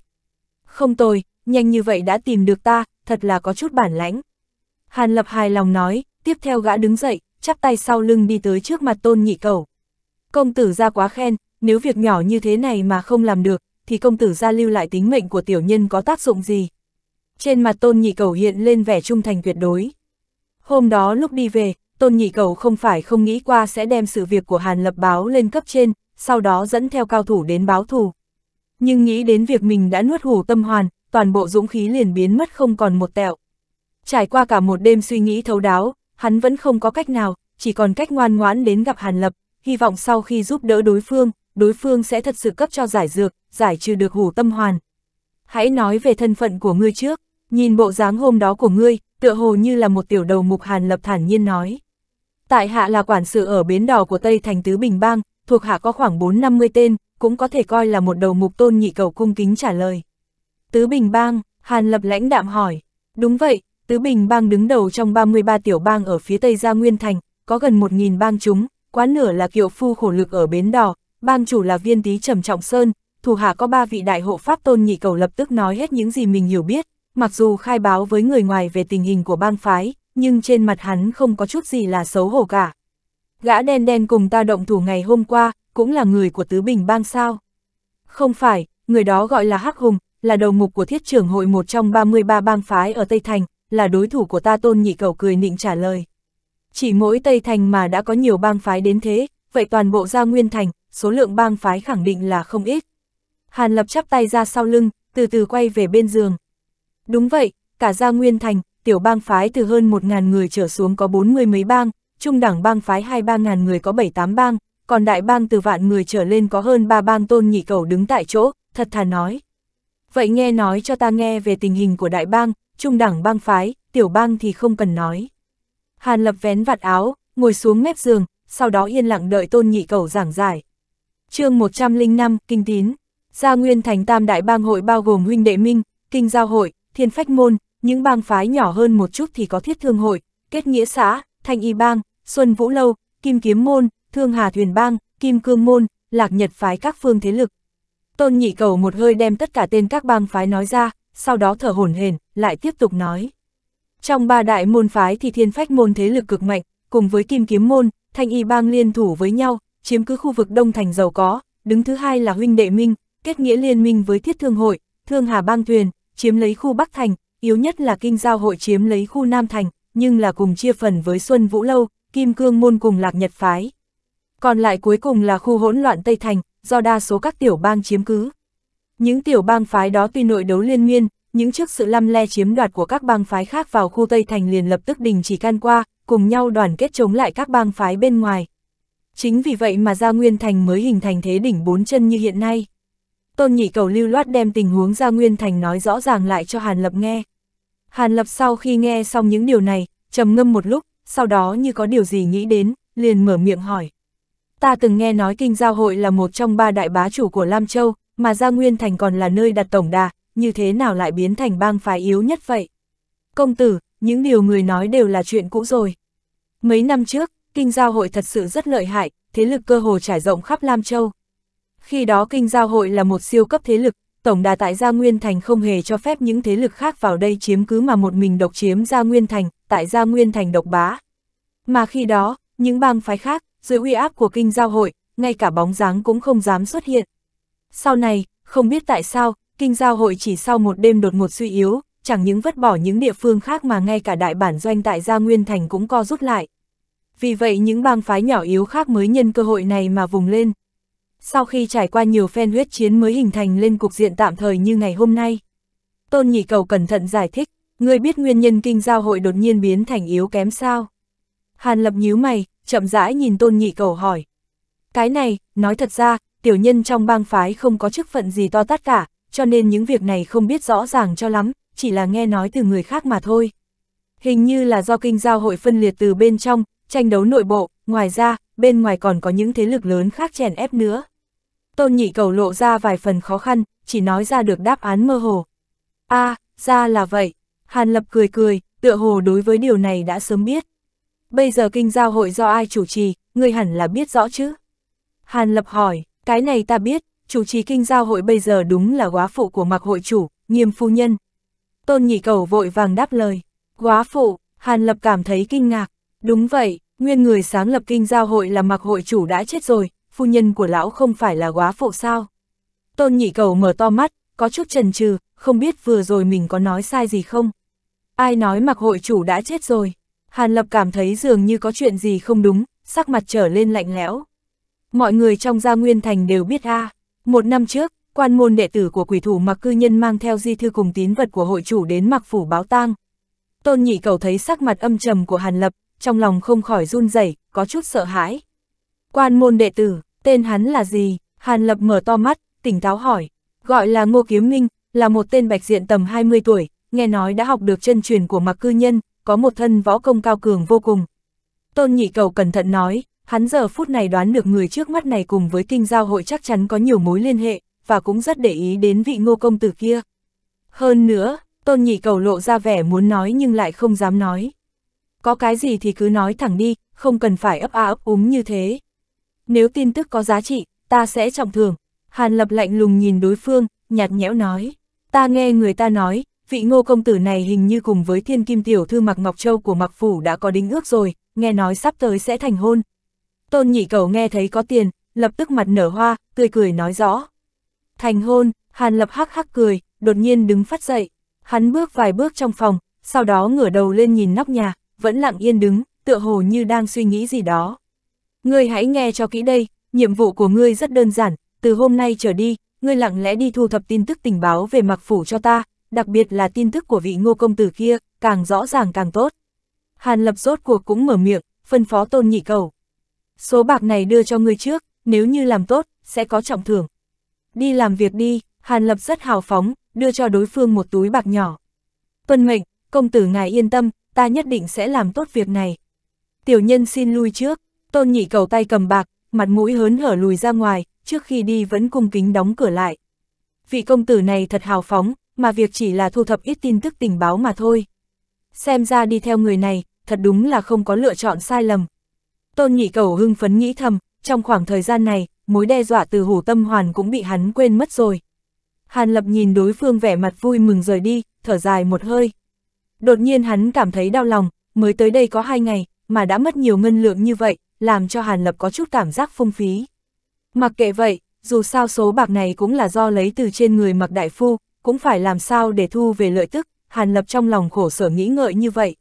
Không tồi, nhanh như vậy đã tìm được ta, thật là có chút bản lãnh. Hàn Lập hài lòng nói, tiếp theo gã đứng dậy, chắp tay sau lưng đi tới trước mặt tôn nhị cầu. Công tử ra quá khen, nếu việc nhỏ như thế này mà không làm được, thì công tử ra lưu lại tính mệnh của tiểu nhân có tác dụng gì? Trên mặt tôn nhị cầu hiện lên vẻ trung thành tuyệt đối. Hôm đó lúc đi về, Tôn Nhị Cầu không phải không nghĩ qua sẽ đem sự việc của Hàn Lập báo lên cấp trên, sau đó dẫn theo cao thủ đến báo thù. Nhưng nghĩ đến việc mình đã nuốt hủ tâm hoàn, toàn bộ dũng khí liền biến mất không còn một tẹo. Trải qua cả một đêm suy nghĩ thấu đáo, hắn vẫn không có cách nào, chỉ còn cách ngoan ngoãn đến gặp Hàn Lập, hy vọng sau khi giúp đỡ đối phương, đối phương sẽ thật sự cấp cho giải dược, giải trừ được hủ tâm hoàn. Hãy nói về thân phận của ngươi trước, nhìn bộ dáng hôm đó của ngươi, tựa hồ như là một tiểu đầu mục Hàn Lập thản nhiên nói. Tại hạ là quản sự ở bến đỏ của Tây Thành Tứ Bình Bang, thuộc hạ có khoảng 4-50 tên, cũng có thể coi là một đầu mục tôn nhị cầu cung kính trả lời. Tứ Bình Bang, Hàn Lập lãnh đạm hỏi. Đúng vậy, Tứ Bình Bang đứng đầu trong 33 tiểu bang ở phía Tây Gia Nguyên Thành, có gần 1.000 bang chúng, quá nửa là kiệu phu khổ lực ở bến đỏ, bang chủ là viên tí Trầm Trọng Sơn, thủ hạ có ba vị đại hộ pháp tôn nhị cầu lập tức nói hết những gì mình hiểu biết, Mặc dù khai báo với người ngoài về tình hình của bang phái, nhưng trên mặt hắn không có chút gì là xấu hổ cả. Gã đen đen cùng ta động thủ ngày hôm qua, cũng là người của tứ bình bang sao. Không phải, người đó gọi là Hắc Hùng, là đầu mục của thiết trưởng hội một trong 33 bang phái ở Tây Thành, là đối thủ của ta tôn nhị cầu cười nịnh trả lời. Chỉ mỗi Tây Thành mà đã có nhiều bang phái đến thế, vậy toàn bộ gia nguyên thành, số lượng bang phái khẳng định là không ít. Hàn lập chắp tay ra sau lưng, từ từ quay về bên giường. Đúng vậy, cả gia nguyên thành, tiểu bang phái từ hơn 1.000 người trở xuống có 40 mấy bang, trung đẳng bang phái 2-3 ngàn người có 7-8 bang, còn đại bang từ vạn người trở lên có hơn 3 bang tôn nhị cầu đứng tại chỗ, thật thà nói. Vậy nghe nói cho ta nghe về tình hình của đại bang, trung đẳng bang phái, tiểu bang thì không cần nói. Hàn lập vén vạt áo, ngồi xuống mép giường, sau đó yên lặng đợi tôn nhị cầu giảng giải. chương 105, Kinh Tín, Gia Nguyên thành tam đại bang hội bao gồm huynh đệ minh, kinh giao hội, thiên phách môn, những bang phái nhỏ hơn một chút thì có thiết thương hội, kết nghĩa xã, thanh y bang, xuân vũ lâu, kim kiếm môn, thương hà thuyền bang, kim cương môn, lạc nhật phái các phương thế lực. Tôn nhị cầu một hơi đem tất cả tên các bang phái nói ra, sau đó thở hổn hển, lại tiếp tục nói. Trong ba đại môn phái thì thiên phách môn thế lực cực mạnh, cùng với kim kiếm môn, thanh y bang liên thủ với nhau, chiếm cứ khu vực đông thành giàu có, đứng thứ hai là huynh đệ minh, kết nghĩa liên minh với thiết thương hội, thương hà bang thuyền, chiếm lấy khu Bắc Thành, yếu nhất là Kinh Giao hội chiếm lấy khu Nam Thành, nhưng là cùng chia phần với Xuân Vũ Lâu, Kim Cương Môn cùng Lạc Nhật Phái. Còn lại cuối cùng là khu hỗn loạn Tây Thành, do đa số các tiểu bang chiếm cứ. Những tiểu bang phái đó tuy nội đấu liên miên, những trước sự lăm le chiếm đoạt của các bang phái khác vào khu Tây Thành liền lập tức đình chỉ can qua, cùng nhau đoàn kết chống lại các bang phái bên ngoài. Chính vì vậy mà Gia Nguyên Thành mới hình thành thế đỉnh bốn chân như hiện nay. Tôn Nhị Cầu lưu loát đem tình huống ra Nguyên Thành nói rõ ràng lại cho Hàn Lập nghe. Hàn Lập sau khi nghe xong những điều này, trầm ngâm một lúc, sau đó như có điều gì nghĩ đến, liền mở miệng hỏi. Ta từng nghe nói Kinh Giao Hội là một trong ba đại bá chủ của Lam Châu, mà Gia Nguyên Thành còn là nơi đặt tổng đà, như thế nào lại biến thành bang phái yếu nhất vậy? Công tử, những điều người nói đều là chuyện cũ rồi. Mấy năm trước, Kinh Giao Hội thật sự rất lợi hại, thế lực cơ hồ trải rộng khắp Lam Châu. Khi đó kinh giao hội là một siêu cấp thế lực, tổng đà tại Gia Nguyên Thành không hề cho phép những thế lực khác vào đây chiếm cứ mà một mình độc chiếm Gia Nguyên Thành, tại Gia Nguyên Thành độc bá. Mà khi đó, những bang phái khác, dưới uy áp của kinh giao hội, ngay cả bóng dáng cũng không dám xuất hiện. Sau này, không biết tại sao, kinh giao hội chỉ sau một đêm đột ngột suy yếu, chẳng những vứt bỏ những địa phương khác mà ngay cả đại bản doanh tại Gia Nguyên Thành cũng co rút lại. Vì vậy những bang phái nhỏ yếu khác mới nhân cơ hội này mà vùng lên, sau khi trải qua nhiều phen huyết chiến mới hình thành lên cục diện tạm thời như ngày hôm nay. Tôn Nhị Cầu cẩn thận giải thích, người biết nguyên nhân kinh giao hội đột nhiên biến thành yếu kém sao. Hàn Lập nhíu mày, chậm rãi nhìn Tôn Nhị Cầu hỏi. Cái này, nói thật ra, tiểu nhân trong bang phái không có chức phận gì to tát cả, cho nên những việc này không biết rõ ràng cho lắm, chỉ là nghe nói từ người khác mà thôi. Hình như là do kinh giao hội phân liệt từ bên trong, tranh đấu nội bộ, ngoài ra, bên ngoài còn có những thế lực lớn khác chèn ép nữa. Tôn nhị cầu lộ ra vài phần khó khăn, chỉ nói ra được đáp án mơ hồ. a à, ra là vậy. Hàn Lập cười cười, tựa hồ đối với điều này đã sớm biết. Bây giờ kinh giao hội do ai chủ trì, người hẳn là biết rõ chứ. Hàn Lập hỏi, cái này ta biết, chủ trì kinh giao hội bây giờ đúng là quá phụ của mặc hội chủ, nghiêm phu nhân. Tôn nhị cầu vội vàng đáp lời. Quá phụ, Hàn Lập cảm thấy kinh ngạc. Đúng vậy, Nguyên người sáng lập kinh giao hội là mặc hội chủ đã chết rồi, phu nhân của lão không phải là quá phụ sao. Tôn nhị cầu mở to mắt, có chút chần chừ không biết vừa rồi mình có nói sai gì không. Ai nói mặc hội chủ đã chết rồi. Hàn Lập cảm thấy dường như có chuyện gì không đúng, sắc mặt trở lên lạnh lẽo. Mọi người trong gia nguyên thành đều biết a Một năm trước, quan môn đệ tử của quỷ thủ mặc cư nhân mang theo di thư cùng tín vật của hội chủ đến mặc phủ báo tang. Tôn nhị cầu thấy sắc mặt âm trầm của Hàn Lập, trong lòng không khỏi run rẩy, có chút sợ hãi. Quan môn đệ tử, tên hắn là gì? Hàn Lập mở to mắt, tỉnh táo hỏi. Gọi là Ngô Kiếm Minh, là một tên bạch diện tầm 20 tuổi, nghe nói đã học được chân truyền của mặc cư nhân, có một thân võ công cao cường vô cùng. Tôn Nhị Cầu cẩn thận nói, hắn giờ phút này đoán được người trước mắt này cùng với kinh giao hội chắc chắn có nhiều mối liên hệ, và cũng rất để ý đến vị ngô công tử kia. Hơn nữa, Tôn Nhị Cầu lộ ra vẻ muốn nói nhưng lại không dám nói có cái gì thì cứ nói thẳng đi, không cần phải ấp a ấp úng như thế. Nếu tin tức có giá trị, ta sẽ trọng thưởng. Hàn Lập lạnh lùng nhìn đối phương, nhạt nhẽo nói. Ta nghe người ta nói, vị ngô công tử này hình như cùng với thiên kim tiểu thư Mạc Ngọc Châu của Mạc Phủ đã có đính ước rồi, nghe nói sắp tới sẽ thành hôn. Tôn nhị cầu nghe thấy có tiền, lập tức mặt nở hoa, tươi cười nói rõ. Thành hôn, Hàn Lập hắc hắc cười, đột nhiên đứng phát dậy. Hắn bước vài bước trong phòng, sau đó ngửa đầu lên nhìn nóc nhà, vẫn lặng yên đứng, tựa hồ như đang suy nghĩ gì đó. Ngươi hãy nghe cho kỹ đây, nhiệm vụ của ngươi rất đơn giản, từ hôm nay trở đi, ngươi lặng lẽ đi thu thập tin tức tình báo về mặc phủ cho ta, đặc biệt là tin tức của vị ngô công tử kia, càng rõ ràng càng tốt. Hàn lập rốt cuộc cũng mở miệng, phân phó tôn nhị cầu. Số bạc này đưa cho ngươi trước, nếu như làm tốt, sẽ có trọng thưởng. Đi làm việc đi, Hàn lập rất hào phóng, đưa cho đối phương một túi bạc nhỏ. Tuân mệnh, công tử ngài yên tâm, ta nhất định sẽ làm tốt việc này. Tiểu nhân xin lui trước, tôn nhị cầu tay cầm bạc, mặt mũi hớn hở lùi ra ngoài, trước khi đi vẫn cung kính đóng cửa lại. Vị công tử này thật hào phóng, mà việc chỉ là thu thập ít tin tức tình báo mà thôi. Xem ra đi theo người này, thật đúng là không có lựa chọn sai lầm. Tôn nhị cầu hưng phấn nghĩ thầm, trong khoảng thời gian này, mối đe dọa từ hủ tâm hoàn cũng bị hắn quên mất rồi. Hàn lập nhìn đối phương vẻ mặt vui mừng rời đi, thở dài một hơi. Đột nhiên hắn cảm thấy đau lòng, mới tới đây có hai ngày, mà đã mất nhiều ngân lượng như vậy, làm cho Hàn Lập có chút cảm giác phung phí. Mặc kệ vậy, dù sao số bạc này cũng là do lấy từ trên người mặc đại phu, cũng phải làm sao để thu về lợi tức, Hàn Lập trong lòng khổ sở nghĩ ngợi như vậy.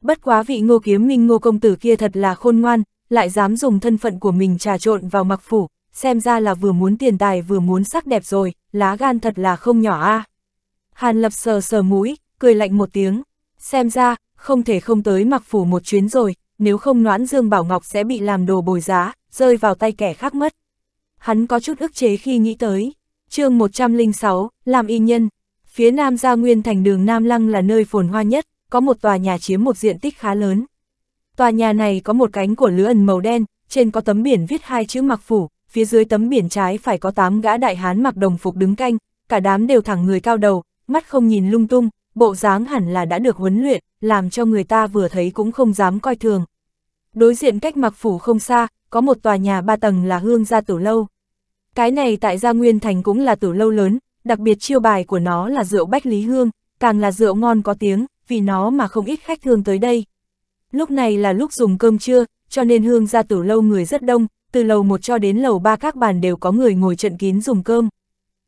Bất quá vị ngô kiếm minh ngô công tử kia thật là khôn ngoan, lại dám dùng thân phận của mình trà trộn vào mặc phủ, xem ra là vừa muốn tiền tài vừa muốn sắc đẹp rồi, lá gan thật là không nhỏ a. À. Hàn Lập sờ sờ mũi, cười lạnh một tiếng. Xem ra, không thể không tới mặc phủ một chuyến rồi, nếu không noãn Dương Bảo Ngọc sẽ bị làm đồ bồi giá, rơi vào tay kẻ khác mất. Hắn có chút ức chế khi nghĩ tới. chương 106, làm y nhân. Phía Nam Gia Nguyên thành đường Nam Lăng là nơi phồn hoa nhất, có một tòa nhà chiếm một diện tích khá lớn. Tòa nhà này có một cánh của lứa ẩn màu đen, trên có tấm biển viết hai chữ mặc phủ, phía dưới tấm biển trái phải có tám gã đại hán mặc đồng phục đứng canh, cả đám đều thẳng người cao đầu, mắt không nhìn lung tung, bộ dáng hẳn là đã được huấn luyện, làm cho người ta vừa thấy cũng không dám coi thường. Đối diện cách mặc phủ không xa, có một tòa nhà ba tầng là hương gia tử lâu. Cái này tại gia nguyên thành cũng là tử lâu lớn, đặc biệt chiêu bài của nó là rượu bách lý hương, càng là rượu ngon có tiếng, vì nó mà không ít khách thương tới đây. Lúc này là lúc dùng cơm trưa, cho nên hương gia tử lâu người rất đông, từ lầu 1 cho đến lầu 3 các bàn đều có người ngồi trận kín dùng cơm.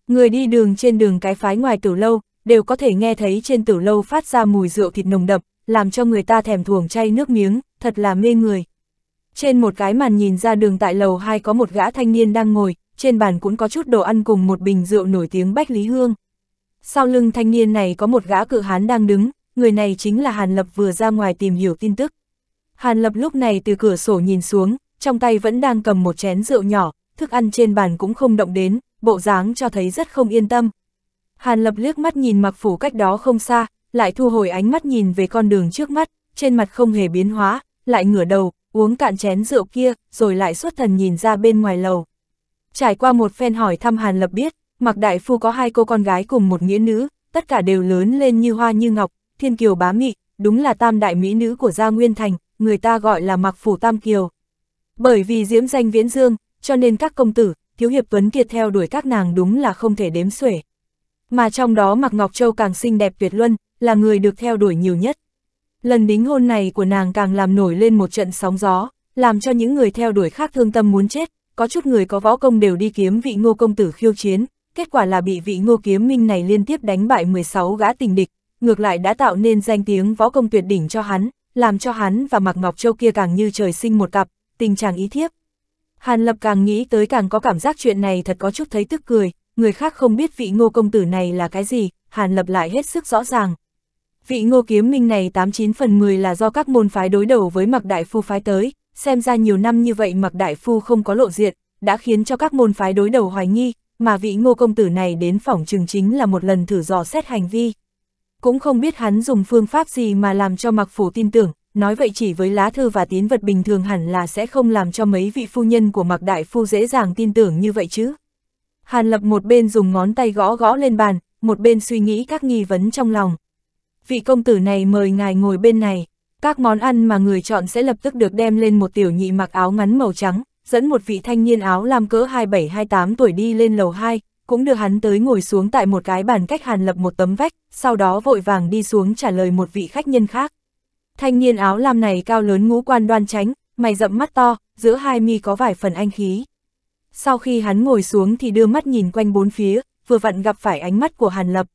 Người đi đường trên đường cái phái ngoài tử lâu, đều có thể nghe thấy trên tử lâu phát ra mùi rượu thịt nồng đậm, làm cho người ta thèm thuồng chay nước miếng, thật là mê người. Trên một cái màn nhìn ra đường tại lầu 2 có một gã thanh niên đang ngồi, trên bàn cũng có chút đồ ăn cùng một bình rượu nổi tiếng Bách Lý Hương. Sau lưng thanh niên này có một gã cự hán đang đứng, người này chính là Hàn Lập vừa ra ngoài tìm hiểu tin tức. Hàn Lập lúc này từ cửa sổ nhìn xuống, trong tay vẫn đang cầm một chén rượu nhỏ, thức ăn trên bàn cũng không động đến, bộ dáng cho thấy rất không yên tâm, Hàn Lập liếc mắt nhìn mặc phủ cách đó không xa, lại thu hồi ánh mắt nhìn về con đường trước mắt, trên mặt không hề biến hóa, lại ngửa đầu, uống cạn chén rượu kia, rồi lại xuất thần nhìn ra bên ngoài lầu. Trải qua một phen hỏi thăm Hàn Lập biết, Mặc Đại Phu có hai cô con gái cùng một nghĩa nữ, tất cả đều lớn lên như hoa như ngọc, thiên kiều bá mị, đúng là tam đại mỹ nữ của Gia Nguyên Thành, người ta gọi là Mặc Phủ Tam Kiều. Bởi vì diễm danh viễn dương, cho nên các công tử, thiếu hiệp tuấn kiệt theo đuổi các nàng đúng là không thể đếm xuể. Mà trong đó Mạc Ngọc Châu càng xinh đẹp tuyệt luân, là người được theo đuổi nhiều nhất. Lần đính hôn này của nàng càng làm nổi lên một trận sóng gió, làm cho những người theo đuổi khác thương tâm muốn chết, có chút người có võ công đều đi kiếm vị ngô công tử khiêu chiến, kết quả là bị vị ngô kiếm minh này liên tiếp đánh bại 16 gã tình địch, ngược lại đã tạo nên danh tiếng võ công tuyệt đỉnh cho hắn, làm cho hắn và Mạc Ngọc Châu kia càng như trời sinh một cặp, tình chàng ý thiếp. Hàn Lập càng nghĩ tới càng có cảm giác chuyện này thật có chút thấy tức cười, người khác không biết vị ngô công tử này là cái gì, Hàn Lập lại hết sức rõ ràng. Vị ngô kiếm minh này 89 phần 10 là do các môn phái đối đầu với mặc đại phu phái tới, xem ra nhiều năm như vậy mặc đại phu không có lộ diện, đã khiến cho các môn phái đối đầu hoài nghi, mà vị ngô công tử này đến phòng trường chính là một lần thử dò xét hành vi. Cũng không biết hắn dùng phương pháp gì mà làm cho mặc phủ tin tưởng, nói vậy chỉ với lá thư và tín vật bình thường hẳn là sẽ không làm cho mấy vị phu nhân của mặc đại phu dễ dàng tin tưởng như vậy chứ. Hàn Lập một bên dùng ngón tay gõ gõ lên bàn, một bên suy nghĩ các nghi vấn trong lòng. Vị công tử này mời ngài ngồi bên này, các món ăn mà người chọn sẽ lập tức được đem lên một tiểu nhị mặc áo ngắn màu trắng, dẫn một vị thanh niên áo làm cỡ 27-28 tuổi đi lên lầu 2, cũng được hắn tới ngồi xuống tại một cái bàn cách Hàn Lập một tấm vách, sau đó vội vàng đi xuống trả lời một vị khách nhân khác. Thanh niên áo lam này cao lớn ngũ quan đoan tránh, mày rậm mắt to, giữa hai mi có vài phần anh khí. Sau khi hắn ngồi xuống thì đưa mắt nhìn quanh bốn phía, vừa vặn gặp phải ánh mắt của Hàn Lập.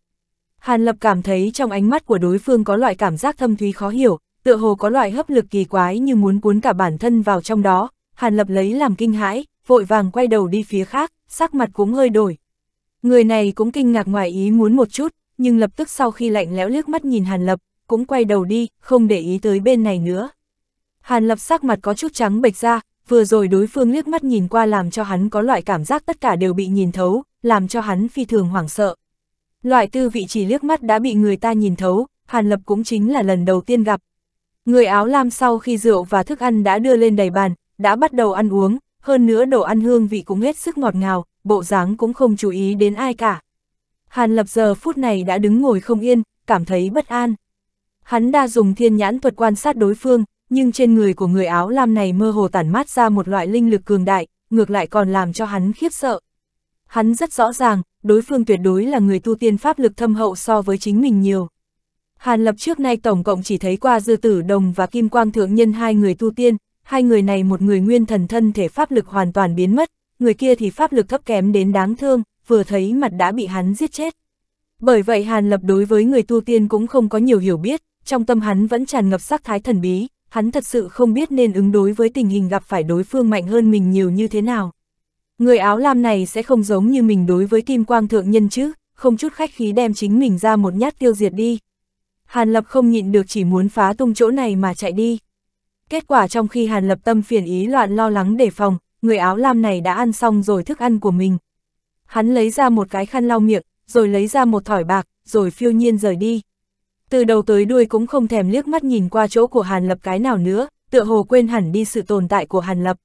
Hàn Lập cảm thấy trong ánh mắt của đối phương có loại cảm giác thâm thúy khó hiểu, tựa hồ có loại hấp lực kỳ quái như muốn cuốn cả bản thân vào trong đó. Hàn Lập lấy làm kinh hãi, vội vàng quay đầu đi phía khác, sắc mặt cũng hơi đổi. Người này cũng kinh ngạc ngoài ý muốn một chút, nhưng lập tức sau khi lạnh lẽo liếc mắt nhìn Hàn Lập, cũng quay đầu đi, không để ý tới bên này nữa. Hàn Lập sắc mặt có chút trắng bệch ra, vừa rồi đối phương liếc mắt nhìn qua làm cho hắn có loại cảm giác tất cả đều bị nhìn thấu, làm cho hắn phi thường hoảng sợ. Loại tư vị chỉ liếc mắt đã bị người ta nhìn thấu, Hàn Lập cũng chính là lần đầu tiên gặp. Người áo lam sau khi rượu và thức ăn đã đưa lên đầy bàn, đã bắt đầu ăn uống, hơn nữa đồ ăn hương vị cũng hết sức ngọt ngào, bộ dáng cũng không chú ý đến ai cả. Hàn Lập giờ phút này đã đứng ngồi không yên, cảm thấy bất an. Hắn đa dùng thiên nhãn thuật quan sát đối phương, nhưng trên người của người áo lam này mơ hồ tản mát ra một loại linh lực cường đại, ngược lại còn làm cho hắn khiếp sợ. Hắn rất rõ ràng, đối phương tuyệt đối là người tu tiên pháp lực thâm hậu so với chính mình nhiều. Hàn Lập trước nay tổng cộng chỉ thấy qua Dư Tử Đồng và Kim Quang Thượng Nhân hai người tu tiên, hai người này một người nguyên thần thân thể pháp lực hoàn toàn biến mất, người kia thì pháp lực thấp kém đến đáng thương, vừa thấy mặt đã bị hắn giết chết. Bởi vậy Hàn Lập đối với người tu tiên cũng không có nhiều hiểu biết, trong tâm hắn vẫn tràn ngập sắc thái thần bí, hắn thật sự không biết nên ứng đối với tình hình gặp phải đối phương mạnh hơn mình nhiều như thế nào. Người áo lam này sẽ không giống như mình đối với kim quang thượng nhân chứ, không chút khách khí đem chính mình ra một nhát tiêu diệt đi. Hàn Lập không nhịn được chỉ muốn phá tung chỗ này mà chạy đi. Kết quả trong khi Hàn Lập tâm phiền ý loạn lo lắng đề phòng, người áo lam này đã ăn xong rồi thức ăn của mình. Hắn lấy ra một cái khăn lau miệng, rồi lấy ra một thỏi bạc, rồi phiêu nhiên rời đi từ đầu tới đuôi cũng không thèm liếc mắt nhìn qua chỗ của Hàn Lập cái nào nữa, tựa hồ quên hẳn đi sự tồn tại của Hàn Lập.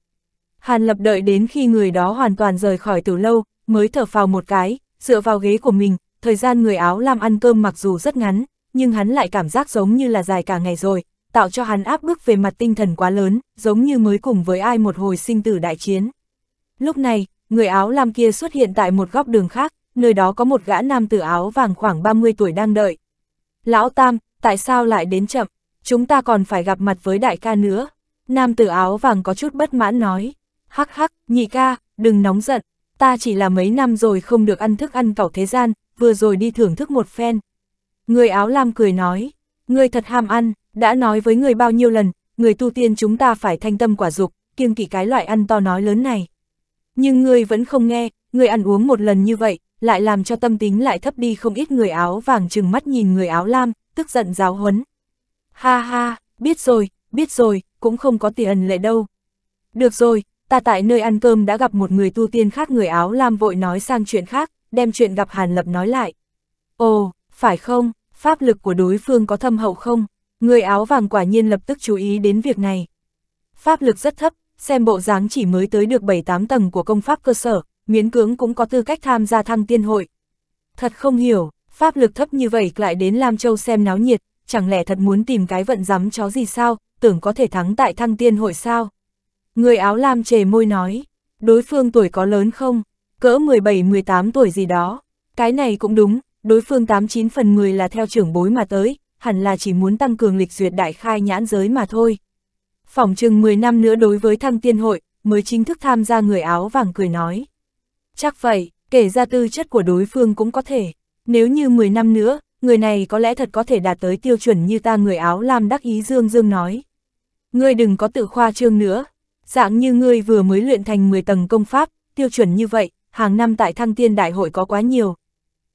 Hàn Lập đợi đến khi người đó hoàn toàn rời khỏi từ lâu, mới thở phào một cái, dựa vào ghế của mình, thời gian người áo làm ăn cơm mặc dù rất ngắn, nhưng hắn lại cảm giác giống như là dài cả ngày rồi, tạo cho hắn áp bức về mặt tinh thần quá lớn, giống như mới cùng với ai một hồi sinh tử đại chiến. Lúc này, người áo làm kia xuất hiện tại một góc đường khác, nơi đó có một gã nam tử áo vàng khoảng 30 tuổi đang đợi, Lão Tam, tại sao lại đến chậm? Chúng ta còn phải gặp mặt với đại ca nữa. Nam tử áo vàng có chút bất mãn nói. Hắc hắc, nhị ca, đừng nóng giận. Ta chỉ là mấy năm rồi không được ăn thức ăn cẩu thế gian, vừa rồi đi thưởng thức một phen. Người áo lam cười nói. Người thật ham ăn, đã nói với người bao nhiêu lần, người tu tiên chúng ta phải thanh tâm quả dục, kiêng kỵ cái loại ăn to nói lớn này. Nhưng người vẫn không nghe, người ăn uống một lần như vậy, lại làm cho tâm tính lại thấp đi không ít người áo vàng chừng mắt nhìn người áo lam, tức giận giáo huấn. Ha ha, biết rồi, biết rồi, cũng không có tiền lệ đâu. Được rồi, ta tại nơi ăn cơm đã gặp một người tu tiên khác người áo lam vội nói sang chuyện khác, đem chuyện gặp Hàn Lập nói lại. Ồ, phải không, pháp lực của đối phương có thâm hậu không? Người áo vàng quả nhiên lập tức chú ý đến việc này. Pháp lực rất thấp, xem bộ dáng chỉ mới tới được 7-8 tầng của công pháp cơ sở, miễn cưỡng cũng có tư cách tham gia thăng tiên hội. Thật không hiểu, pháp lực thấp như vậy lại đến Lam Châu xem náo nhiệt, chẳng lẽ thật muốn tìm cái vận rắm chó gì sao, tưởng có thể thắng tại thăng tiên hội sao? Người áo lam chề môi nói, đối phương tuổi có lớn không? Cỡ 17-18 tuổi gì đó. Cái này cũng đúng, đối phương 89 phần 10 là theo trưởng bối mà tới, hẳn là chỉ muốn tăng cường lịch duyệt đại khai nhãn giới mà thôi. Phỏng chừng 10 năm nữa đối với thăng tiên hội, mới chính thức tham gia người áo vàng cười nói. Chắc vậy, kể ra tư chất của đối phương cũng có thể. Nếu như 10 năm nữa, người này có lẽ thật có thể đạt tới tiêu chuẩn như ta người áo làm đắc ý Dương Dương nói. Ngươi đừng có tự khoa trương nữa. Dạng như ngươi vừa mới luyện thành 10 tầng công pháp, tiêu chuẩn như vậy, hàng năm tại thăng tiên đại hội có quá nhiều.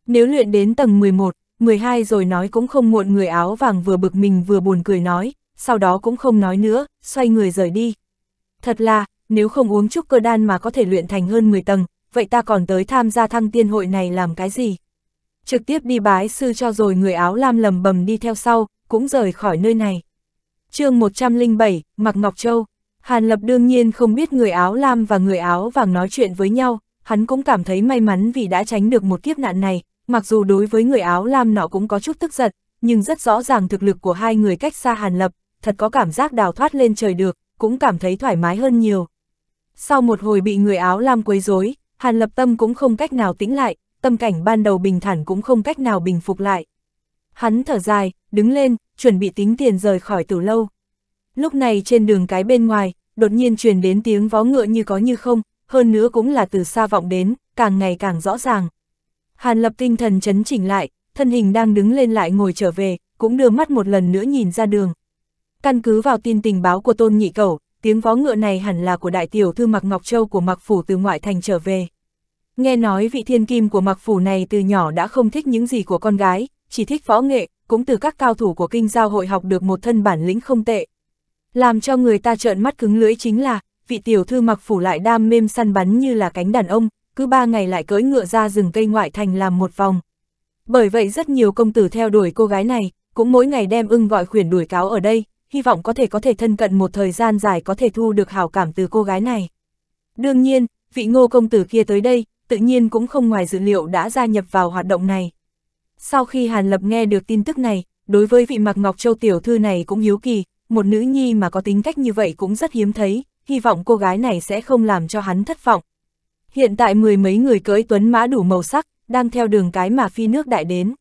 Nếu luyện đến tầng 11, 12 rồi nói cũng không muộn người áo vàng vừa bực mình vừa buồn cười nói, sau đó cũng không nói nữa, xoay người rời đi. Thật là, nếu không uống chút cơ đan mà có thể luyện thành hơn 10 tầng, vậy ta còn tới tham gia thăng tiên hội này làm cái gì? Trực tiếp đi bái sư cho rồi người áo lam lầm bầm đi theo sau, cũng rời khỏi nơi này. chương 107, Mạc Ngọc Châu, Hàn Lập đương nhiên không biết người áo lam và người áo vàng nói chuyện với nhau, hắn cũng cảm thấy may mắn vì đã tránh được một kiếp nạn này, mặc dù đối với người áo lam nó cũng có chút tức giận, nhưng rất rõ ràng thực lực của hai người cách xa Hàn Lập, thật có cảm giác đào thoát lên trời được, cũng cảm thấy thoải mái hơn nhiều. Sau một hồi bị người áo lam quấy rối, Hàn Lập Tâm cũng không cách nào tĩnh lại, tâm cảnh ban đầu bình thản cũng không cách nào bình phục lại. Hắn thở dài, đứng lên, chuẩn bị tính tiền rời khỏi từ lâu. Lúc này trên đường cái bên ngoài, đột nhiên truyền đến tiếng vó ngựa như có như không, hơn nữa cũng là từ xa vọng đến, càng ngày càng rõ ràng. Hàn Lập tinh thần chấn chỉnh lại, thân hình đang đứng lên lại ngồi trở về, cũng đưa mắt một lần nữa nhìn ra đường. Căn cứ vào tin tình báo của Tôn Nhị Cẩu, tiếng vó ngựa này hẳn là của đại tiểu thư Mạc Ngọc Châu của Mạc Phủ từ ngoại thành trở về. Nghe nói vị thiên kim của Mạc Phủ này từ nhỏ đã không thích những gì của con gái, chỉ thích võ nghệ, cũng từ các cao thủ của kinh giao hội học được một thân bản lĩnh không tệ. Làm cho người ta trợn mắt cứng lưỡi chính là, vị tiểu thư Mạc Phủ lại đam mê săn bắn như là cánh đàn ông, cứ ba ngày lại cưỡi ngựa ra rừng cây ngoại thành làm một vòng. Bởi vậy rất nhiều công tử theo đuổi cô gái này, cũng mỗi ngày đem ưng gọi khuyển đuổi cáo ở đây, hy vọng có thể có thể thân cận một thời gian dài có thể thu được hảo cảm từ cô gái này. Đương nhiên, vị ngô công tử kia tới đây, tự nhiên cũng không ngoài dữ liệu đã gia nhập vào hoạt động này. Sau khi Hàn Lập nghe được tin tức này, đối với vị Mặc Ngọc Châu tiểu thư này cũng hiếu kỳ, một nữ nhi mà có tính cách như vậy cũng rất hiếm thấy, hy vọng cô gái này sẽ không làm cho hắn thất vọng. Hiện tại mười mấy người cưỡi tuấn mã đủ màu sắc, đang theo đường cái mà phi nước đại đến.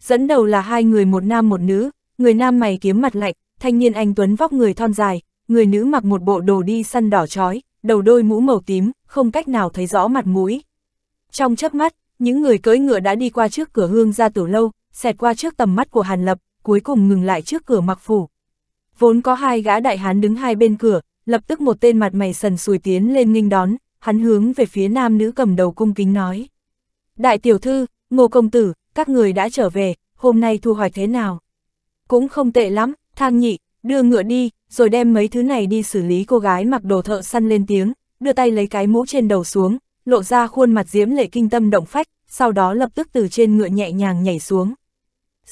Dẫn đầu là hai người một nam một nữ, người nam mày kiếm mặt lạnh, thanh niên anh Tuấn vóc người thon dài, người nữ mặc một bộ đồ đi săn đỏ chói, đầu đôi mũ màu tím, không cách nào thấy rõ mặt mũi. Trong chớp mắt, những người cưỡi ngựa đã đi qua trước cửa hương ra tử lâu, xẹt qua trước tầm mắt của Hàn Lập, cuối cùng ngừng lại trước cửa mặc phủ. Vốn có hai gã đại hán đứng hai bên cửa, lập tức một tên mặt mày sần sùi tiến lên nghinh đón, hắn hướng về phía nam nữ cầm đầu cung kính nói. Đại tiểu thư, ngô công tử, các người đã trở về, hôm nay thu hoạch thế nào? Cũng không tệ lắm, Thang nhị, đưa ngựa đi, rồi đem mấy thứ này đi xử lý cô gái mặc đồ thợ săn lên tiếng, đưa tay lấy cái mũ trên đầu xuống, lộ ra khuôn mặt diễm lệ kinh tâm động phách, sau đó lập tức từ trên ngựa nhẹ nhàng nhảy xuống.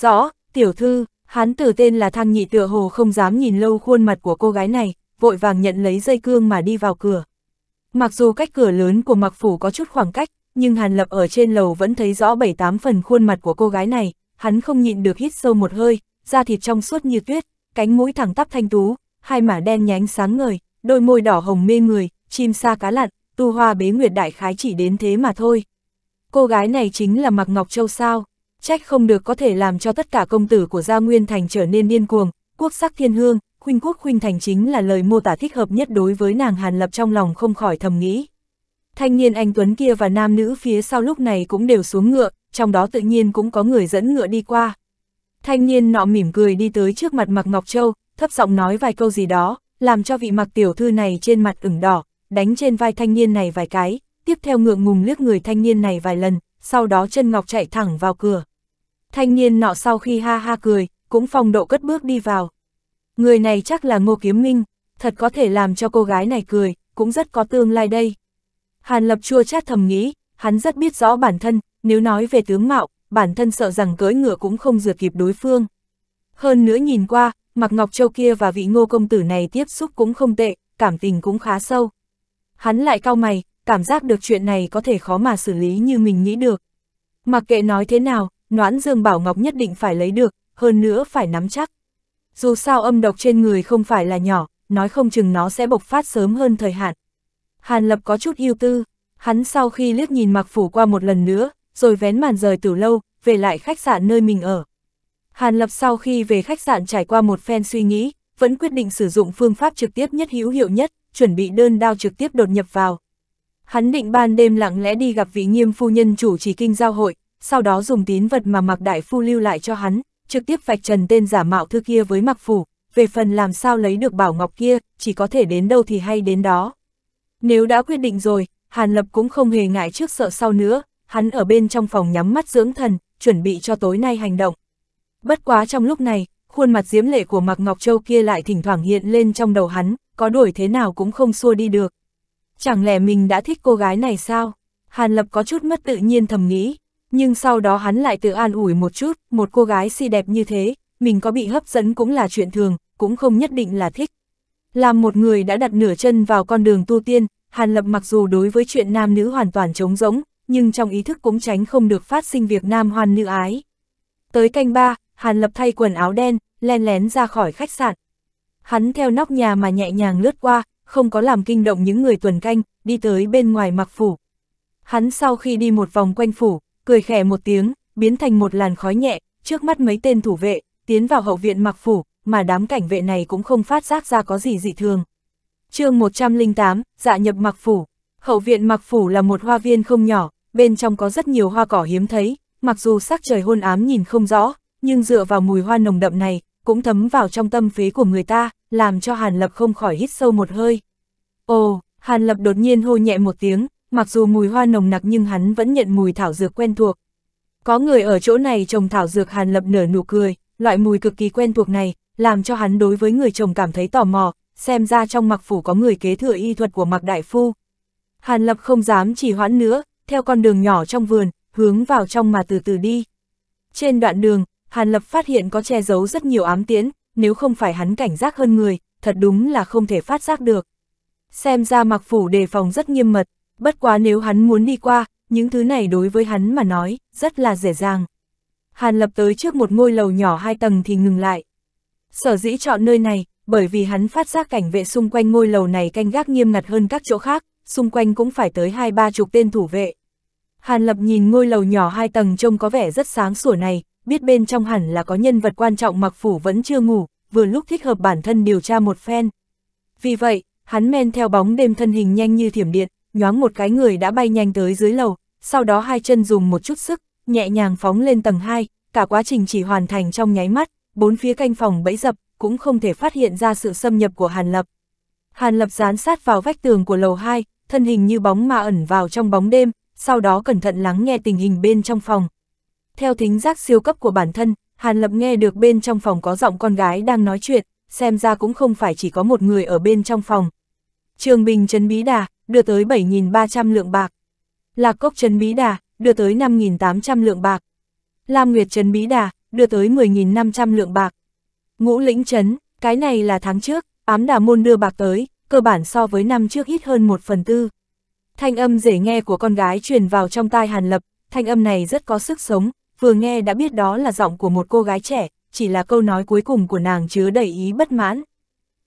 Rõ, tiểu thư, hán tử tên là thang nhị tựa hồ không dám nhìn lâu khuôn mặt của cô gái này, vội vàng nhận lấy dây cương mà đi vào cửa. Mặc dù cách cửa lớn của mặc phủ có chút khoảng cách, nhưng Hàn Lập ở trên lầu vẫn thấy rõ bảy tám phần khuôn mặt của cô gái này, hắn không nhịn được hít sâu một hơi, da thịt trong suốt như tuyết, cánh mũi thẳng tắp thanh tú, hai mả đen nhánh sáng ngời, đôi môi đỏ hồng mê người, chim sa cá lặn, tu hoa bế nguyệt đại khái chỉ đến thế mà thôi. Cô gái này chính là Mạc Ngọc Châu sao, trách không được có thể làm cho tất cả công tử của Gia Nguyên Thành trở nên điên cuồng, quốc sắc thiên hương, khuynh quốc khuynh thành chính là lời mô tả thích hợp nhất đối với nàng Hàn Lập trong lòng không khỏi thầm nghĩ. Thanh niên anh Tuấn kia và nam nữ phía sau lúc này cũng đều xuống ngựa, trong đó tự nhiên cũng có người dẫn ngựa đi qua. Thanh niên nọ mỉm cười đi tới trước mặt Mặc Ngọc Châu, thấp giọng nói vài câu gì đó, làm cho vị Mặc tiểu thư này trên mặt ửng đỏ, đánh trên vai thanh niên này vài cái, tiếp theo ngượng ngùng liếc người thanh niên này vài lần, sau đó chân ngọc chạy thẳng vào cửa. Thanh niên nọ sau khi ha ha cười, cũng phong độ cất bước đi vào. Người này chắc là Ngô Kiếm Minh, thật có thể làm cho cô gái này cười, cũng rất có tương lai đây. Hàn Lập chua chát thầm nghĩ, hắn rất biết rõ bản thân, nếu nói về tướng mạo, bản thân sợ rằng cưỡi ngựa cũng không dựa kịp đối phương. Hơn nữa nhìn qua, Mạc Ngọc Châu kia và vị ngô công tử này tiếp xúc cũng không tệ, cảm tình cũng khá sâu. Hắn lại cao mày, cảm giác được chuyện này có thể khó mà xử lý như mình nghĩ được. Mặc kệ nói thế nào, noãn dương bảo Ngọc nhất định phải lấy được, hơn nữa phải nắm chắc. Dù sao âm độc trên người không phải là nhỏ, nói không chừng nó sẽ bộc phát sớm hơn thời hạn. Hàn Lập có chút ưu tư, hắn sau khi liếc nhìn Mạc Phủ qua một lần nữa, rồi vén màn rời từ lâu, về lại khách sạn nơi mình ở. Hàn Lập sau khi về khách sạn trải qua một phen suy nghĩ, vẫn quyết định sử dụng phương pháp trực tiếp nhất hữu hiệu nhất, chuẩn bị đơn đao trực tiếp đột nhập vào. Hắn định ban đêm lặng lẽ đi gặp vị nghiêm phu nhân chủ trì kinh giao hội, sau đó dùng tín vật mà mặc Đại Phu lưu lại cho hắn, trực tiếp vạch trần tên giả mạo thư kia với mặc Phủ, về phần làm sao lấy được bảo ngọc kia, chỉ có thể đến đâu thì hay đến đó. Nếu đã quyết định rồi, Hàn Lập cũng không hề ngại trước sợ sau nữa, hắn ở bên trong phòng nhắm mắt dưỡng thần, chuẩn bị cho tối nay hành động. Bất quá trong lúc này, khuôn mặt diễm lệ của Mạc Ngọc Châu kia lại thỉnh thoảng hiện lên trong đầu hắn, có đuổi thế nào cũng không xua đi được. Chẳng lẽ mình đã thích cô gái này sao? Hàn Lập có chút mất tự nhiên thầm nghĩ, nhưng sau đó hắn lại tự an ủi một chút, một cô gái xinh đẹp như thế, mình có bị hấp dẫn cũng là chuyện thường, cũng không nhất định là thích. Làm một người đã đặt nửa chân vào con đường tu tiên, Hàn Lập mặc dù đối với chuyện nam nữ hoàn toàn trống rỗng, nhưng trong ý thức cũng tránh không được phát sinh việc nam hoan nữ ái. Tới canh ba, Hàn Lập thay quần áo đen, len lén ra khỏi khách sạn. Hắn theo nóc nhà mà nhẹ nhàng lướt qua, không có làm kinh động những người tuần canh, đi tới bên ngoài mặc phủ. Hắn sau khi đi một vòng quanh phủ, cười khẽ một tiếng, biến thành một làn khói nhẹ, trước mắt mấy tên thủ vệ, tiến vào hậu viện mặc phủ, mà đám cảnh vệ này cũng không phát giác ra có gì dị thường. chương 108, dạ nhập mặc phủ. Hậu viện mặc phủ là một hoa viên không nhỏ, bên trong có rất nhiều hoa cỏ hiếm thấy, mặc dù sắc trời hôn ám nhìn không rõ, nhưng dựa vào mùi hoa nồng đậm này, cũng thấm vào trong tâm phế của người ta, làm cho Hàn Lập không khỏi hít sâu một hơi. Ồ, Hàn Lập đột nhiên hô nhẹ một tiếng, mặc dù mùi hoa nồng nặc nhưng hắn vẫn nhận mùi thảo dược quen thuộc. Có người ở chỗ này trồng thảo dược Hàn Lập nở nụ cười, loại mùi cực kỳ quen thuộc này, làm cho hắn đối với người chồng cảm thấy tò mò, xem ra trong mặc phủ có người kế thừa y thuật của mặc đại phu. Hàn Lập không dám chỉ hoãn nữa, theo con đường nhỏ trong vườn, hướng vào trong mà từ từ đi. Trên đoạn đường, Hàn Lập phát hiện có che giấu rất nhiều ám tiễn, nếu không phải hắn cảnh giác hơn người, thật đúng là không thể phát giác được. Xem ra mặc phủ đề phòng rất nghiêm mật, bất quá nếu hắn muốn đi qua, những thứ này đối với hắn mà nói, rất là dễ dàng. Hàn Lập tới trước một ngôi lầu nhỏ hai tầng thì ngừng lại. Sở dĩ chọn nơi này, bởi vì hắn phát giác cảnh vệ xung quanh ngôi lầu này canh gác nghiêm ngặt hơn các chỗ khác, xung quanh cũng phải tới hai ba chục tên thủ vệ. Hàn Lập nhìn ngôi lầu nhỏ hai tầng trông có vẻ rất sáng sủa này, biết bên trong hẳn là có nhân vật quan trọng mặc phủ vẫn chưa ngủ, vừa lúc thích hợp bản thân điều tra một phen. Vì vậy, hắn men theo bóng đêm thân hình nhanh như thiểm điện, nhoáng một cái người đã bay nhanh tới dưới lầu, sau đó hai chân dùng một chút sức, nhẹ nhàng phóng lên tầng 2, cả quá trình chỉ hoàn thành trong nháy mắt, bốn phía canh phòng bẫy dập, cũng không thể phát hiện ra sự xâm nhập của Hàn Lập. Hàn Lập dán sát vào vách tường của lầu 2, thân hình như bóng mà ẩn vào trong bóng đêm, sau đó cẩn thận lắng nghe tình hình bên trong phòng. Theo thính giác siêu cấp của bản thân, Hàn Lập nghe được bên trong phòng có giọng con gái đang nói chuyện, xem ra cũng không phải chỉ có một người ở bên trong phòng. Trường Bình Trấn Bí Đà, đưa tới 7.300 lượng bạc. Lạc Cốc Trấn Bí Đà, đưa tới 5.800 lượng bạc. Lam Nguyệt Trấn Bí Đà, đưa tới 10.500 lượng bạc. Ngũ Lĩnh Trấn, cái này là tháng trước, ám đà môn đưa bạc tới, cơ bản so với năm trước ít hơn một phần tư. Thanh âm dễ nghe của con gái truyền vào trong tai Hàn Lập, thanh âm này rất có sức sống, vừa nghe đã biết đó là giọng của một cô gái trẻ, chỉ là câu nói cuối cùng của nàng chứa đầy ý bất mãn.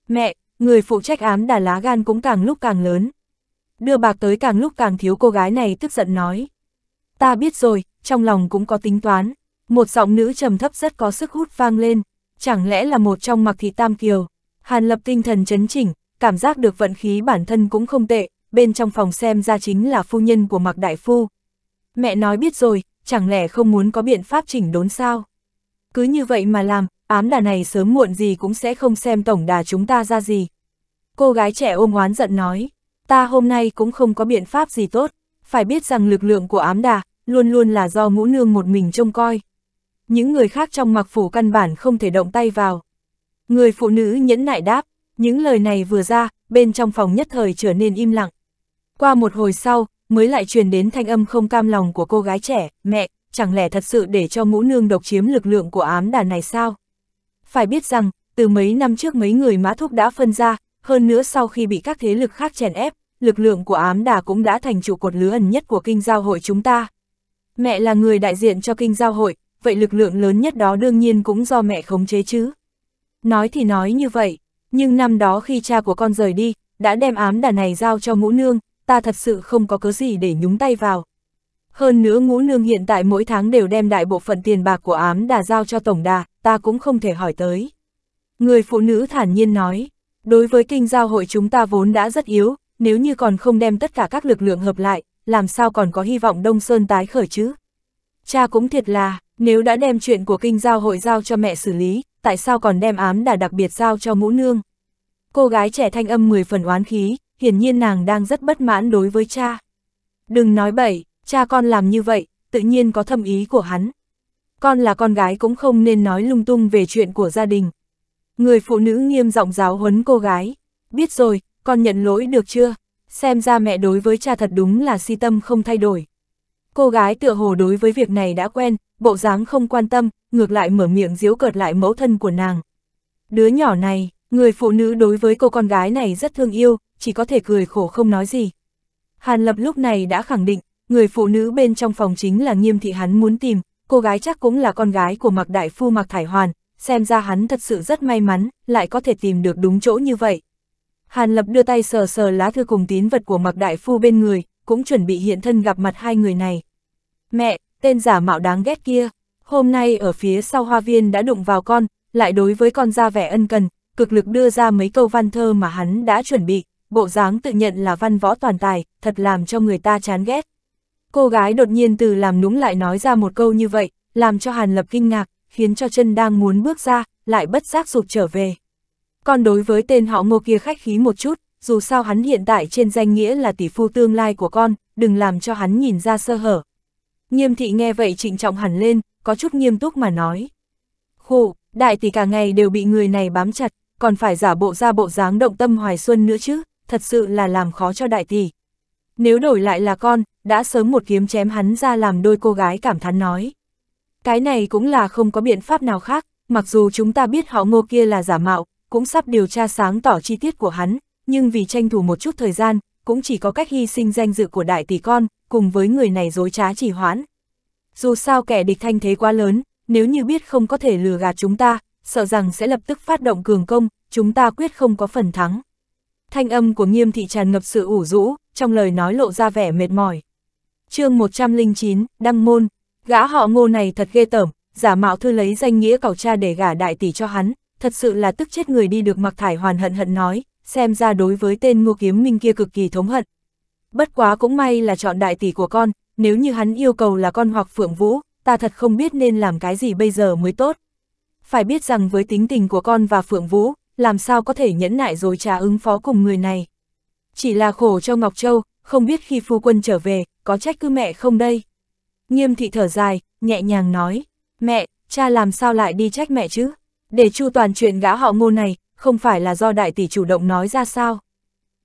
Mẹ, người phụ trách ám đà lá gan cũng càng lúc càng lớn. Đưa bạc tới càng lúc càng thiếu cô gái này tức giận nói. Ta biết rồi, trong lòng cũng có tính toán. Một giọng nữ trầm thấp rất có sức hút vang lên, chẳng lẽ là một trong mặc thị tam kiều. Hàn lập tinh thần chấn chỉnh, cảm giác được vận khí bản thân cũng không tệ, bên trong phòng xem ra chính là phu nhân của Mạc Đại Phu. Mẹ nói biết rồi, chẳng lẽ không muốn có biện pháp chỉnh đốn sao? Cứ như vậy mà làm, ám đà này sớm muộn gì cũng sẽ không xem tổng đà chúng ta ra gì. Cô gái trẻ ôm oán giận nói, ta hôm nay cũng không có biện pháp gì tốt, phải biết rằng lực lượng của ám đà luôn luôn là do ngũ nương một mình trông coi. Những người khác trong mặc phủ căn bản không thể động tay vào. Người phụ nữ nhẫn nại đáp, những lời này vừa ra, bên trong phòng nhất thời trở nên im lặng. Qua một hồi sau, mới lại truyền đến thanh âm không cam lòng của cô gái trẻ, mẹ, chẳng lẽ thật sự để cho ngũ nương độc chiếm lực lượng của ám đàn này sao? Phải biết rằng, từ mấy năm trước mấy người mã thúc đã phân ra, hơn nữa sau khi bị các thế lực khác chèn ép, lực lượng của ám đà cũng đã thành trụ cột lứa ẩn nhất của kinh giao hội chúng ta. Mẹ là người đại diện cho kinh giao hội, vậy lực lượng lớn nhất đó đương nhiên cũng do mẹ khống chế chứ. Nói thì nói như vậy, nhưng năm đó khi cha của con rời đi, đã đem ám đà này giao cho ngũ nương, ta thật sự không có cớ gì để nhúng tay vào. Hơn nữa ngũ nương hiện tại mỗi tháng đều đem đại bộ phận tiền bạc của ám đà giao cho tổng đà, ta cũng không thể hỏi tới. Người phụ nữ thản nhiên nói, đối với kinh giao hội chúng ta vốn đã rất yếu, nếu như còn không đem tất cả các lực lượng hợp lại, làm sao còn có hy vọng Đông Sơn tái khởi chứ? Cha cũng thiệt là, nếu đã đem chuyện của kinh giao hội giao cho mẹ xử lý, tại sao còn đem ám đà đặc biệt giao cho ngũ nương? Cô gái trẻ thanh âm 10 phần oán khí, hiển nhiên nàng đang rất bất mãn đối với cha. Đừng nói bậy, cha con làm như vậy, tự nhiên có thâm ý của hắn. Con là con gái cũng không nên nói lung tung về chuyện của gia đình. Người phụ nữ nghiêm giọng giáo huấn cô gái. Biết rồi, con nhận lỗi được chưa? Xem ra mẹ đối với cha thật đúng là si tâm không thay đổi. Cô gái tựa hồ đối với việc này đã quen, bộ dáng không quan tâm, ngược lại mở miệng diếu cợt lại mẫu thân của nàng. Đứa nhỏ này, Người phụ nữ đối với cô con gái này rất thương yêu, chỉ có thể cười khổ không nói gì. Hàn Lập lúc này đã khẳng định, người phụ nữ bên trong phòng chính là nghiêm thị hắn muốn tìm, cô gái chắc cũng là con gái của Mạc Đại Phu Mạc Thải Hoàn, xem ra hắn thật sự rất may mắn, lại có thể tìm được đúng chỗ như vậy. Hàn Lập đưa tay sờ sờ lá thư cùng tín vật của Mạc Đại Phu bên người, cũng chuẩn bị hiện thân gặp mặt hai người này. Mẹ, tên giả mạo đáng ghét kia, hôm nay ở phía sau hoa viên đã đụng vào con, lại đối với con ra vẻ ân cần, cực lực đưa ra mấy câu văn thơ mà hắn đã chuẩn bị, bộ dáng tự nhận là văn võ toàn tài, thật làm cho người ta chán ghét. Cô gái đột nhiên từ làm núng lại nói ra một câu như vậy, làm cho Hàn Lập kinh ngạc, khiến cho chân đang muốn bước ra, lại bất giác sụp trở về. Còn đối với tên họ ngô kia khách khí một chút, dù sao hắn hiện tại trên danh nghĩa là tỷ phu tương lai của con, đừng làm cho hắn nhìn ra sơ hở. Nghiêm thị nghe vậy trịnh trọng hẳn lên, có chút nghiêm túc mà nói. Khổ, đại tỷ cả ngày đều bị người này bám chặt, còn phải giả bộ ra bộ dáng động tâm hoài xuân nữa chứ, thật sự là làm khó cho đại tỷ. Nếu đổi lại là con, đã sớm một kiếm chém hắn ra làm đôi cô gái cảm thán nói. Cái này cũng là không có biện pháp nào khác, mặc dù chúng ta biết họ ngô kia là giả mạo, cũng sắp điều tra sáng tỏ chi tiết của hắn, nhưng vì tranh thủ một chút thời gian, cũng chỉ có cách hy sinh danh dự của đại tỷ con, cùng với người này dối trá chỉ hoãn. Dù sao kẻ địch thanh thế quá lớn, nếu như biết không có thể lừa gạt chúng ta, sợ rằng sẽ lập tức phát động cường công, chúng ta quyết không có phần thắng. Thanh âm của nghiêm thị tràn ngập sự ủ rũ, trong lời nói lộ ra vẻ mệt mỏi. chương 109, Đăng Môn, gã họ ngô này thật ghê tởm, giả mạo thư lấy danh nghĩa cậu cha để gả đại tỷ cho hắn, thật sự là tức chết người đi được mặc thải hoàn hận hận nói, xem ra đối với tên ngô kiếm minh kia cực kỳ thống hận. Bất quá cũng may là chọn đại tỷ của con, nếu như hắn yêu cầu là con hoặc phượng vũ, ta thật không biết nên làm cái gì bây giờ mới tốt phải biết rằng với tính tình của con và Phượng Vũ, làm sao có thể nhẫn nại rồi trả ứng phó cùng người này. Chỉ là khổ cho Ngọc Châu, không biết khi phu quân trở về, có trách cứ mẹ không đây. Nghiêm thị thở dài, nhẹ nhàng nói, mẹ, cha làm sao lại đi trách mẹ chứ? Để chu toàn chuyện gã họ ngô này, không phải là do đại tỷ chủ động nói ra sao?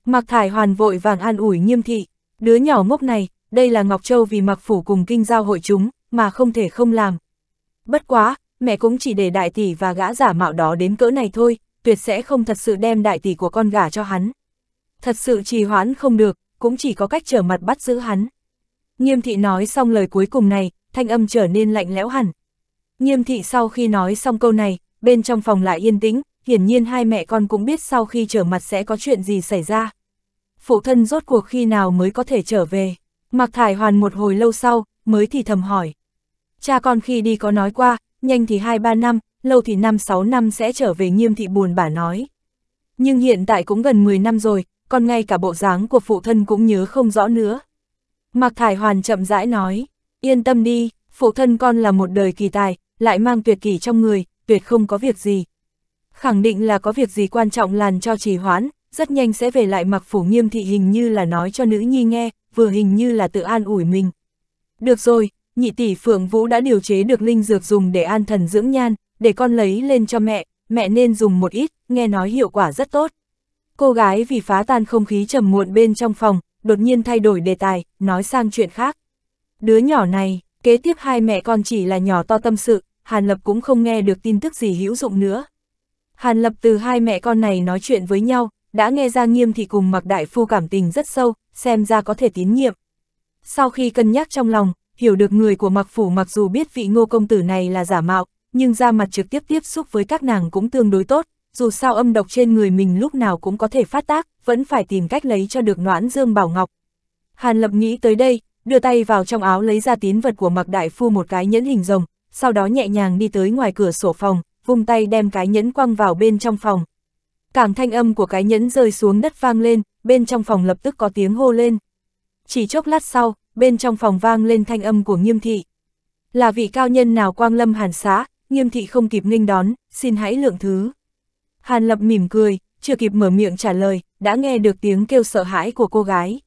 mặc Thải Hoàn vội vàng an ủi nghiêm thị, đứa nhỏ ngốc này, đây là Ngọc Châu vì mặc Phủ cùng kinh giao hội chúng, mà không thể không làm. Bất quá, mẹ cũng chỉ để đại tỷ và gã giả mạo đó đến cỡ này thôi, tuyệt sẽ không thật sự đem đại tỷ của con gả cho hắn. Thật sự trì hoãn không được, cũng chỉ có cách trở mặt bắt giữ hắn. Nghiêm thị nói xong lời cuối cùng này, thanh âm trở nên lạnh lẽo hẳn. Nghiêm thị sau khi nói xong câu này, bên trong phòng lại yên tĩnh, hiển nhiên hai mẹ con cũng biết sau khi trở mặt sẽ có chuyện gì xảy ra. Phụ thân rốt cuộc khi nào mới có thể trở về. mặc Thải Hoàn một hồi lâu sau, mới thì thầm hỏi. Cha con khi đi có nói qua, nhanh thì 2-3 năm, lâu thì 5-6 năm sẽ trở về nghiêm thị buồn bà nói. Nhưng hiện tại cũng gần 10 năm rồi, còn ngay cả bộ dáng của phụ thân cũng nhớ không rõ nữa. Mạc Thải Hoàn chậm rãi nói, yên tâm đi, phụ thân con là một đời kỳ tài, lại mang tuyệt kỳ trong người, tuyệt không có việc gì. Khẳng định là có việc gì quan trọng làn cho trì hoãn, rất nhanh sẽ về lại mặc phủ nghiêm thị hình như là nói cho nữ nhi nghe, vừa hình như là tự an ủi mình. Được rồi, nhị tỷ Phượng Vũ đã điều chế được linh dược dùng để an thần dưỡng nhan, để con lấy lên cho mẹ, mẹ nên dùng một ít, nghe nói hiệu quả rất tốt. Cô gái vì phá tan không khí trầm muộn bên trong phòng, đột nhiên thay đổi đề tài, nói sang chuyện khác. Đứa nhỏ này, kế tiếp hai mẹ con chỉ là nhỏ to tâm sự, Hàn Lập cũng không nghe được tin tức gì hữu dụng nữa. Hàn Lập từ hai mẹ con này nói chuyện với nhau, đã nghe ra nghiêm thì cùng mặc đại phu cảm tình rất sâu, xem ra có thể tín nhiệm. Sau khi cân nhắc trong lòng, hiểu được người của Mặc Phủ mặc dù biết vị ngô công tử này là giả mạo, nhưng ra mặt trực tiếp tiếp xúc với các nàng cũng tương đối tốt, dù sao âm độc trên người mình lúc nào cũng có thể phát tác, vẫn phải tìm cách lấy cho được noãn dương bảo ngọc. Hàn Lập nghĩ tới đây, đưa tay vào trong áo lấy ra tín vật của Mặc Đại Phu một cái nhẫn hình rồng, sau đó nhẹ nhàng đi tới ngoài cửa sổ phòng, vung tay đem cái nhẫn quăng vào bên trong phòng. Cảng thanh âm của cái nhẫn rơi xuống đất vang lên, bên trong phòng lập tức có tiếng hô lên. Chỉ chốc lát sau, bên trong phòng vang lên thanh âm của nghiêm thị. Là vị cao nhân nào quang lâm hàn xã nghiêm thị không kịp nghênh đón, xin hãy lượng thứ. Hàn lập mỉm cười, chưa kịp mở miệng trả lời, đã nghe được tiếng kêu sợ hãi của cô gái.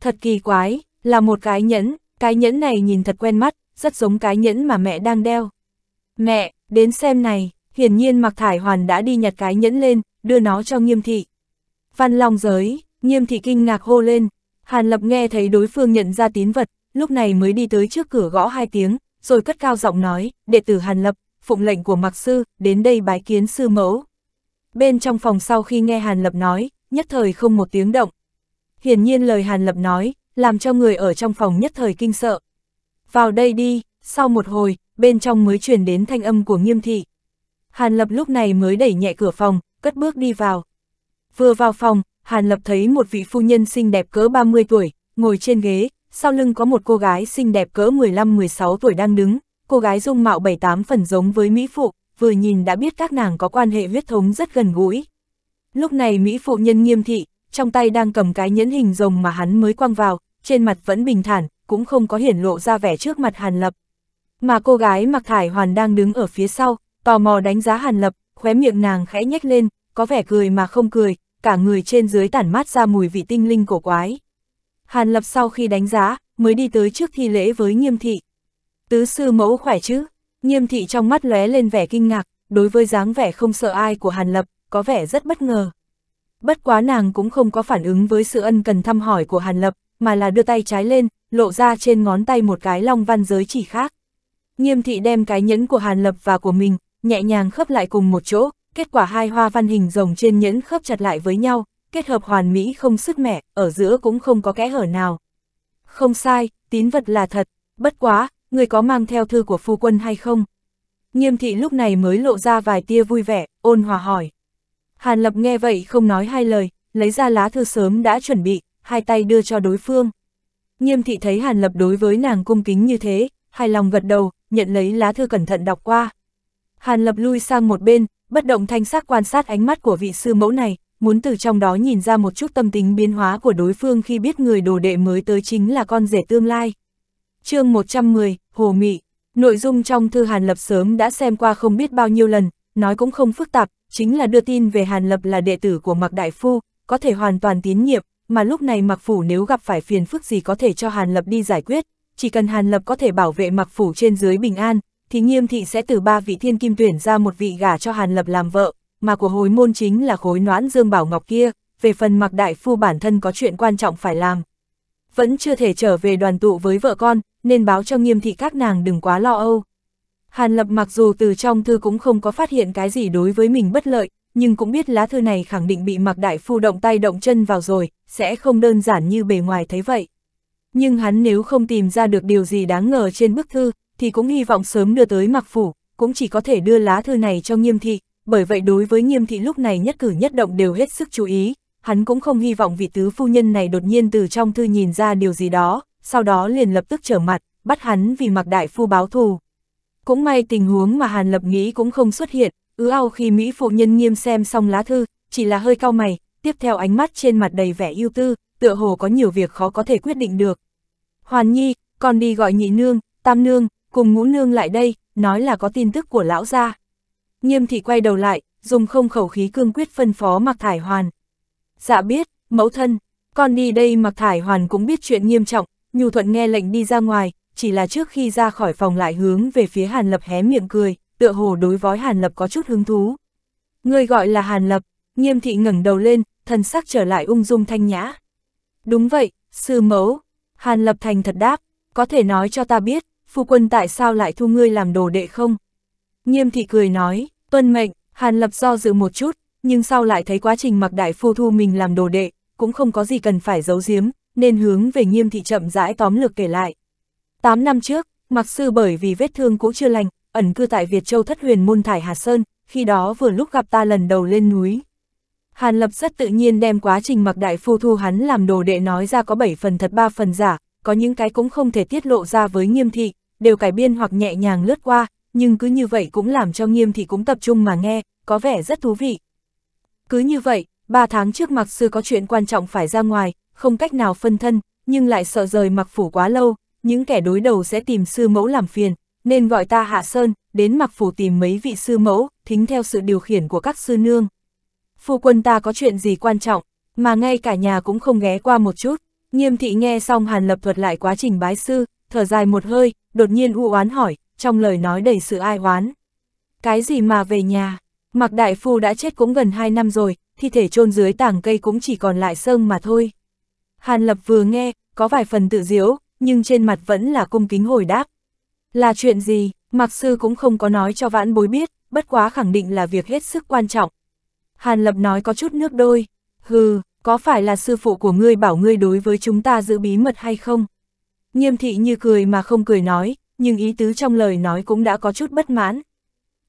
Thật kỳ quái, là một cái nhẫn, cái nhẫn này nhìn thật quen mắt, rất giống cái nhẫn mà mẹ đang đeo. Mẹ, đến xem này, hiển nhiên mặc Thải Hoàn đã đi nhặt cái nhẫn lên, đưa nó cho nghiêm thị. Văn Long giới, nghiêm thị kinh ngạc hô lên, Hàn Lập nghe thấy đối phương nhận ra tín vật, lúc này mới đi tới trước cửa gõ hai tiếng, rồi cất cao giọng nói, đệ tử Hàn Lập, phụng lệnh của Mặc Sư, đến đây bái kiến sư mẫu. Bên trong phòng sau khi nghe Hàn Lập nói, nhất thời không một tiếng động. Hiển nhiên lời Hàn Lập nói, làm cho người ở trong phòng nhất thời kinh sợ. Vào đây đi, sau một hồi, bên trong mới truyền đến thanh âm của nghiêm thị. Hàn Lập lúc này mới đẩy nhẹ cửa phòng, cất bước đi vào. Vừa vào phòng, Hàn Lập thấy một vị phu nhân xinh đẹp cỡ 30 tuổi, ngồi trên ghế, sau lưng có một cô gái xinh đẹp cỡ 15-16 tuổi đang đứng, cô gái dung mạo 7-8 phần giống với Mỹ Phụ, vừa nhìn đã biết các nàng có quan hệ huyết thống rất gần gũi. Lúc này Mỹ Phụ nhân nghiêm thị, trong tay đang cầm cái nhẫn hình rồng mà hắn mới quăng vào, trên mặt vẫn bình thản, cũng không có hiển lộ ra vẻ trước mặt Hàn Lập. Mà cô gái mặc thải hoàn đang đứng ở phía sau, tò mò đánh giá Hàn Lập, khóe miệng nàng khẽ nhếch lên, có vẻ cười mà không cười, cả người trên dưới tản mát ra mùi vị tinh linh cổ quái. Hàn Lập sau khi đánh giá, mới đi tới trước thi lễ với nghiêm thị. Tứ sư mẫu khỏe chứ? Nghiêm thị trong mắt lóe lên vẻ kinh ngạc, đối với dáng vẻ không sợ ai của Hàn Lập, có vẻ rất bất ngờ. Bất quá nàng cũng không có phản ứng với sự ân cần thăm hỏi của Hàn Lập, mà là đưa tay trái lên, lộ ra trên ngón tay một cái long văn giới chỉ khác. Nghiêm thị đem cái nhẫn của Hàn Lập và của mình, nhẹ nhàng khớp lại cùng một chỗ, kết quả hai hoa văn hình rồng trên nhẫn khớp chặt lại với nhau, kết hợp hoàn mỹ không sức mẻ, ở giữa cũng không có kẽ hở nào. Không sai, tín vật là thật, bất quá, người có mang theo thư của phu quân hay không? Nghiêm thị lúc này mới lộ ra vài tia vui vẻ, ôn hòa hỏi. Hàn Lập nghe vậy không nói hai lời, lấy ra lá thư sớm đã chuẩn bị, hai tay đưa cho đối phương. Nghiêm thị thấy Hàn Lập đối với nàng cung kính như thế, hài lòng gật đầu, nhận lấy lá thư cẩn thận đọc qua. Hàn Lập lui sang một bên, bất động thanh sắc quan sát ánh mắt của vị sư mẫu này, muốn từ trong đó nhìn ra một chút tâm tính biến hóa của đối phương khi biết người đồ đệ mới tới chính là con rể tương lai. chương 110, Hồ Mị Nội dung trong thư Hàn Lập sớm đã xem qua không biết bao nhiêu lần, nói cũng không phức tạp, chính là đưa tin về Hàn Lập là đệ tử của Mạc Đại Phu, có thể hoàn toàn tiến nhiệm, mà lúc này Mạc Phủ nếu gặp phải phiền phức gì có thể cho Hàn Lập đi giải quyết, chỉ cần Hàn Lập có thể bảo vệ Mạc Phủ trên dưới bình an, thì nghiêm thị sẽ từ ba vị thiên kim tuyển ra một vị gả cho Hàn Lập làm vợ, mà của hồi môn chính là khối noãn dương bảo ngọc kia, về phần mặc đại phu bản thân có chuyện quan trọng phải làm. Vẫn chưa thể trở về đoàn tụ với vợ con, nên báo cho nghiêm thị các nàng đừng quá lo âu. Hàn Lập mặc dù từ trong thư cũng không có phát hiện cái gì đối với mình bất lợi, nhưng cũng biết lá thư này khẳng định bị mặc đại phu động tay động chân vào rồi, sẽ không đơn giản như bề ngoài thấy vậy. Nhưng hắn nếu không tìm ra được điều gì đáng ngờ trên bức thư, thì cũng hy vọng sớm đưa tới mặc phủ, cũng chỉ có thể đưa lá thư này cho nghiêm thị, bởi vậy đối với nghiêm thị lúc này nhất cử nhất động đều hết sức chú ý, hắn cũng không hy vọng vị tứ phu nhân này đột nhiên từ trong thư nhìn ra điều gì đó, sau đó liền lập tức trở mặt, bắt hắn vì mặc đại phu báo thù. Cũng may tình huống mà Hàn Lập nghĩ cũng không xuất hiện, ứ ao khi Mỹ phụ nhân nghiêm xem xong lá thư, chỉ là hơi cau mày, tiếp theo ánh mắt trên mặt đầy vẻ ưu tư, tựa hồ có nhiều việc khó có thể quyết định được. Hoàn Nhi, còn đi gọi nhị nương, tam nương, cùng ngũ nương lại đây, nói là có tin tức của lão gia. Nghiêm thị quay đầu lại, dùng không khẩu khí cương quyết phân phó Mạc Thải Hoàn. Dạ biết, mẫu thân, con đi đây Mạc Thải Hoàn cũng biết chuyện nghiêm trọng, Nhu Thuận nghe lệnh đi ra ngoài, chỉ là trước khi ra khỏi phòng lại hướng về phía Hàn Lập hé miệng cười, tựa hồ đối với Hàn Lập có chút hứng thú. Người gọi là Hàn Lập, nghiêm thị ngẩng đầu lên, thần sắc trở lại ung dung thanh nhã. Đúng vậy, sư mẫu, Hàn Lập thành thật đáp, có thể nói cho ta biết, phu quân tại sao lại thu ngươi làm đồ đệ không? Nghiêm thị cười nói, tuân mệnh, Hàn Lập do dự một chút, nhưng sau lại thấy quá trình mặc đại phu thu mình làm đồ đệ, cũng không có gì cần phải giấu giếm, nên hướng về nghiêm thị chậm rãi tóm lược kể lại. Tám năm trước, mặc sư bởi vì vết thương cũ chưa lành, ẩn cư tại Việt Châu thất huyền môn thải Hà Sơn, khi đó vừa lúc gặp ta lần đầu lên núi. Hàn Lập rất tự nhiên đem quá trình mặc đại phu thu hắn làm đồ đệ nói ra có 7 phần thật 3 phần giả, có những cái cũng không thể tiết lộ ra với nghiêm thị, đều cải biên hoặc nhẹ nhàng lướt qua, nhưng cứ như vậy cũng làm cho nghiêm thị cũng tập trung mà nghe, có vẻ rất thú vị. Cứ như vậy, ba tháng trước mặc sư có chuyện quan trọng phải ra ngoài, không cách nào phân thân, nhưng lại sợ rời mặc phủ quá lâu, những kẻ đối đầu sẽ tìm sư mẫu làm phiền, nên gọi ta Hạ Sơn, đến mặc phủ tìm mấy vị sư mẫu, thính theo sự điều khiển của các sư nương. Phu quân ta có chuyện gì quan trọng, mà ngay cả nhà cũng không ghé qua một chút, nghiêm thị nghe xong hàn lập thuật lại quá trình bái sư, thở dài một hơi, đột nhiên u oán hỏi, trong lời nói đầy sự ai oán. Cái gì mà về nhà? Mạc Đại Phu đã chết cũng gần hai năm rồi, thi thể chôn dưới tảng cây cũng chỉ còn lại sơn mà thôi. Hàn Lập vừa nghe, có vài phần tự diễu, nhưng trên mặt vẫn là cung kính hồi đáp. Là chuyện gì, Mạc Sư cũng không có nói cho vãn bối biết, bất quá khẳng định là việc hết sức quan trọng. Hàn Lập nói có chút nước đôi, hừ, có phải là sư phụ của ngươi bảo ngươi đối với chúng ta giữ bí mật hay không? Nghiêm thị như cười mà không cười nói, nhưng ý tứ trong lời nói cũng đã có chút bất mãn.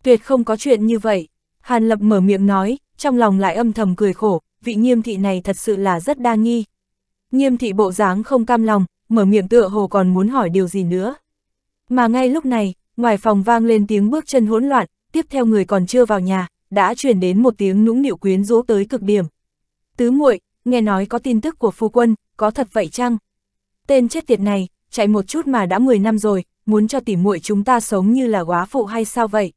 Tuyệt không có chuyện như vậy, Hàn Lập mở miệng nói, trong lòng lại âm thầm cười khổ, vị nghiêm thị này thật sự là rất đa nghi. Nghiêm thị bộ dáng không cam lòng, mở miệng tựa hồ còn muốn hỏi điều gì nữa. Mà ngay lúc này, ngoài phòng vang lên tiếng bước chân hỗn loạn, tiếp theo người còn chưa vào nhà, đã truyền đến một tiếng nũng nịu quyến rũ tới cực điểm. Tứ muội, nghe nói có tin tức của phu quân, có thật vậy chăng? Tên chết tiệt này, chạy một chút mà đã 10 năm rồi, muốn cho tỉ muội chúng ta sống như là quá phụ hay sao vậy?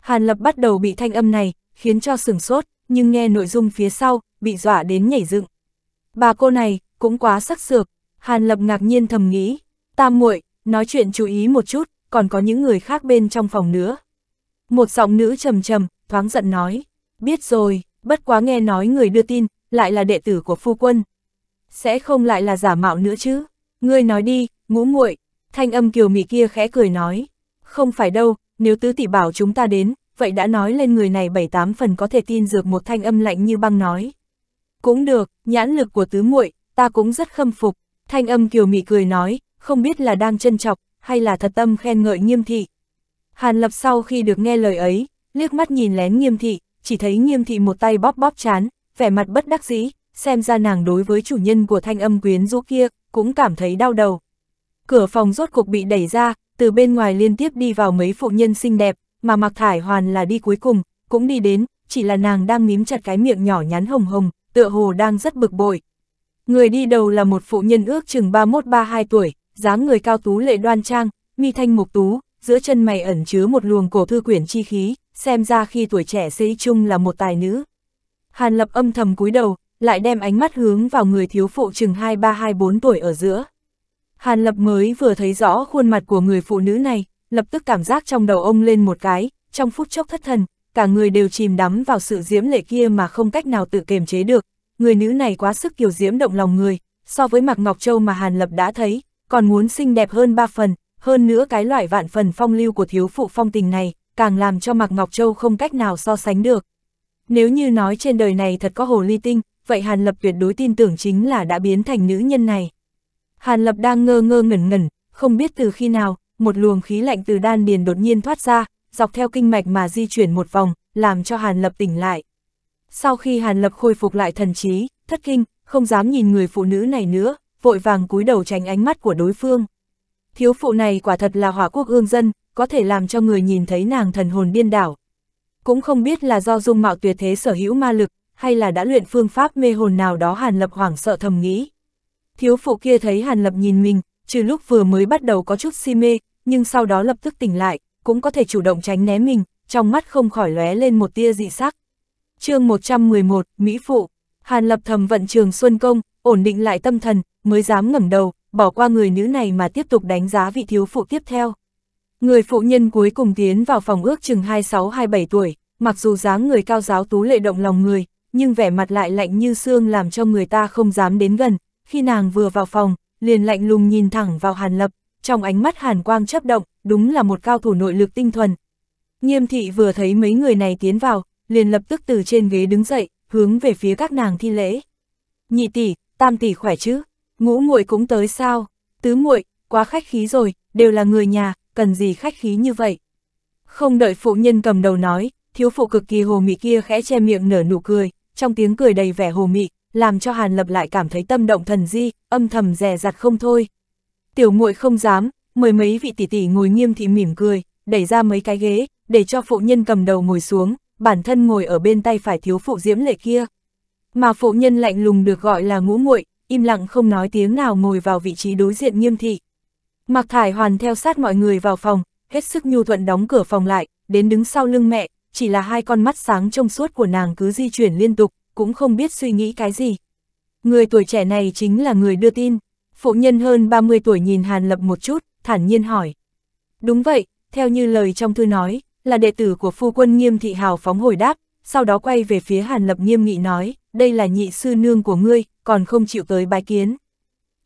Hàn Lập bắt đầu bị thanh âm này, khiến cho sửng sốt, nhưng nghe nội dung phía sau, bị dọa đến nhảy dựng. Bà cô này, cũng quá sắc sược, Hàn Lập ngạc nhiên thầm nghĩ, tam muội nói chuyện chú ý một chút, còn có những người khác bên trong phòng nữa. Một giọng nữ trầm trầm, thoáng giận nói, biết rồi, bất quá nghe nói người đưa tin, lại là đệ tử của phu quân. Sẽ không lại là giả mạo nữa chứ. Ngươi nói đi, ngũ nguội, thanh âm kiều mị kia khẽ cười nói. Không phải đâu, nếu tứ tỷ bảo chúng ta đến, vậy đã nói lên người này bảy tám phần có thể tin dược một thanh âm lạnh như băng nói. Cũng được, nhãn lực của tứ muội ta cũng rất khâm phục, thanh âm kiều mị cười nói, không biết là đang trân trọng hay là thật tâm khen ngợi nghiêm thị. Hàn lập sau khi được nghe lời ấy, liếc mắt nhìn lén nghiêm thị, chỉ thấy nghiêm thị một tay bóp bóp chán, vẻ mặt bất đắc dĩ, xem ra nàng đối với chủ nhân của thanh âm quyến rũ kia, cũng cảm thấy đau đầu. Cửa phòng rốt cuộc bị đẩy ra, từ bên ngoài liên tiếp đi vào mấy phụ nhân xinh đẹp, mà mặc Thải Hoàn là đi cuối cùng, cũng đi đến, chỉ là nàng đang mím chặt cái miệng nhỏ nhắn hồng hồng, tựa hồ đang rất bực bội. Người đi đầu là một phụ nhân ước chừng 31-32 tuổi, dáng người cao tú lệ đoan trang, mi thanh mục tú, giữa chân mày ẩn chứa một luồng cổ thư quyển chi khí, xem ra khi tuổi trẻ xây chung là một tài nữ. Hàn Lập âm thầm cúi đầu, lại đem ánh mắt hướng vào người thiếu phụ chừng 23-24 tuổi ở giữa. Hàn Lập mới vừa thấy rõ khuôn mặt của người phụ nữ này, lập tức cảm giác trong đầu ông lên một cái, trong phút chốc thất thần, cả người đều chìm đắm vào sự diễm lệ kia mà không cách nào tự kiềm chế được. Người nữ này quá sức kiểu diễm động lòng người, so với Mạc Ngọc Châu mà Hàn Lập đã thấy, còn muốn xinh đẹp hơn ba phần, hơn nữa cái loại vạn phần phong lưu của thiếu phụ phong tình này, càng làm cho Mạc Ngọc Châu không cách nào so sánh được. Nếu như nói trên đời này thật có hồ ly tinh, vậy Hàn Lập tuyệt đối tin tưởng chính là đã biến thành nữ nhân này. Hàn Lập đang ngơ ngơ ngẩn ngẩn, không biết từ khi nào, một luồng khí lạnh từ đan điền đột nhiên thoát ra, dọc theo kinh mạch mà di chuyển một vòng, làm cho Hàn Lập tỉnh lại. Sau khi Hàn Lập khôi phục lại thần trí, thất kinh, không dám nhìn người phụ nữ này nữa, vội vàng cúi đầu tránh ánh mắt của đối phương. Thiếu phụ này quả thật là hỏa quốc ương dân, có thể làm cho người nhìn thấy nàng thần hồn điên đảo. Cũng không biết là do dung mạo tuyệt thế sở hữu ma lực, hay là đã luyện phương pháp mê hồn nào đó Hàn Lập hoảng sợ thầm nghĩ. Thiếu phụ kia thấy Hàn Lập nhìn mình, trừ lúc vừa mới bắt đầu có chút si mê, nhưng sau đó lập tức tỉnh lại, cũng có thể chủ động tránh né mình, trong mắt không khỏi lóe lên một tia dị sắc. chương 111, Mỹ Phụ, Hàn Lập thầm vận trường Xuân Công, ổn định lại tâm thần, mới dám ngẩng đầu, bỏ qua người nữ này mà tiếp tục đánh giá vị thiếu phụ tiếp theo. Người phụ nhân cuối cùng tiến vào phòng ước chừng 26-27 tuổi, mặc dù dáng người cao giáo tú lệ động lòng người, nhưng vẻ mặt lại lạnh như xương làm cho người ta không dám đến gần, khi nàng vừa vào phòng, liền lạnh lùng nhìn thẳng vào Hàn Lập, trong ánh mắt Hàn Quang chấp động, đúng là một cao thủ nội lực tinh thuần. Nghiêm thị vừa thấy mấy người này tiến vào, liền lập tức từ trên ghế đứng dậy, hướng về phía các nàng thi lễ. Nhị tỷ, tam tỷ khỏe chứ, ngũ muội cũng tới sao, tứ muội quá khách khí rồi, đều là người nhà, cần gì khách khí như vậy. Không đợi phụ nhân cầm đầu nói, thiếu phụ cực kỳ hồ mị kia khẽ che miệng nở nụ cười, trong tiếng cười đầy vẻ hồ mị, làm cho Hàn Lập lại cảm thấy tâm động thần di, âm thầm rè rặt không thôi. Tiểu muội không dám, mười mấy vị tỷ tỷ ngồi nghiêm thị mỉm cười, đẩy ra mấy cái ghế, để cho phụ nhân cầm đầu ngồi xuống, bản thân ngồi ở bên tay phải thiếu phụ diễm lệ kia. Mà phụ nhân lạnh lùng được gọi là ngũ muội, im lặng không nói tiếng nào ngồi vào vị trí đối diện nghiêm thị. Mặc Thải Hoàn theo sát mọi người vào phòng, hết sức nhu thuận đóng cửa phòng lại, đến đứng sau lưng mẹ, chỉ là hai con mắt sáng trong suốt của nàng cứ di chuyển liên tục, cũng không biết suy nghĩ cái gì. Người tuổi trẻ này chính là người đưa tin. Phụ nhân hơn 30 tuổi nhìn Hàn Lập một chút, thản nhiên hỏi. Đúng vậy, theo như lời trong thư nói, là đệ tử của phu quân nghiêm thị hào phóng hồi đáp, sau đó quay về phía Hàn Lập nghiêm nghị nói, đây là nhị sư nương của ngươi, còn không chịu tới bái kiến.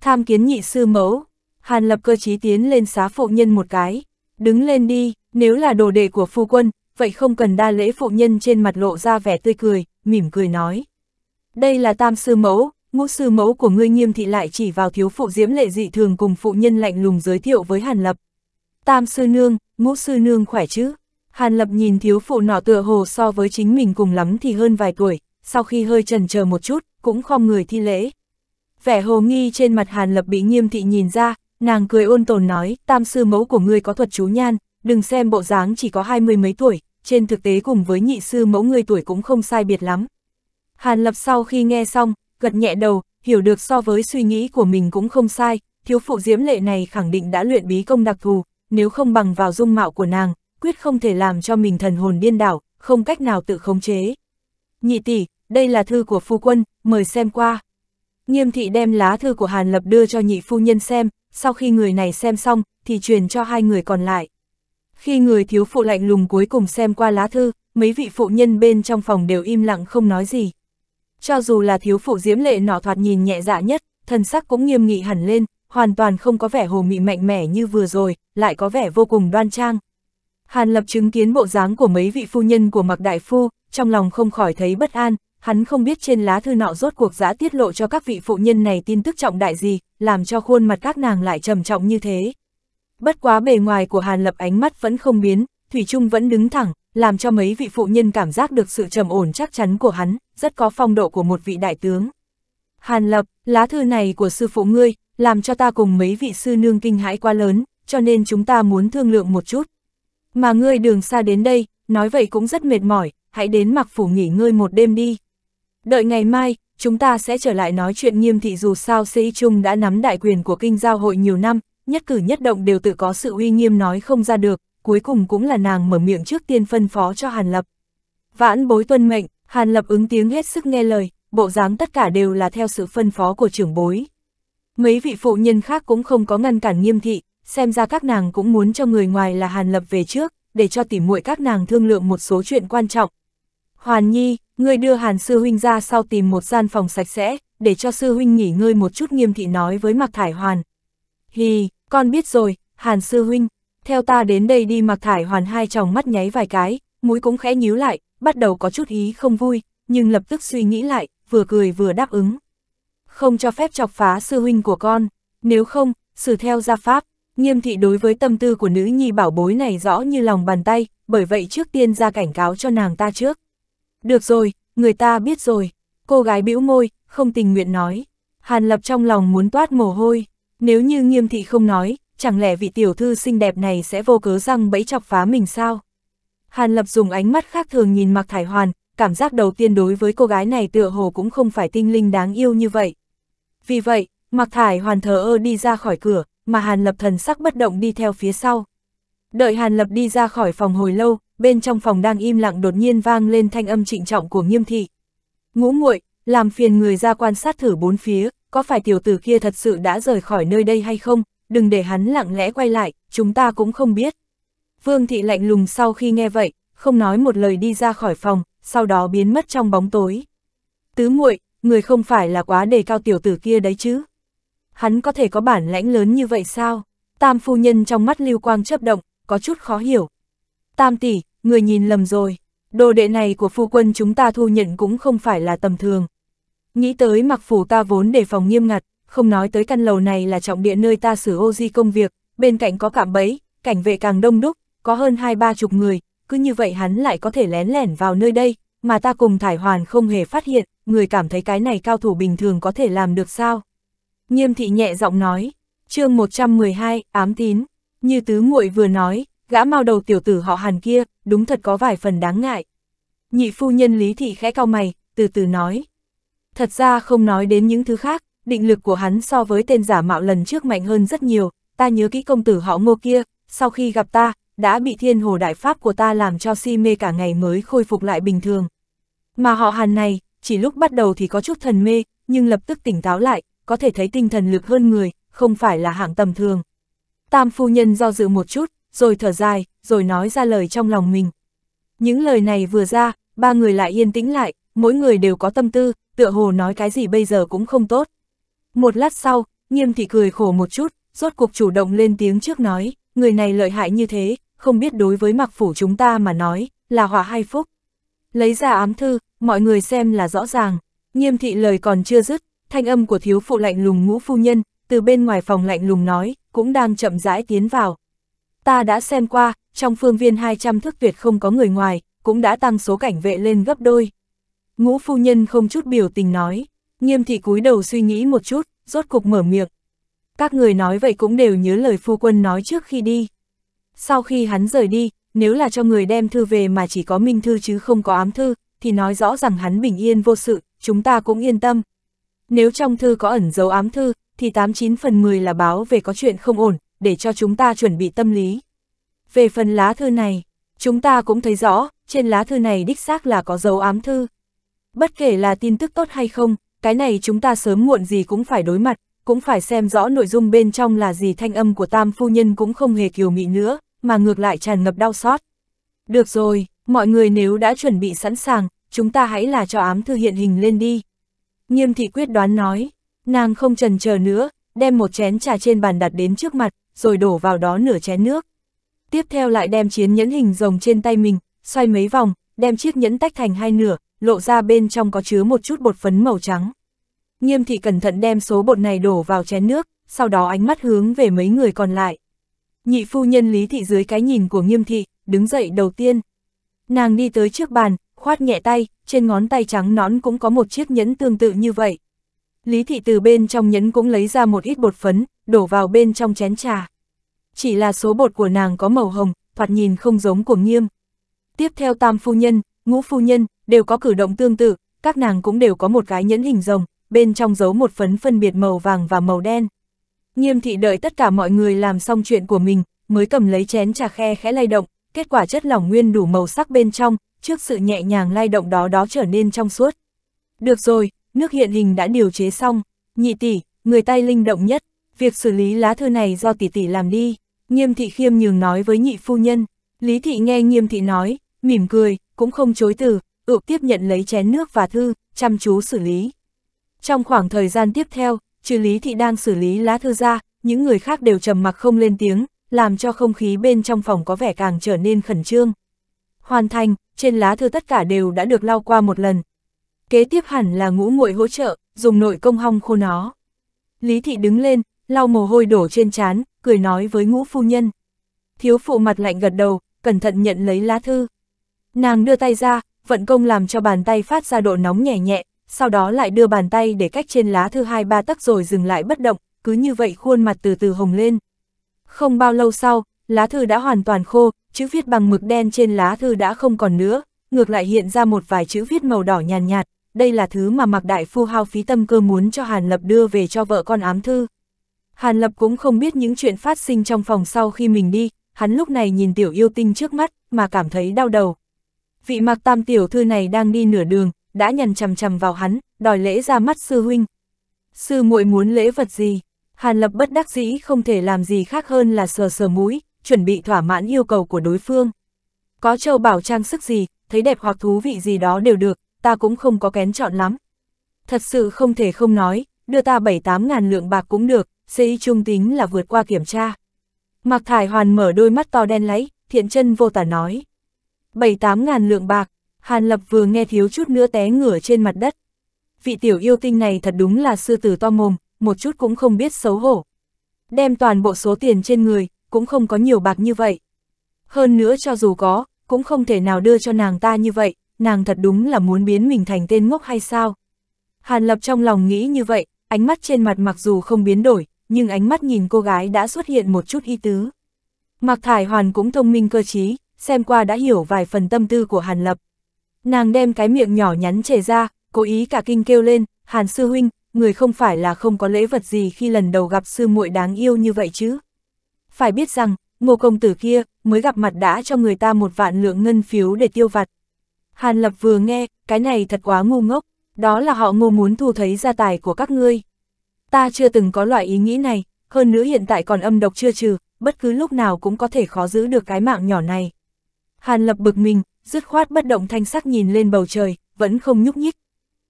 Tham kiến nhị sư mẫu, Hàn Lập cơ trí tiến lên xá phụ nhân một cái, đứng lên đi, nếu là đồ đệ của phu quân, vậy không cần đa lễ phụ nhân trên mặt lộ ra vẻ tươi cười, mỉm cười nói. Đây là tam sư mẫu, ngũ sư mẫu của ngươi nghiêm thị lại chỉ vào thiếu phụ diễm lệ dị thường cùng phụ nhân lạnh lùng giới thiệu với Hàn Lập. Tam sư nương, ngũ sư nương khỏe chứ? Hàn Lập nhìn thiếu phụ nọ tựa hồ so với chính mình cùng lắm thì hơn vài tuổi, sau khi hơi trần chờ một chút, cũng không người thi lễ. Vẻ hồ nghi trên mặt Hàn Lập bị nghiêm thị nhìn ra, nàng cười ôn tồn nói, tam sư mẫu của ngươi có thuật chú nhan, đừng xem bộ dáng chỉ có hai mươi mấy tuổi, trên thực tế cùng với nhị sư mẫu người tuổi cũng không sai biệt lắm. Hàn Lập sau khi nghe xong, gật nhẹ đầu, hiểu được so với suy nghĩ của mình cũng không sai, thiếu phụ diễm lệ này khẳng định đã luyện bí công đặc thù, nếu không bằng vào dung mạo của nàng, quyết không thể làm cho mình thần hồn điên đảo, không cách nào tự khống chế. Nhị tỷ, đây là thư của phu quân, mời xem qua. Nghiêm thị đem lá thư của Hàn Lập đưa cho nhị phu nhân xem, sau khi người này xem xong, thì truyền cho hai người còn lại. Khi người thiếu phụ lạnh lùng cuối cùng xem qua lá thư, mấy vị phụ nhân bên trong phòng đều im lặng không nói gì. Cho dù là thiếu phụ diễm lệ nọ thoạt nhìn nhẹ dạ nhất, thần sắc cũng nghiêm nghị hẳn lên, hoàn toàn không có vẻ hồ mị mạnh mẽ như vừa rồi, lại có vẻ vô cùng đoan trang. Hàn lập chứng kiến bộ dáng của mấy vị phu nhân của mặc đại phu, trong lòng không khỏi thấy bất an, hắn không biết trên lá thư nọ rốt cuộc giã tiết lộ cho các vị phụ nhân này tin tức trọng đại gì, làm cho khuôn mặt các nàng lại trầm trọng như thế bất quá bề ngoài của Hàn Lập ánh mắt vẫn không biến, Thủy Trung vẫn đứng thẳng, làm cho mấy vị phụ nhân cảm giác được sự trầm ổn chắc chắn của hắn, rất có phong độ của một vị đại tướng. Hàn Lập, lá thư này của sư phụ ngươi, làm cho ta cùng mấy vị sư nương kinh hãi quá lớn, cho nên chúng ta muốn thương lượng một chút. Mà ngươi đường xa đến đây, nói vậy cũng rất mệt mỏi, hãy đến mặc phủ nghỉ ngơi một đêm đi. Đợi ngày mai, chúng ta sẽ trở lại nói chuyện nghiêm thị dù sao sĩ Trung đã nắm đại quyền của kinh giao hội nhiều năm, nhất cử nhất động đều tự có sự uy nghiêm nói không ra được, cuối cùng cũng là nàng mở miệng trước tiên phân phó cho Hàn Lập. Vãn bối tuân mệnh, Hàn Lập ứng tiếng hết sức nghe lời, bộ dáng tất cả đều là theo sự phân phó của trưởng bối. Mấy vị phụ nhân khác cũng không có ngăn cản nghiêm thị, xem ra các nàng cũng muốn cho người ngoài là Hàn Lập về trước, để cho tỉ muội các nàng thương lượng một số chuyện quan trọng. Hoàn Nhi, người đưa Hàn Sư Huynh ra sau tìm một gian phòng sạch sẽ, để cho Sư Huynh nghỉ ngơi một chút nghiêm thị nói với Mạc Thải Hoàn. hi con biết rồi, Hàn Sư Huynh, theo ta đến đây đi mặc thải hoàn hai tròng mắt nháy vài cái, mũi cũng khẽ nhíu lại, bắt đầu có chút ý không vui, nhưng lập tức suy nghĩ lại, vừa cười vừa đáp ứng. Không cho phép chọc phá sư huynh của con, nếu không, xử theo gia pháp, nghiêm thị đối với tâm tư của nữ nhi bảo bối này rõ như lòng bàn tay, bởi vậy trước tiên ra cảnh cáo cho nàng ta trước. Được rồi, người ta biết rồi, cô gái bĩu môi, không tình nguyện nói. Hàn lập trong lòng muốn toát mồ hôi, nếu như nghiêm thị không nói, chẳng lẽ vị tiểu thư xinh đẹp này sẽ vô cớ răng bẫy chọc phá mình sao? Hàn Lập dùng ánh mắt khác thường nhìn mặc Thải Hoàn, cảm giác đầu tiên đối với cô gái này tựa hồ cũng không phải tinh linh đáng yêu như vậy. Vì vậy, mặc Thải Hoàn thờ ơ đi ra khỏi cửa, mà Hàn Lập thần sắc bất động đi theo phía sau. Đợi Hàn Lập đi ra khỏi phòng hồi lâu, bên trong phòng đang im lặng đột nhiên vang lên thanh âm trịnh trọng của nghiêm thị. Ngũ muội làm phiền người ra quan sát thử bốn phía, có phải tiểu tử kia thật sự đã rời khỏi nơi đây hay không, đừng để hắn lặng lẽ quay lại, chúng ta cũng không biết. Vương thị lạnh lùng sau khi nghe vậy, không nói một lời đi ra khỏi phòng, sau đó biến mất trong bóng tối. Tứ muội, người không phải là quá đề cao tiểu tử kia đấy chứ. Hắn có thể có bản lãnh lớn như vậy sao? Tam phu nhân trong mắt lưu quang chấp động, có chút khó hiểu. Tam tỷ, người nhìn lầm rồi. Đồ đệ này của phu quân chúng ta thu nhận cũng không phải là tầm thường, Nghĩ tới mặc phủ ta vốn đề phòng nghiêm ngặt, không nói tới căn lầu này là trọng địa nơi ta xử ô di công việc, bên cạnh có cạm bẫy, cảnh vệ càng đông đúc, có hơn hai ba chục người, cứ như vậy hắn lại có thể lén lẻn vào nơi đây, mà ta cùng thải hoàn không hề phát hiện, người cảm thấy cái này cao thủ bình thường có thể làm được sao. Nghiêm thị nhẹ giọng nói, chương 112, ám tín, như tứ muội vừa nói, gã mau đầu tiểu tử họ hàn kia, đúng thật có vài phần đáng ngại. Nhị phu nhân lý thị khẽ cao mày, từ từ nói, Thật ra không nói đến những thứ khác, định lực của hắn so với tên giả mạo lần trước mạnh hơn rất nhiều, ta nhớ kỹ công tử họ ngô kia, sau khi gặp ta, đã bị thiên hồ đại pháp của ta làm cho si mê cả ngày mới khôi phục lại bình thường. Mà họ hàn này, chỉ lúc bắt đầu thì có chút thần mê, nhưng lập tức tỉnh táo lại, có thể thấy tinh thần lực hơn người, không phải là hạng tầm thường. Tam phu nhân do dự một chút, rồi thở dài, rồi nói ra lời trong lòng mình. Những lời này vừa ra, ba người lại yên tĩnh lại, mỗi người đều có tâm tư, tựa hồ nói cái gì bây giờ cũng không tốt. Một lát sau, nghiêm thị cười khổ một chút, rốt cuộc chủ động lên tiếng trước nói, người này lợi hại như thế, không biết đối với mặc phủ chúng ta mà nói, là họa hay phúc. Lấy ra ám thư, mọi người xem là rõ ràng, nghiêm thị lời còn chưa dứt, thanh âm của thiếu phụ lạnh lùng ngũ phu nhân, từ bên ngoài phòng lạnh lùng nói, cũng đang chậm rãi tiến vào. Ta đã xem qua, trong phương viên 200 thước tuyệt không có người ngoài, cũng đã tăng số cảnh vệ lên gấp đôi. Ngũ phu nhân không chút biểu tình nói, nghiêm thị cúi đầu suy nghĩ một chút, rốt cục mở miệng. Các người nói vậy cũng đều nhớ lời phu quân nói trước khi đi. Sau khi hắn rời đi, nếu là cho người đem thư về mà chỉ có minh thư chứ không có ám thư, thì nói rõ rằng hắn bình yên vô sự, chúng ta cũng yên tâm. Nếu trong thư có ẩn dấu ám thư, thì 89 phần 10 là báo về có chuyện không ổn, để cho chúng ta chuẩn bị tâm lý. Về phần lá thư này, chúng ta cũng thấy rõ, trên lá thư này đích xác là có dấu ám thư. Bất kể là tin tức tốt hay không, cái này chúng ta sớm muộn gì cũng phải đối mặt, cũng phải xem rõ nội dung bên trong là gì thanh âm của tam phu nhân cũng không hề kiều mị nữa, mà ngược lại tràn ngập đau xót. Được rồi, mọi người nếu đã chuẩn bị sẵn sàng, chúng ta hãy là cho ám thư hiện hình lên đi. Nghiêm thị quyết đoán nói, nàng không trần chờ nữa, đem một chén trà trên bàn đặt đến trước mặt, rồi đổ vào đó nửa chén nước. Tiếp theo lại đem chiến nhẫn hình rồng trên tay mình, xoay mấy vòng, đem chiếc nhẫn tách thành hai nửa, lộ ra bên trong có chứa một chút bột phấn màu trắng. Nghiêm thị cẩn thận đem số bột này đổ vào chén nước, sau đó ánh mắt hướng về mấy người còn lại. Nhị phu nhân lý thị dưới cái nhìn của nghiêm thị, đứng dậy đầu tiên. Nàng đi tới trước bàn, khoát nhẹ tay, trên ngón tay trắng nón cũng có một chiếc nhẫn tương tự như vậy. Lý thị từ bên trong nhẫn cũng lấy ra một ít bột phấn, đổ vào bên trong chén trà. Chỉ là số bột của nàng có màu hồng, thoạt nhìn không giống của nghiêm. Tiếp theo tam phu nhân, ngũ phu nhân, đều có cử động tương tự, các nàng cũng đều có một cái nhẫn hình rồng, bên trong giấu một phấn phân biệt màu vàng và màu đen. Nghiêm thị đợi tất cả mọi người làm xong chuyện của mình, mới cầm lấy chén trà khe khẽ lay động, kết quả chất lỏng nguyên đủ màu sắc bên trong, trước sự nhẹ nhàng lay động đó đó trở nên trong suốt. Được rồi, nước hiện hình đã điều chế xong, nhị tỷ, người tay linh động nhất, việc xử lý lá thư này do tỷ tỷ làm đi, nghiêm thị khiêm nhường nói với nhị phu nhân, lý thị nghe nghiêm thị nói, mỉm cười, cũng không chối từ, ược tiếp nhận lấy chén nước và thư, chăm chú xử lý. Trong khoảng thời gian tiếp theo, trừ Lý Thị đang xử lý lá thư ra, những người khác đều trầm mặc không lên tiếng, làm cho không khí bên trong phòng có vẻ càng trở nên khẩn trương. Hoàn thành, trên lá thư tất cả đều đã được lau qua một lần. Kế tiếp hẳn là ngũ nguội hỗ trợ, dùng nội công hong khô nó. Lý Thị đứng lên, lau mồ hôi đổ trên trán, cười nói với ngũ phu nhân. Thiếu phụ mặt lạnh gật đầu, cẩn thận nhận lấy lá thư. Nàng đưa tay ra, vận công làm cho bàn tay phát ra độ nóng nhẹ nhẹ, sau đó lại đưa bàn tay để cách trên lá thư hai ba tấc rồi dừng lại bất động, cứ như vậy khuôn mặt từ từ hồng lên. Không bao lâu sau, lá thư đã hoàn toàn khô, chữ viết bằng mực đen trên lá thư đã không còn nữa, ngược lại hiện ra một vài chữ viết màu đỏ nhàn nhạt, nhạt, đây là thứ mà Mặc Đại Phu hao phí tâm cơ muốn cho Hàn Lập đưa về cho vợ con ám thư. Hàn Lập cũng không biết những chuyện phát sinh trong phòng sau khi mình đi, hắn lúc này nhìn tiểu yêu tinh trước mắt mà cảm thấy đau đầu vị mặc tam tiểu thư này đang đi nửa đường, đã nhằn chằm chằm vào hắn, đòi lễ ra mắt sư huynh. Sư muội muốn lễ vật gì? Hàn Lập bất đắc dĩ không thể làm gì khác hơn là sờ sờ mũi, chuẩn bị thỏa mãn yêu cầu của đối phương. Có châu bảo trang sức gì, thấy đẹp hoặc thú vị gì đó đều được, ta cũng không có kén chọn lắm. Thật sự không thể không nói, đưa ta 7-8 ngàn lượng bạc cũng được, xây trung tính là vượt qua kiểm tra. Mạc Thải Hoàn mở đôi mắt to đen lấy, thiện chân vô tả nói. Bảy tám ngàn lượng bạc, Hàn Lập vừa nghe thiếu chút nữa té ngửa trên mặt đất. Vị tiểu yêu tinh này thật đúng là sư tử to mồm, một chút cũng không biết xấu hổ. Đem toàn bộ số tiền trên người, cũng không có nhiều bạc như vậy. Hơn nữa cho dù có, cũng không thể nào đưa cho nàng ta như vậy, nàng thật đúng là muốn biến mình thành tên ngốc hay sao. Hàn Lập trong lòng nghĩ như vậy, ánh mắt trên mặt mặc dù không biến đổi, nhưng ánh mắt nhìn cô gái đã xuất hiện một chút y tứ. Mạc Thải Hoàn cũng thông minh cơ trí, xem qua đã hiểu vài phần tâm tư của Hàn Lập. Nàng đem cái miệng nhỏ nhắn chề ra, cố ý cả kinh kêu lên, Hàn Sư Huynh, người không phải là không có lễ vật gì khi lần đầu gặp sư muội đáng yêu như vậy chứ. Phải biết rằng, ngô công tử kia, mới gặp mặt đã cho người ta một vạn lượng ngân phiếu để tiêu vặt. Hàn Lập vừa nghe, cái này thật quá ngu ngốc, đó là họ ngô muốn thu thấy gia tài của các ngươi. Ta chưa từng có loại ý nghĩ này, hơn nữa hiện tại còn âm độc chưa trừ, bất cứ lúc nào cũng có thể khó giữ được cái mạng nhỏ này. Hàn Lập bực mình, dứt khoát bất động thanh sắc nhìn lên bầu trời, vẫn không nhúc nhích.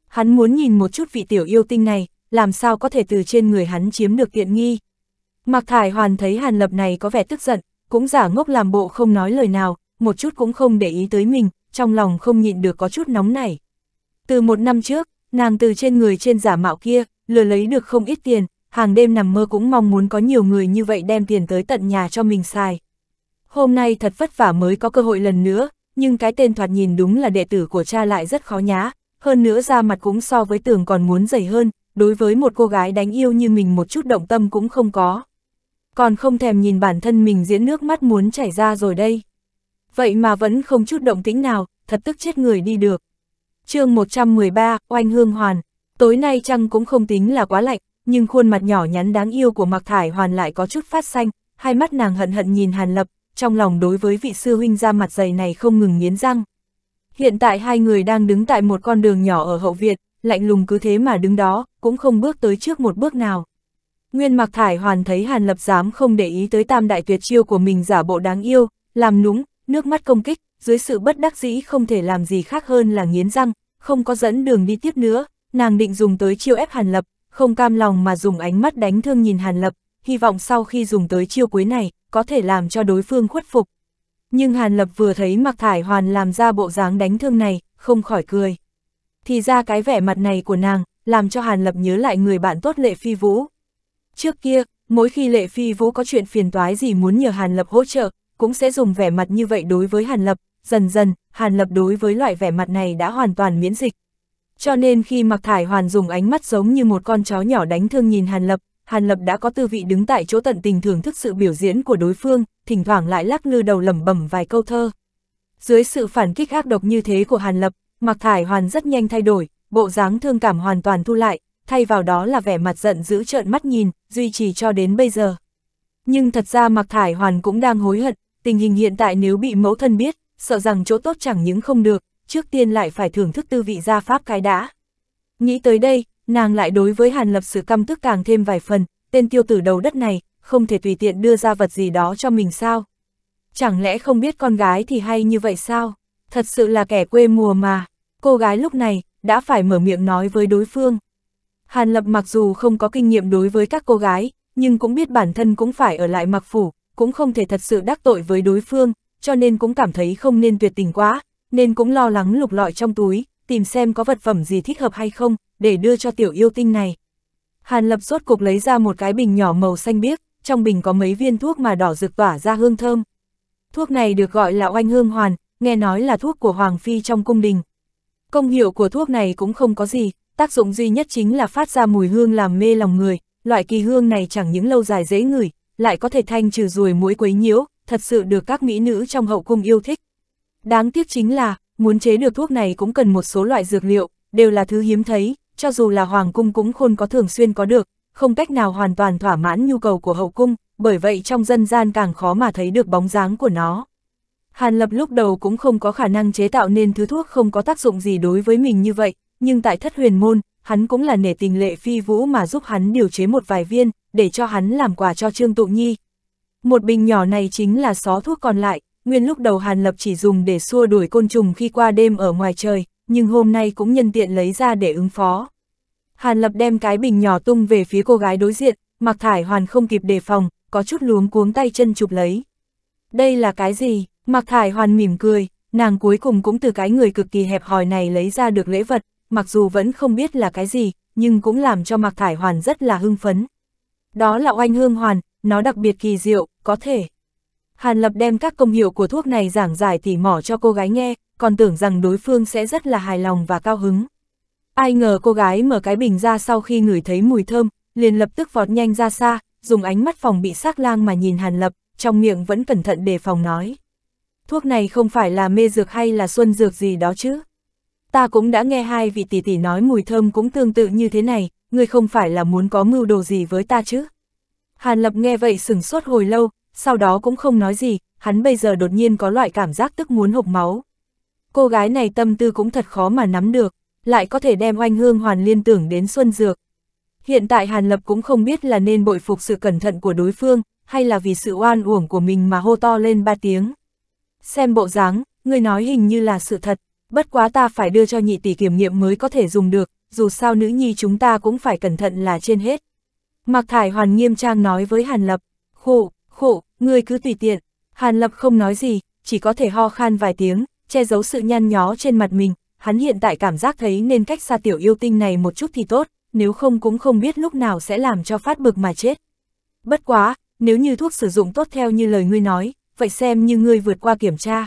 Hắn muốn nhìn một chút vị tiểu yêu tinh này, làm sao có thể từ trên người hắn chiếm được tiện nghi. Mạc Thải Hoàn thấy Hàn Lập này có vẻ tức giận, cũng giả ngốc làm bộ không nói lời nào, một chút cũng không để ý tới mình, trong lòng không nhịn được có chút nóng nảy. Từ một năm trước, nàng từ trên người trên giả mạo kia, lừa lấy được không ít tiền, hàng đêm nằm mơ cũng mong muốn có nhiều người như vậy đem tiền tới tận nhà cho mình xài hôm nay thật vất vả mới có cơ hội lần nữa, nhưng cái tên thoạt nhìn đúng là đệ tử của cha lại rất khó nhá, hơn nữa ra mặt cũng so với tưởng còn muốn dày hơn, đối với một cô gái đánh yêu như mình một chút động tâm cũng không có. Còn không thèm nhìn bản thân mình diễn nước mắt muốn chảy ra rồi đây. Vậy mà vẫn không chút động tĩnh nào, thật tức chết người đi được. chương 113, Oanh Hương Hoàn. Tối nay trăng cũng không tính là quá lạnh, nhưng khuôn mặt nhỏ nhắn đáng yêu của Mạc Thải Hoàn lại có chút phát xanh, hai mắt nàng hận hận nhìn Hàn Lập, trong lòng đối với vị sư huynh ra mặt dày này không ngừng nghiến răng. Hiện tại hai người đang đứng tại một con đường nhỏ ở hậu Việt, lạnh lùng cứ thế mà đứng đó, cũng không bước tới trước một bước nào. Nguyên Mặc Thải hoàn thấy Hàn Lập dám không để ý tới tam đại tuyệt chiêu của mình giả bộ đáng yêu, làm núng, nước mắt công kích, dưới sự bất đắc dĩ không thể làm gì khác hơn là nghiến răng, không có dẫn đường đi tiếp nữa, nàng định dùng tới chiêu ép Hàn Lập, không cam lòng mà dùng ánh mắt đánh thương nhìn Hàn Lập, hy vọng sau khi dùng tới chiêu cuối này, có thể làm cho đối phương khuất phục. Nhưng Hàn Lập vừa thấy Mạc Thải Hoàn làm ra bộ dáng đánh thương này, không khỏi cười. Thì ra cái vẻ mặt này của nàng, làm cho Hàn Lập nhớ lại người bạn tốt Lệ Phi Vũ. Trước kia, mỗi khi Lệ Phi Vũ có chuyện phiền toái gì muốn nhờ Hàn Lập hỗ trợ, cũng sẽ dùng vẻ mặt như vậy đối với Hàn Lập, dần dần, Hàn Lập đối với loại vẻ mặt này đã hoàn toàn miễn dịch. Cho nên khi Mạc Thải Hoàn dùng ánh mắt giống như một con chó nhỏ đánh thương nhìn Hàn Lập, Hàn Lập đã có tư vị đứng tại chỗ tận tình thưởng thức sự biểu diễn của đối phương, thỉnh thoảng lại lắc lư đầu lẩm bẩm vài câu thơ. Dưới sự phản kích ác độc như thế của Hàn Lập, Mạc Thải Hoàn rất nhanh thay đổi, bộ dáng thương cảm hoàn toàn thu lại, thay vào đó là vẻ mặt giận dữ trợn mắt nhìn, duy trì cho đến bây giờ. Nhưng thật ra Mạc Thải Hoàn cũng đang hối hận, tình hình hiện tại nếu bị mẫu thân biết, sợ rằng chỗ tốt chẳng những không được, trước tiên lại phải thưởng thức tư vị gia pháp cái đã. Nghĩ tới đây, Nàng lại đối với Hàn Lập sự căm tức càng thêm vài phần, tên tiêu tử đầu đất này, không thể tùy tiện đưa ra vật gì đó cho mình sao? Chẳng lẽ không biết con gái thì hay như vậy sao? Thật sự là kẻ quê mùa mà. Cô gái lúc này, đã phải mở miệng nói với đối phương. Hàn Lập mặc dù không có kinh nghiệm đối với các cô gái, nhưng cũng biết bản thân cũng phải ở lại mặc phủ, cũng không thể thật sự đắc tội với đối phương, cho nên cũng cảm thấy không nên tuyệt tình quá, nên cũng lo lắng lục lọi trong túi, tìm xem có vật phẩm gì thích hợp hay không, để đưa cho tiểu yêu tinh này. Hàn Lập suốt cục lấy ra một cái bình nhỏ màu xanh biếc, trong bình có mấy viên thuốc mà đỏ rực tỏa ra hương thơm. Thuốc này được gọi là oanh hương hoàn, nghe nói là thuốc của Hoàng Phi trong cung đình. Công hiệu của thuốc này cũng không có gì, tác dụng duy nhất chính là phát ra mùi hương làm mê lòng người, loại kỳ hương này chẳng những lâu dài dễ ngửi, lại có thể thanh trừ ruồi muỗi quấy nhiễu, thật sự được các mỹ nữ trong hậu cung yêu thích. Đáng tiếc chính là, muốn chế được thuốc này cũng cần một số loại dược liệu, đều là thứ hiếm thấy, cho dù là hoàng cung cũng khôn có thường xuyên có được, không cách nào hoàn toàn thỏa mãn nhu cầu của hậu cung, bởi vậy trong dân gian càng khó mà thấy được bóng dáng của nó. Hàn Lập lúc đầu cũng không có khả năng chế tạo nên thứ thuốc không có tác dụng gì đối với mình như vậy, nhưng tại thất huyền môn, hắn cũng là nể tình lệ phi vũ mà giúp hắn điều chế một vài viên, để cho hắn làm quà cho Trương Tụ Nhi. Một bình nhỏ này chính là xó thuốc còn lại, Nguyên lúc đầu Hàn Lập chỉ dùng để xua đuổi côn trùng khi qua đêm ở ngoài trời, nhưng hôm nay cũng nhân tiện lấy ra để ứng phó. Hàn Lập đem cái bình nhỏ tung về phía cô gái đối diện, Mặc Thải Hoàn không kịp đề phòng, có chút luống cuống tay chân chụp lấy. Đây là cái gì? Mặc Thải Hoàn mỉm cười, nàng cuối cùng cũng từ cái người cực kỳ hẹp hòi này lấy ra được lễ vật, mặc dù vẫn không biết là cái gì, nhưng cũng làm cho Mặc Thải Hoàn rất là hưng phấn. Đó là oanh hương hoàn, nó đặc biệt kỳ diệu, có thể Hàn Lập đem các công hiệu của thuốc này giảng giải tỉ mỏ cho cô gái nghe, còn tưởng rằng đối phương sẽ rất là hài lòng và cao hứng. Ai ngờ cô gái mở cái bình ra sau khi ngửi thấy mùi thơm, liền lập tức vọt nhanh ra xa, dùng ánh mắt phòng bị sắc lang mà nhìn Hàn Lập, trong miệng vẫn cẩn thận đề phòng nói. Thuốc này không phải là mê dược hay là xuân dược gì đó chứ. Ta cũng đã nghe hai vị tỷ tỷ nói mùi thơm cũng tương tự như thế này, ngươi không phải là muốn có mưu đồ gì với ta chứ. Hàn Lập nghe vậy sừng sốt hồi lâu, sau đó cũng không nói gì, hắn bây giờ đột nhiên có loại cảm giác tức muốn hộc máu. Cô gái này tâm tư cũng thật khó mà nắm được, lại có thể đem oanh hương hoàn liên tưởng đến Xuân Dược. Hiện tại Hàn Lập cũng không biết là nên bội phục sự cẩn thận của đối phương, hay là vì sự oan uổng của mình mà hô to lên ba tiếng. Xem bộ dáng, người nói hình như là sự thật, bất quá ta phải đưa cho nhị tỷ kiểm nghiệm mới có thể dùng được, dù sao nữ nhi chúng ta cũng phải cẩn thận là trên hết. Mạc Thải Hoàn nghiêm trang nói với Hàn Lập, khổ, khổ, ngươi cứ tùy tiện. Hàn Lập không nói gì, chỉ có thể ho khan vài tiếng, che giấu sự nhăn nhó trên mặt mình. Hắn hiện tại cảm giác thấy nên cách xa tiểu yêu tinh này một chút thì tốt, nếu không cũng không biết lúc nào sẽ làm cho phát bực mà chết. Bất quá, nếu như thuốc sử dụng tốt theo như lời ngươi nói, vậy xem như ngươi vượt qua kiểm tra.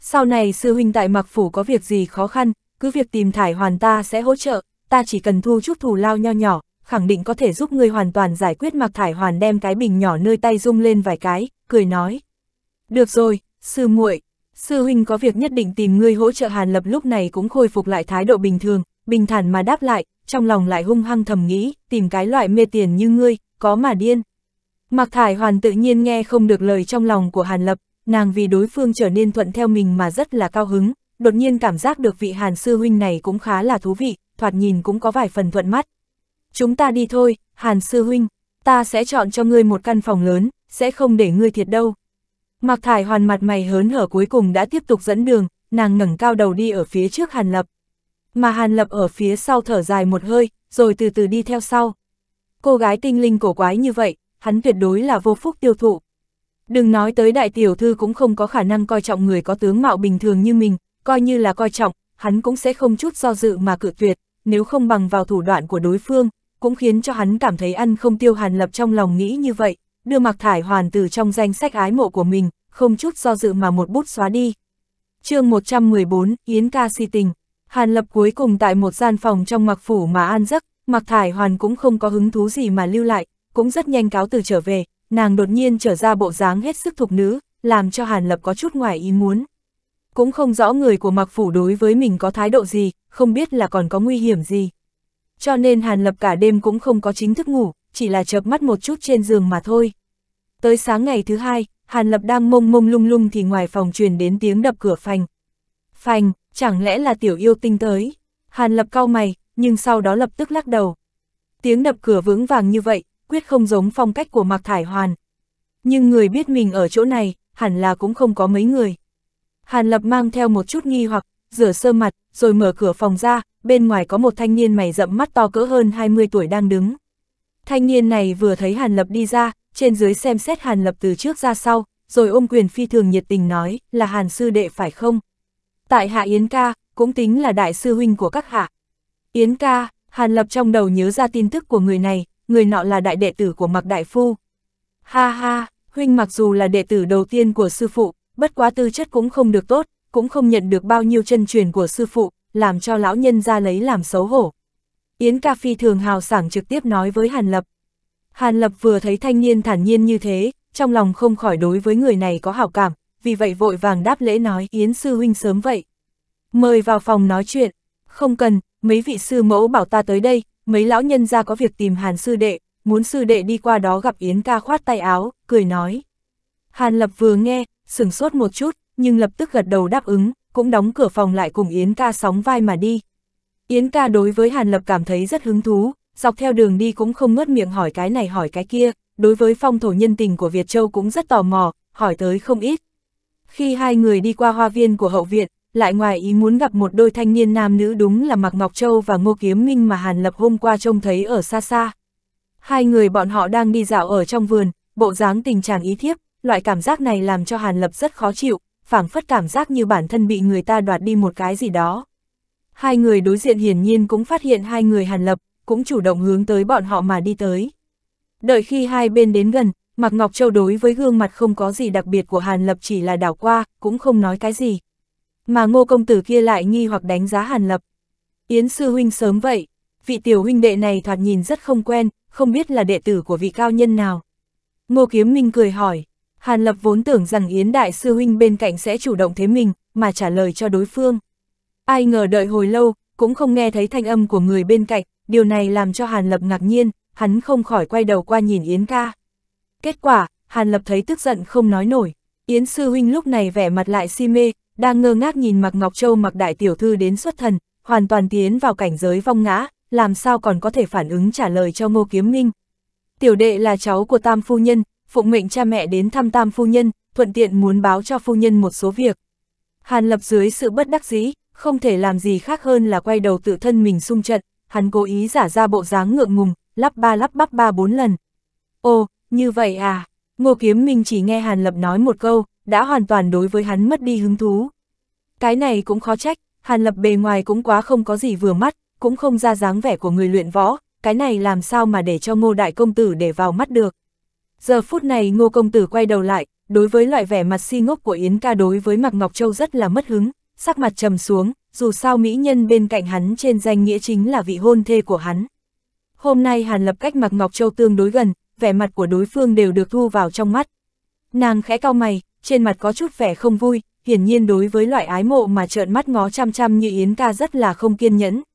Sau này sư huynh tại mặc phủ có việc gì khó khăn, cứ việc tìm thải hoàn ta sẽ hỗ trợ, ta chỉ cần thu chút thù lao nho nhỏ, khẳng định có thể giúp ngươi hoàn toàn giải quyết Mặc Thải Hoàn đem cái bình nhỏ nơi tay rung lên vài cái, cười nói. Được rồi, sư muội, sư huynh có việc nhất định tìm ngươi hỗ trợ Hàn Lập lúc này cũng khôi phục lại thái độ bình thường, bình thản mà đáp lại, trong lòng lại hung hăng thầm nghĩ, tìm cái loại mê tiền như ngươi, có mà điên. Mặc Thải Hoàn tự nhiên nghe không được lời trong lòng của Hàn Lập, nàng vì đối phương trở nên thuận theo mình mà rất là cao hứng, đột nhiên cảm giác được vị Hàn sư huynh này cũng khá là thú vị, thoạt nhìn cũng có vài phần thuận mắt chúng ta đi thôi, Hàn Sư Huynh, ta sẽ chọn cho ngươi một căn phòng lớn, sẽ không để ngươi thiệt đâu. Mạc Thải hoàn mặt mày hớn hở cuối cùng đã tiếp tục dẫn đường, nàng ngẩng cao đầu đi ở phía trước Hàn Lập. Mà Hàn Lập ở phía sau thở dài một hơi, rồi từ từ đi theo sau. Cô gái tinh linh cổ quái như vậy, hắn tuyệt đối là vô phúc tiêu thụ. Đừng nói tới đại tiểu thư cũng không có khả năng coi trọng người có tướng mạo bình thường như mình, coi như là coi trọng, hắn cũng sẽ không chút do dự mà cự tuyệt, nếu không bằng vào thủ đoạn của đối phương, cũng khiến cho hắn cảm thấy ăn không tiêu hàn lập trong lòng nghĩ như vậy, đưa mặc Thải Hoàn từ trong danh sách ái mộ của mình, không chút do dự mà một bút xóa đi. chương 114, Yến ca si tình, Hàn lập cuối cùng tại một gian phòng trong mặc Phủ mà an giấc, mặc Thải Hoàn cũng không có hứng thú gì mà lưu lại, cũng rất nhanh cáo từ trở về, nàng đột nhiên trở ra bộ dáng hết sức thục nữ, làm cho Hàn Lập có chút ngoài ý muốn. Cũng không rõ người của mặc Phủ đối với mình có thái độ gì, không biết là còn có nguy hiểm gì cho nên Hàn Lập cả đêm cũng không có chính thức ngủ, chỉ là chợp mắt một chút trên giường mà thôi. Tới sáng ngày thứ hai, Hàn Lập đang mông mông lung lung thì ngoài phòng truyền đến tiếng đập cửa phành. Phành, chẳng lẽ là tiểu yêu tinh tới? Hàn Lập cau mày, nhưng sau đó lập tức lắc đầu. Tiếng đập cửa vững vàng như vậy, quyết không giống phong cách của Mạc Thải Hoàn. Nhưng người biết mình ở chỗ này, hẳn là cũng không có mấy người. Hàn Lập mang theo một chút nghi hoặc, rửa sơ mặt, rồi mở cửa phòng ra, bên ngoài có một thanh niên mày rậm mắt to cỡ hơn 20 tuổi đang đứng. Thanh niên này vừa thấy Hàn Lập đi ra, trên dưới xem xét Hàn Lập từ trước ra sau, rồi ôm quyền phi thường nhiệt tình nói, là Hàn sư đệ phải không? Tại hạ Yến ca, cũng tính là đại sư huynh của các hạ. Yến ca, Hàn Lập trong đầu nhớ ra tin tức của người này, người nọ là đại đệ tử của Mạc Đại Phu. Ha ha, huynh mặc dù là đệ tử đầu tiên của sư phụ, bất quá tư chất cũng không được tốt, cũng không nhận được bao nhiêu chân truyền của sư phụ, làm cho lão nhân ra lấy làm xấu hổ. Yến ca phi thường hào sảng trực tiếp nói với Hàn Lập. Hàn Lập vừa thấy thanh niên thản nhiên như thế, trong lòng không khỏi đối với người này có hảo cảm, vì vậy vội vàng đáp lễ nói Yến sư huynh sớm vậy. Mời vào phòng nói chuyện, không cần, mấy vị sư mẫu bảo ta tới đây, mấy lão nhân ra có việc tìm Hàn sư đệ, muốn sư đệ đi qua đó gặp Yến ca khoát tay áo, cười nói. Hàn Lập vừa nghe, sửng sốt một chút, nhưng lập tức gật đầu đáp ứng, cũng đóng cửa phòng lại cùng Yến ca sóng vai mà đi. Yến ca đối với Hàn Lập cảm thấy rất hứng thú, dọc theo đường đi cũng không ngớt miệng hỏi cái này hỏi cái kia, đối với phong thổ nhân tình của Việt Châu cũng rất tò mò, hỏi tới không ít. Khi hai người đi qua hoa viên của hậu viện, lại ngoài ý muốn gặp một đôi thanh niên nam nữ đúng là Mạc Ngọc Châu và Ngô Kiếm Minh mà Hàn Lập hôm qua trông thấy ở xa xa. Hai người bọn họ đang đi dạo ở trong vườn, bộ dáng tình trạng ý thiếp, loại cảm giác này làm cho Hàn Lập rất khó chịu, phảng phất cảm giác như bản thân bị người ta đoạt đi một cái gì đó. Hai người đối diện hiển nhiên cũng phát hiện hai người Hàn Lập, cũng chủ động hướng tới bọn họ mà đi tới. Đợi khi hai bên đến gần, Mạc Ngọc Châu đối với gương mặt không có gì đặc biệt của Hàn Lập chỉ là đảo qua, cũng không nói cái gì. Mà ngô công tử kia lại nghi hoặc đánh giá Hàn Lập. Yến sư huynh sớm vậy, vị tiểu huynh đệ này thoạt nhìn rất không quen, không biết là đệ tử của vị cao nhân nào. Ngô Kiếm Minh cười hỏi. Hàn Lập vốn tưởng rằng Yến Đại Sư Huynh bên cạnh sẽ chủ động thế mình, mà trả lời cho đối phương. Ai ngờ đợi hồi lâu, cũng không nghe thấy thanh âm của người bên cạnh, điều này làm cho Hàn Lập ngạc nhiên, hắn không khỏi quay đầu qua nhìn Yến ca. Kết quả, Hàn Lập thấy tức giận không nói nổi. Yến Sư Huynh lúc này vẻ mặt lại si mê, đang ngơ ngác nhìn mặc Ngọc Châu mặc đại tiểu thư đến xuất thần, hoàn toàn tiến vào cảnh giới vong ngã, làm sao còn có thể phản ứng trả lời cho Ngô Kiếm Minh. Tiểu đệ là cháu của Tam Phu Nhân, phụng mệnh cha mẹ đến thăm tam phu nhân, thuận tiện muốn báo cho phu nhân một số việc. Hàn lập dưới sự bất đắc dĩ, không thể làm gì khác hơn là quay đầu tự thân mình xung trận, hắn cố ý giả ra bộ dáng ngượng ngùng, lắp ba lắp bắp ba bốn lần. Ồ, như vậy à, Ngô Kiếm Minh chỉ nghe Hàn Lập nói một câu, đã hoàn toàn đối với hắn mất đi hứng thú. Cái này cũng khó trách, Hàn Lập bề ngoài cũng quá không có gì vừa mắt, cũng không ra dáng vẻ của người luyện võ, cái này làm sao mà để cho Ngô Đại Công Tử để vào mắt được. Giờ phút này ngô công tử quay đầu lại, đối với loại vẻ mặt si ngốc của Yến ca đối với Mạc Ngọc Châu rất là mất hứng, sắc mặt trầm xuống, dù sao mỹ nhân bên cạnh hắn trên danh nghĩa chính là vị hôn thê của hắn. Hôm nay Hàn Lập cách Mạc Ngọc Châu tương đối gần, vẻ mặt của đối phương đều được thu vào trong mắt. Nàng khẽ cao mày, trên mặt có chút vẻ không vui, hiển nhiên đối với loại ái mộ mà trợn mắt ngó chăm chăm như Yến ca rất là không kiên nhẫn.